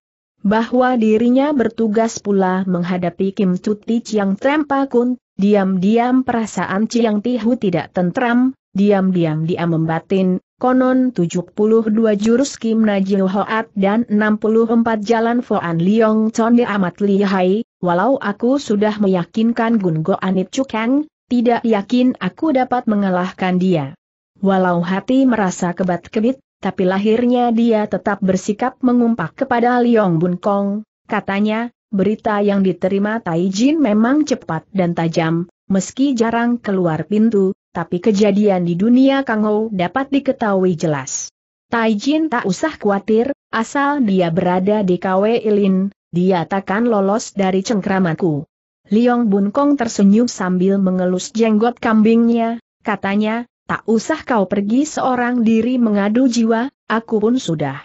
bahwa dirinya bertugas pula menghadapi Kim Tuti Chiang Trempakun, diam-diam perasaan Chiang Tihu tidak tentram, diam-diam dia membatin, konon 72 jurus Kim Najil Hoat dan 64 jalan Foan Liong Chon amat lihai, walau aku sudah meyakinkan Gun Go Anit Chukang, tidak yakin aku dapat mengalahkan dia. Walau hati merasa kebat-kebit, tapi lahirnya dia tetap bersikap mengumpak kepada Liong Bun Kong, katanya, berita yang diterima Tai Jin memang cepat dan tajam, meski jarang keluar pintu, tapi kejadian di dunia Kangou dapat diketahui jelas. Tai Jin tak usah khawatir, asal dia berada di KW Ilin, dia takkan lolos dari cengkramanku. Liong Bun Kong tersenyum sambil mengelus jenggot kambingnya, katanya, Tak usah kau pergi seorang diri mengadu jiwa, aku pun sudah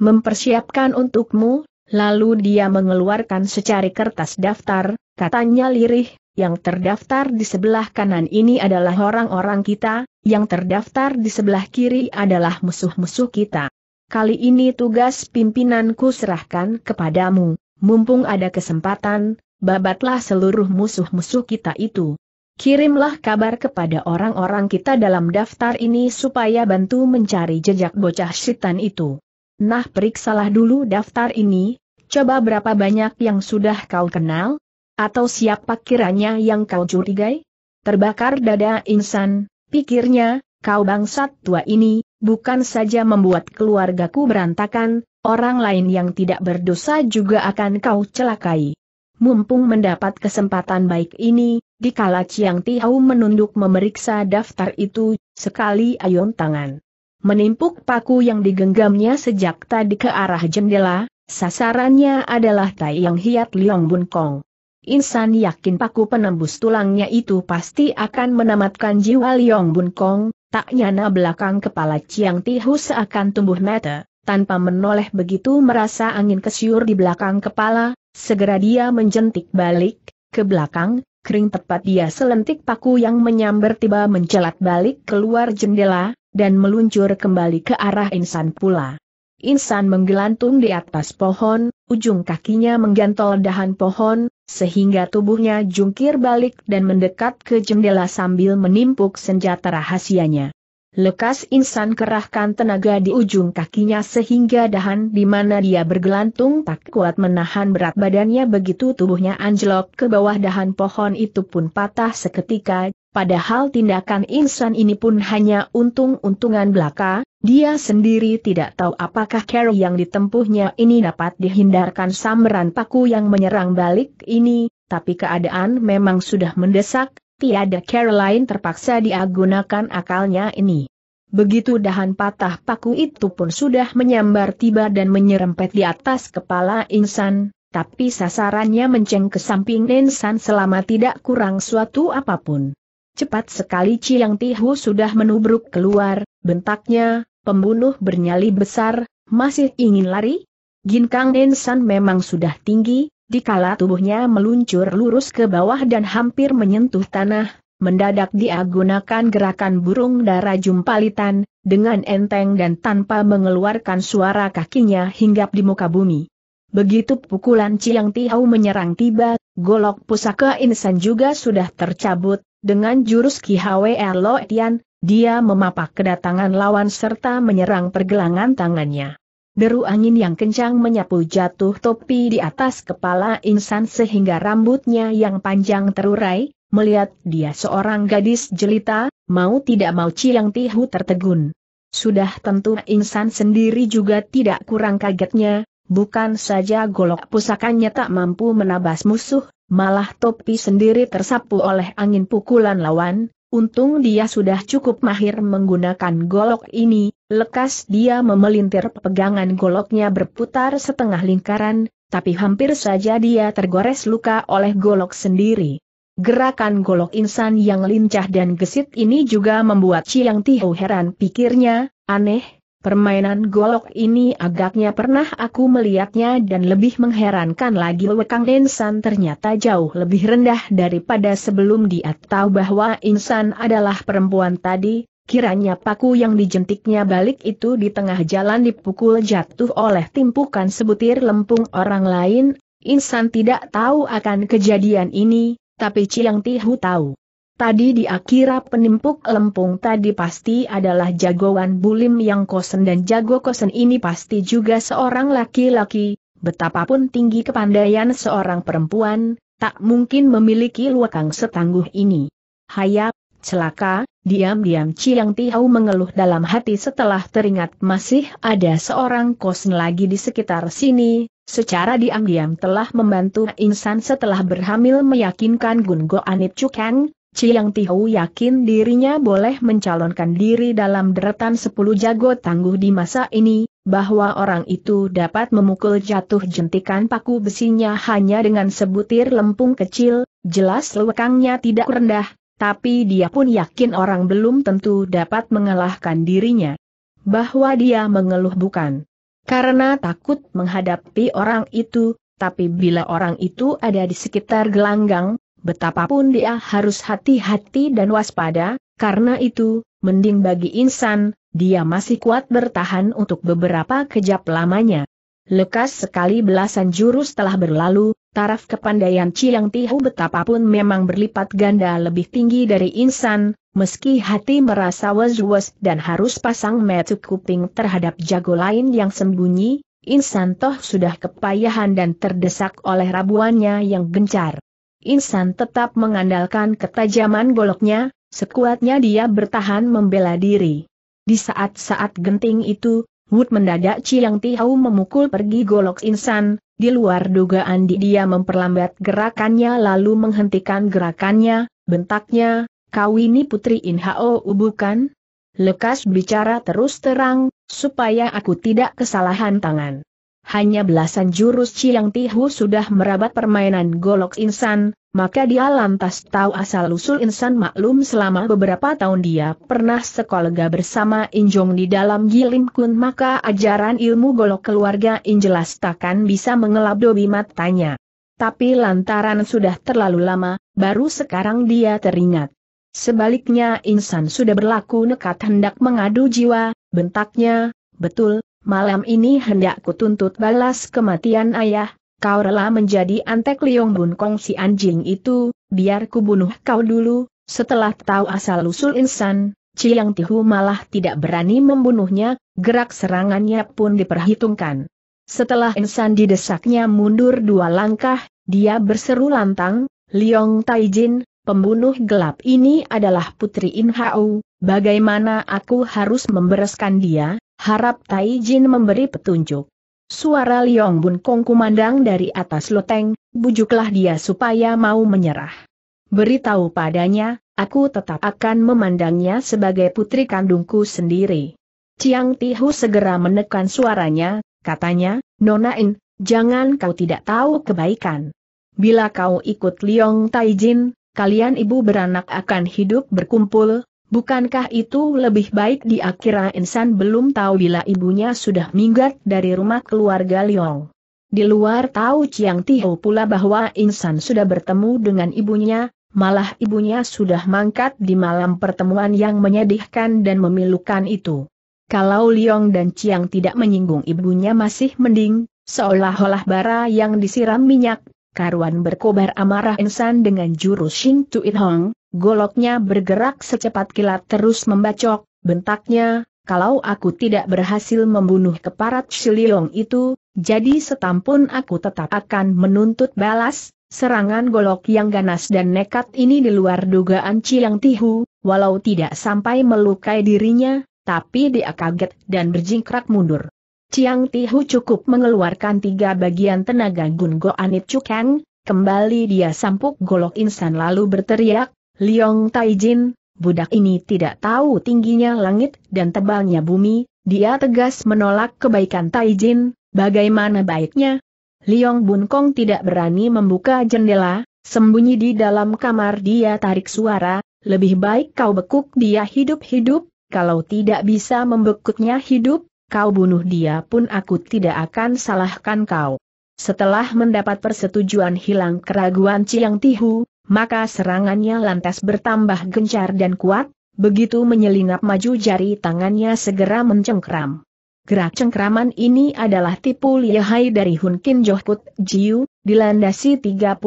mempersiapkan untukmu, lalu dia mengeluarkan secari kertas daftar, katanya lirih, yang terdaftar di sebelah kanan ini adalah orang-orang kita, yang terdaftar di sebelah kiri adalah musuh-musuh kita. Kali ini tugas pimpinanku serahkan kepadamu, mumpung ada kesempatan, babatlah seluruh musuh-musuh kita itu. Kirimlah kabar kepada orang-orang kita dalam daftar ini supaya bantu mencari jejak bocah setan itu. Nah periksalah dulu daftar ini, coba berapa banyak yang sudah kau kenal? Atau siapa kiranya yang kau curigai? Terbakar dada insan, pikirnya, kau bangsat tua ini, bukan saja membuat keluargaku berantakan, orang lain yang tidak berdosa juga akan kau celakai. Mumpung mendapat kesempatan baik ini, Dikala Chiang Tiau menunduk memeriksa daftar itu, sekali ayun tangan. Menimpuk paku yang digenggamnya sejak tadi ke arah jendela, sasarannya adalah Tai Yang Hiat Liang Bun Kong. Insan yakin paku penembus tulangnya itu pasti akan menamatkan jiwa Liang Bun Kong, tak nyana belakang kepala Chiang Tiau seakan tumbuh mata, tanpa menoleh begitu merasa angin kesiur di belakang kepala, segera dia menjentik balik, ke belakang, kering tepat dia selentik paku yang menyambar tiba mencelat balik keluar jendela, dan meluncur kembali ke arah insan pula. Insan menggelantung di atas pohon, ujung kakinya menggantol dahan pohon, sehingga tubuhnya jungkir balik dan mendekat ke jendela sambil menimpuk senjata rahasianya. Lekas insan kerahkan tenaga di ujung kakinya sehingga dahan di mana dia bergelantung tak kuat menahan berat badannya begitu tubuhnya anjlok ke bawah dahan pohon itu pun patah seketika, padahal tindakan insan ini pun hanya untung-untungan belaka, dia sendiri tidak tahu apakah cara yang ditempuhnya ini dapat dihindarkan sambaran paku yang menyerang balik ini, tapi keadaan memang sudah mendesak, Tiada Caroline terpaksa diagunakan akalnya ini. Begitu dahan patah paku itu pun sudah menyambar tiba dan menyerempet di atas kepala insan, tapi sasarannya menceng ke samping insan selama tidak kurang suatu apapun. Cepat sekali Ciang Tihu sudah menubruk keluar, bentaknya, pembunuh bernyali besar, masih ingin lari? Ginkang Nensan memang sudah tinggi, Dikala tubuhnya meluncur lurus ke bawah dan hampir menyentuh tanah, mendadak dia gunakan gerakan burung darah jumpalitan, dengan enteng dan tanpa mengeluarkan suara kakinya hinggap di muka bumi. Begitu pukulan Ciang Tiau menyerang tiba, golok pusaka insan juga sudah tercabut, dengan jurus Ki Hwe Tian, dia memapak kedatangan lawan serta menyerang pergelangan tangannya. Deru angin yang kencang menyapu jatuh topi di atas kepala insan sehingga rambutnya yang panjang terurai, melihat dia seorang gadis jelita, mau tidak mau Ciang Tihu tertegun. Sudah tentu insan sendiri juga tidak kurang kagetnya, bukan saja golok pusakanya tak mampu menabas musuh, malah topi sendiri tersapu oleh angin pukulan lawan, Untung dia sudah cukup mahir menggunakan golok ini, lekas dia memelintir pegangan goloknya berputar setengah lingkaran, tapi hampir saja dia tergores luka oleh golok sendiri. Gerakan golok insan yang lincah dan gesit ini juga membuat Chiang Tiho heran pikirnya, aneh, Permainan golok ini agaknya pernah aku melihatnya dan lebih mengherankan lagi Wekang insan ternyata jauh lebih rendah daripada sebelum dia tahu bahwa insan adalah perempuan tadi, kiranya paku yang dijentiknya balik itu di tengah jalan dipukul jatuh oleh timpukan sebutir lempung orang lain, insan tidak tahu akan kejadian ini, tapi Ciang Tihu tahu. Tadi di akhir penimpuk lempung tadi pasti adalah jagoan bulim yang kosen dan jago kosen ini pasti juga seorang laki-laki, betapapun tinggi kepandaian seorang perempuan, tak mungkin memiliki luakang setangguh ini. Hayap, celaka, diam-diam Ciang Tiau mengeluh dalam hati setelah teringat masih ada seorang kosen lagi di sekitar sini, secara diam-diam telah membantu insan setelah berhamil meyakinkan Gun Go Anit Cukang, Chiang Tihou yakin dirinya boleh mencalonkan diri dalam deretan 10 jago tangguh di masa ini, bahwa orang itu dapat memukul jatuh jentikan paku besinya hanya dengan sebutir lempung kecil, jelas lekangnya tidak rendah, tapi dia pun yakin orang belum tentu dapat mengalahkan dirinya. Bahwa dia mengeluh bukan karena takut menghadapi orang itu, tapi bila orang itu ada di sekitar gelanggang, Betapapun dia harus hati-hati dan waspada, karena itu, mending bagi insan, dia masih kuat bertahan untuk beberapa kejap lamanya. Lekas sekali belasan jurus telah berlalu, taraf kepandaian Ciang Tihu betapapun memang berlipat ganda lebih tinggi dari insan, meski hati merasa was-was dan harus pasang metu kuping terhadap jago lain yang sembunyi, insan toh sudah kepayahan dan terdesak oleh rabuannya yang gencar. Insan tetap mengandalkan ketajaman goloknya, sekuatnya dia bertahan membela diri. Di saat-saat genting itu, Wood mendadak Ciang Tihau memukul pergi golok Insan, di luar dugaan dia memperlambat gerakannya lalu menghentikan gerakannya, bentaknya, kau ini putri Inhao bukan? Lekas bicara terus terang, supaya aku tidak kesalahan tangan hanya belasan jurus Chiang Tihu sudah merabat permainan golok insan, maka dia lantas tahu asal-usul insan maklum selama beberapa tahun dia pernah sekolah bersama Injong di dalam Gilim Kun maka ajaran ilmu golok keluarga Injelas takkan bisa mengelap dobi matanya. Tapi lantaran sudah terlalu lama, baru sekarang dia teringat. Sebaliknya insan sudah berlaku nekat hendak mengadu jiwa, bentaknya, betul, malam ini hendak kutuntut balas kematian ayah, kau rela menjadi antek liong bun kong si anjing itu, biar kubunuh kau dulu, setelah tahu asal-usul insan, Ciyang Tihu malah tidak berani membunuhnya, gerak serangannya pun diperhitungkan. Setelah insan didesaknya mundur dua langkah, dia berseru lantang, Liong Taijin, pembunuh gelap ini adalah putri In Hao, bagaimana aku harus membereskan dia? Harap Tai Jin memberi petunjuk. Suara Liong Bun Kong kumandang dari atas loteng, bujuklah dia supaya mau menyerah. Beritahu padanya, aku tetap akan memandangnya sebagai putri kandungku sendiri. Ciang Tihu segera menekan suaranya, katanya, Nona In, jangan kau tidak tahu kebaikan. Bila kau ikut Liong Taijin, kalian ibu beranak akan hidup berkumpul, Bukankah itu lebih baik di akhirnya insan belum tahu bila ibunya sudah minggat dari rumah keluarga Liong. Di luar tahu Chiang Tiho pula bahwa insan sudah bertemu dengan ibunya, malah ibunya sudah mangkat di malam pertemuan yang menyedihkan dan memilukan itu. Kalau Liong dan Chiang tidak menyinggung ibunya masih mending, seolah-olah bara yang disiram minyak, karuan berkobar amarah insan dengan jurus Shing It Hong, goloknya bergerak secepat kilat terus membacok, bentaknya, kalau aku tidak berhasil membunuh keparat Shiliong itu, jadi setampun aku tetap akan menuntut balas, serangan golok yang ganas dan nekat ini di luar dugaan Chiang Tihu, walau tidak sampai melukai dirinya, tapi dia kaget dan berjingkrak mundur. Chiang Tihu cukup mengeluarkan tiga bagian tenaga Gun Go Anit Cukang, kembali dia sampuk golok insan lalu berteriak, Liong Taijin, budak ini tidak tahu tingginya langit dan tebalnya bumi, dia tegas menolak kebaikan Taijin, bagaimana baiknya? Liong Bun Kong tidak berani membuka jendela, sembunyi di dalam kamar dia tarik suara, lebih baik kau bekuk dia hidup-hidup, kalau tidak bisa membekuknya hidup, kau bunuh dia pun aku tidak akan salahkan kau. Setelah mendapat persetujuan hilang keraguan Ciang Tihu, maka serangannya lantas bertambah gencar dan kuat, begitu menyelinap maju jari tangannya segera mencengkram. Gerak cengkraman ini adalah tipu lihai dari Hun Hunkin Ji Jiu, dilandasi 30%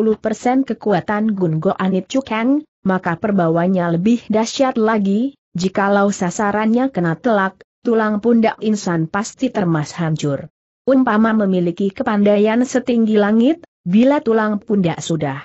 kekuatan Gun Go Anit Chukeng, maka perbawanya lebih dahsyat lagi, jikalau sasarannya kena telak, tulang pundak insan pasti termas hancur. Umpama memiliki kepandaian setinggi langit, bila tulang pundak sudah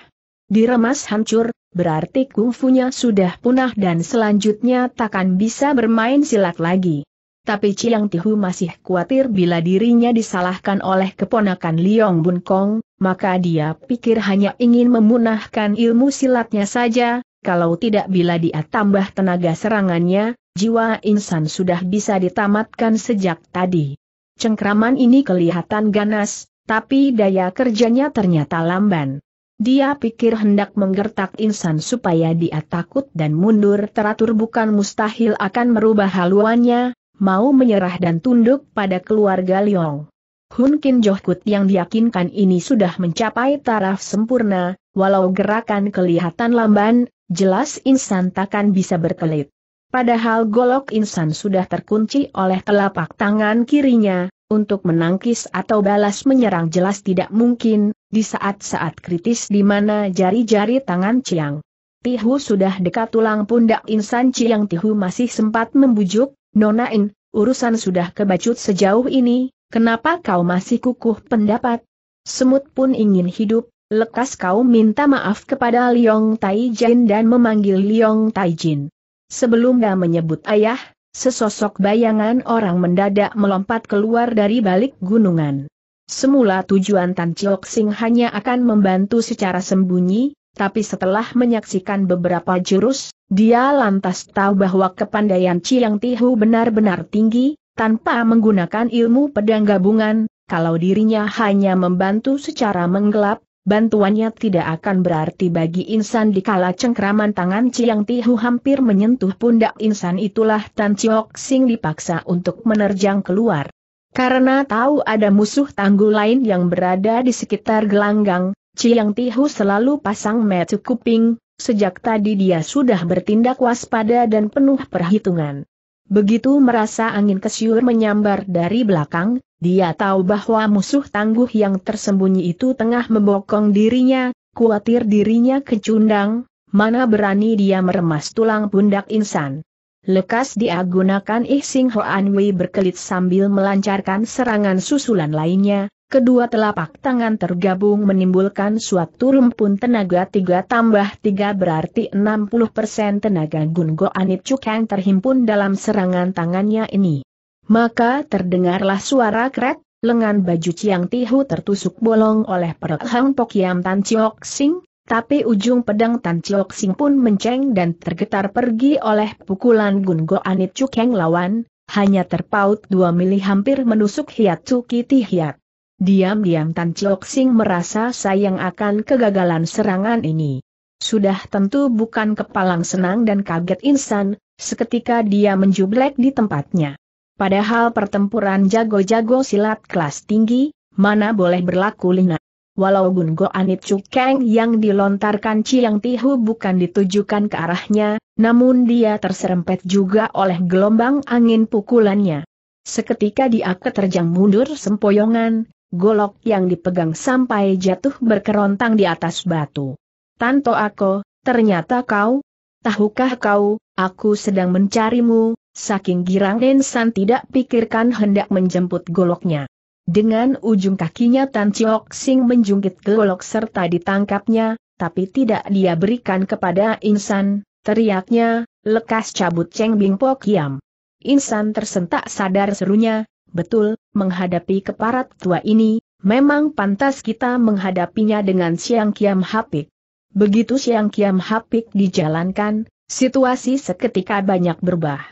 diremas hancur, berarti kungfunya sudah punah dan selanjutnya takkan bisa bermain silat lagi. Tapi Chiang Tihu masih khawatir bila dirinya disalahkan oleh keponakan Liong Bun Kong, maka dia pikir hanya ingin memunahkan ilmu silatnya saja, kalau tidak bila dia tambah tenaga serangannya, jiwa insan sudah bisa ditamatkan sejak tadi. Cengkraman ini kelihatan ganas, tapi daya kerjanya ternyata lamban. Dia pikir hendak menggertak insan supaya dia takut dan mundur teratur bukan mustahil akan merubah haluannya, mau menyerah dan tunduk pada keluarga Liong. Hun Kin Johkut yang diyakinkan ini sudah mencapai taraf sempurna, walau gerakan kelihatan lamban, jelas insan takkan bisa berkelit. Padahal golok insan sudah terkunci oleh telapak tangan kirinya, untuk menangkis atau balas menyerang jelas tidak mungkin, di saat-saat kritis di mana jari-jari tangan Ciang. Tihu sudah dekat tulang pundak insan Ciang Tihu masih sempat membujuk, Nonain, urusan sudah kebacut sejauh ini, kenapa kau masih kukuh pendapat? Semut pun ingin hidup, lekas kau minta maaf kepada Liong Taijin dan memanggil Liong Taijin sebelumnya menyebut ayah, sesosok bayangan orang mendadak melompat keluar dari balik gunungan. Semula tujuan Tan Chiok Sing hanya akan membantu secara sembunyi, tapi setelah menyaksikan beberapa jurus, dia lantas tahu bahwa kepandaian Chiang Tihu benar-benar tinggi, tanpa menggunakan ilmu pedang gabungan, kalau dirinya hanya membantu secara menggelap, bantuannya tidak akan berarti bagi insan dikala cengkraman tangan Chiang Tihu hampir menyentuh pundak insan itulah Tan Chiok Sing dipaksa untuk menerjang keluar. Karena tahu ada musuh tangguh lain yang berada di sekitar gelanggang, Chiang Tihu selalu pasang metu kuping, sejak tadi dia sudah bertindak waspada dan penuh perhitungan. Begitu merasa angin kesyur menyambar dari belakang, dia tahu bahwa musuh tangguh yang tersembunyi itu tengah membokong dirinya, khawatir dirinya kecundang, mana berani dia meremas tulang pundak insan. Lekas dia gunakan Ih Sing Hoan Wei berkelit sambil melancarkan serangan susulan lainnya, Kedua telapak tangan tergabung menimbulkan suatu rumpun tenaga tiga tambah tiga berarti 60% tenaga Gun Go Anit Cukeng terhimpun dalam serangan tangannya ini. Maka terdengarlah suara kret, lengan baju Ciang Tihu tertusuk bolong oleh perut Hang Pok Yam Tan Chiok Sing, tapi ujung pedang Tan Chiok Sing pun menceng dan tergetar pergi oleh pukulan Gun Go Anit Cukeng lawan, hanya terpaut dua mili hampir menusuk Hiat Cuki Tihiat. Diam-diam Tan Chok Sing merasa sayang akan kegagalan serangan ini. Sudah tentu bukan kepalang senang dan kaget insan, seketika dia menjublek di tempatnya. Padahal pertempuran jago-jago silat kelas tinggi, mana boleh berlaku lina. Walau Gun Go Anit Cukeng yang dilontarkan Ciang Tihu bukan ditujukan ke arahnya, namun dia terserempet juga oleh gelombang angin pukulannya. Seketika dia keterjang mundur sempoyongan, golok yang dipegang sampai jatuh berkerontang di atas batu. Tanto aku, ternyata kau, tahukah kau, aku sedang mencarimu, saking girang Nensan tidak pikirkan hendak menjemput goloknya. Dengan ujung kakinya Tan Chiok Sing menjungkit golok serta ditangkapnya, tapi tidak dia berikan kepada Insan, teriaknya, lekas cabut Cheng Bing Po Kiam. Insan tersentak sadar serunya, betul, menghadapi keparat tua ini, memang pantas kita menghadapinya dengan Siang Kiam Hapik. Begitu Siang Kiam Hapik dijalankan, situasi seketika banyak berubah.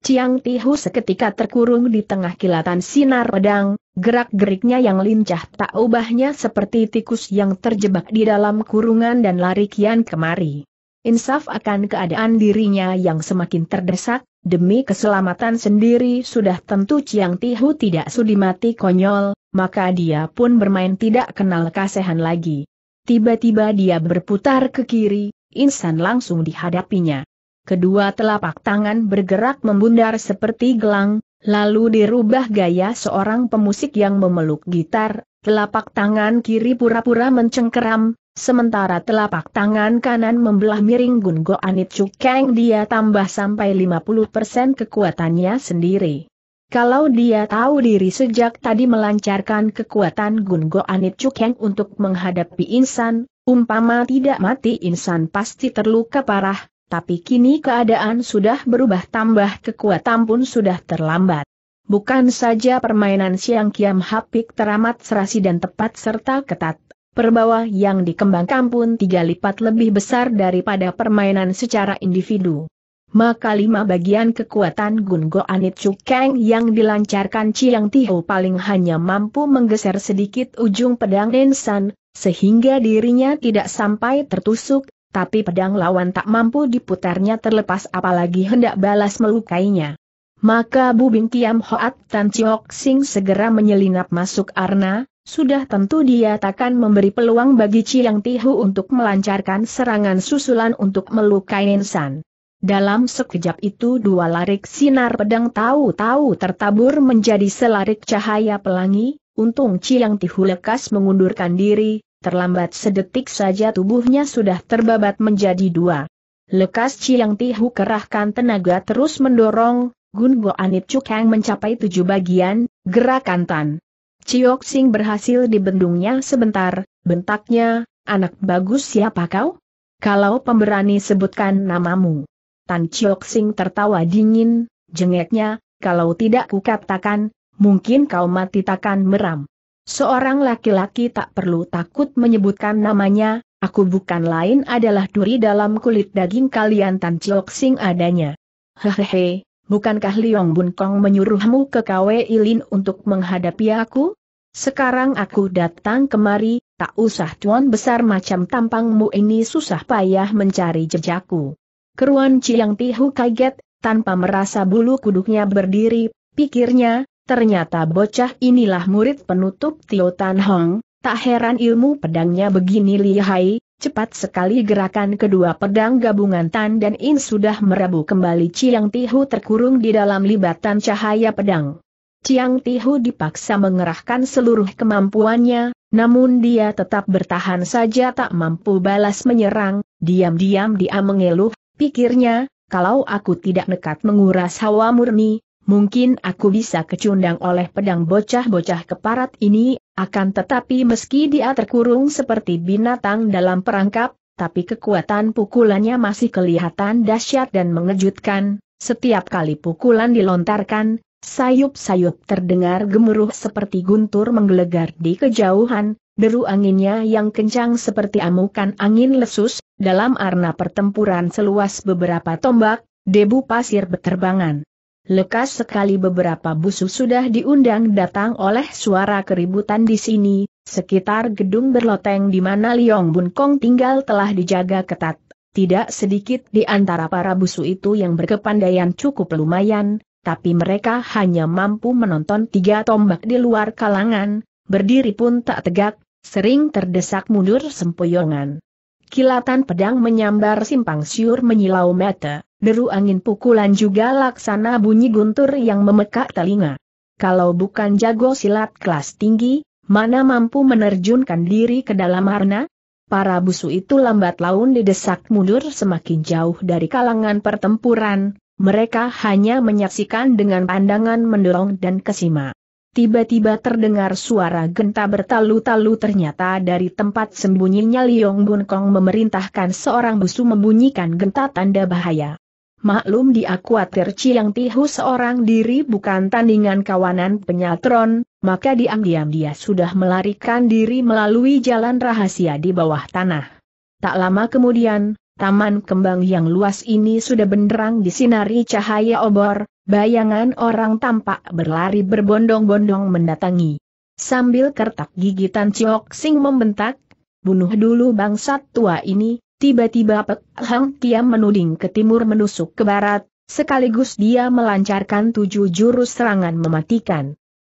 Ciang Tihu seketika terkurung di tengah kilatan sinar pedang, gerak-geriknya yang lincah tak ubahnya seperti tikus yang terjebak di dalam kurungan dan lari kian kemari. Insaf akan keadaan dirinya yang semakin terdesak, Demi keselamatan sendiri sudah tentu Chiang Hu tidak sudi mati konyol, maka dia pun bermain tidak kenal kasehan lagi. Tiba-tiba dia berputar ke kiri, insan langsung dihadapinya. Kedua telapak tangan bergerak membundar seperti gelang, lalu dirubah gaya seorang pemusik yang memeluk gitar, telapak tangan kiri pura-pura mencengkeram, Sementara telapak tangan kanan membelah miring Gun Go Anit Chukeng dia tambah sampai 50% kekuatannya sendiri. Kalau dia tahu diri sejak tadi melancarkan kekuatan Gun Go Anit Chukeng untuk menghadapi insan, umpama tidak mati insan pasti terluka parah, tapi kini keadaan sudah berubah tambah kekuatan pun sudah terlambat. Bukan saja permainan Siang Kiam Hapik teramat serasi dan tepat serta ketat, Perbawah yang dikembangkan pun tiga lipat lebih besar daripada permainan secara individu. Maka lima bagian kekuatan Gun Go Anit Chukeng yang dilancarkan Chiang Tio paling hanya mampu menggeser sedikit ujung pedang Nensan, sehingga dirinya tidak sampai tertusuk, tapi pedang lawan tak mampu diputarnya terlepas apalagi hendak balas melukainya. Maka Bubing Kiam Hoat Tan Chiok Sing segera menyelinap masuk arna, sudah tentu dia takkan memberi peluang bagi Chiang Tihu untuk melancarkan serangan susulan untuk melukai Ninsan. Dalam sekejap itu dua larik sinar pedang tahu-tahu tertabur menjadi selarik cahaya pelangi, untung Chiang Tihu lekas mengundurkan diri, terlambat sedetik saja tubuhnya sudah terbabat menjadi dua. Lekas Chiang Tihu kerahkan tenaga terus mendorong, Gun Go Anit yang mencapai tujuh bagian, gerakan Tan Ciok Sing berhasil dibendungnya sebentar, bentaknya, anak bagus siapa kau? Kalau pemberani sebutkan namamu. Tan Ciok Sing tertawa dingin, jengeknya, kalau tidak kukatakan, mungkin kau mati takkan meram. Seorang laki-laki tak perlu takut menyebutkan namanya, aku bukan lain adalah duri dalam kulit daging kalian Tan Ciok Sing adanya. Hehehe, bukankah Liong Bun Kong menyuruhmu ke Kwe Ilin untuk menghadapi aku? Sekarang aku datang kemari, tak usah tuan besar macam tampangmu ini susah payah mencari jejakku. Keruan Ciang Tihu kaget, tanpa merasa bulu kuduknya berdiri, pikirnya, ternyata bocah inilah murid penutup Tio Tan Hong, tak heran ilmu pedangnya begini lihai, Cepat sekali gerakan kedua pedang gabungan Tan dan In sudah merabu kembali Ciang Tihu terkurung di dalam libatan cahaya pedang. Ciang Tihu dipaksa mengerahkan seluruh kemampuannya, namun dia tetap bertahan saja tak mampu balas menyerang, diam-diam dia mengeluh, pikirnya, kalau aku tidak nekat menguras hawa murni, mungkin aku bisa kecundang oleh pedang bocah-bocah keparat ini, akan tetapi meski dia terkurung seperti binatang dalam perangkap, tapi kekuatan pukulannya masih kelihatan dahsyat dan mengejutkan, setiap kali pukulan dilontarkan, sayup-sayup terdengar gemuruh seperti guntur menggelegar di kejauhan, deru anginnya yang kencang seperti amukan angin lesus, dalam arna pertempuran seluas beberapa tombak, debu pasir beterbangan. Lekas sekali beberapa busuk sudah diundang datang oleh suara keributan di sini, sekitar gedung berloteng di mana Liong Bun Kong tinggal telah dijaga ketat. Tidak sedikit di antara para busu itu yang berkepandaian cukup lumayan, tapi mereka hanya mampu menonton tiga tombak di luar kalangan, berdiri pun tak tegak, sering terdesak mundur sempoyongan. Kilatan pedang menyambar simpang siur menyilau mata, deru angin pukulan juga laksana bunyi guntur yang memekak telinga. Kalau bukan jago silat kelas tinggi, mana mampu menerjunkan diri ke dalam arna? Para busu itu lambat laun didesak mundur semakin jauh dari kalangan pertempuran, mereka hanya menyaksikan dengan pandangan mendorong dan kesima. Tiba-tiba terdengar suara genta bertalu-talu ternyata dari tempat sembunyinya Liong Bun Kong memerintahkan seorang busu membunyikan genta tanda bahaya. Maklum di akuatir Chiang Tihu seorang diri bukan tandingan kawanan penyatron, maka diam-diam dia sudah melarikan diri melalui jalan rahasia di bawah tanah. Tak lama kemudian, taman kembang yang luas ini sudah benderang disinari cahaya obor, Bayangan orang tampak berlari berbondong-bondong mendatangi. Sambil kertak gigitan Ciok Sing membentak, bunuh dulu bangsat tua ini, tiba-tiba Pek Hang Tiam menuding ke timur menusuk ke barat, sekaligus dia melancarkan tujuh jurus serangan mematikan.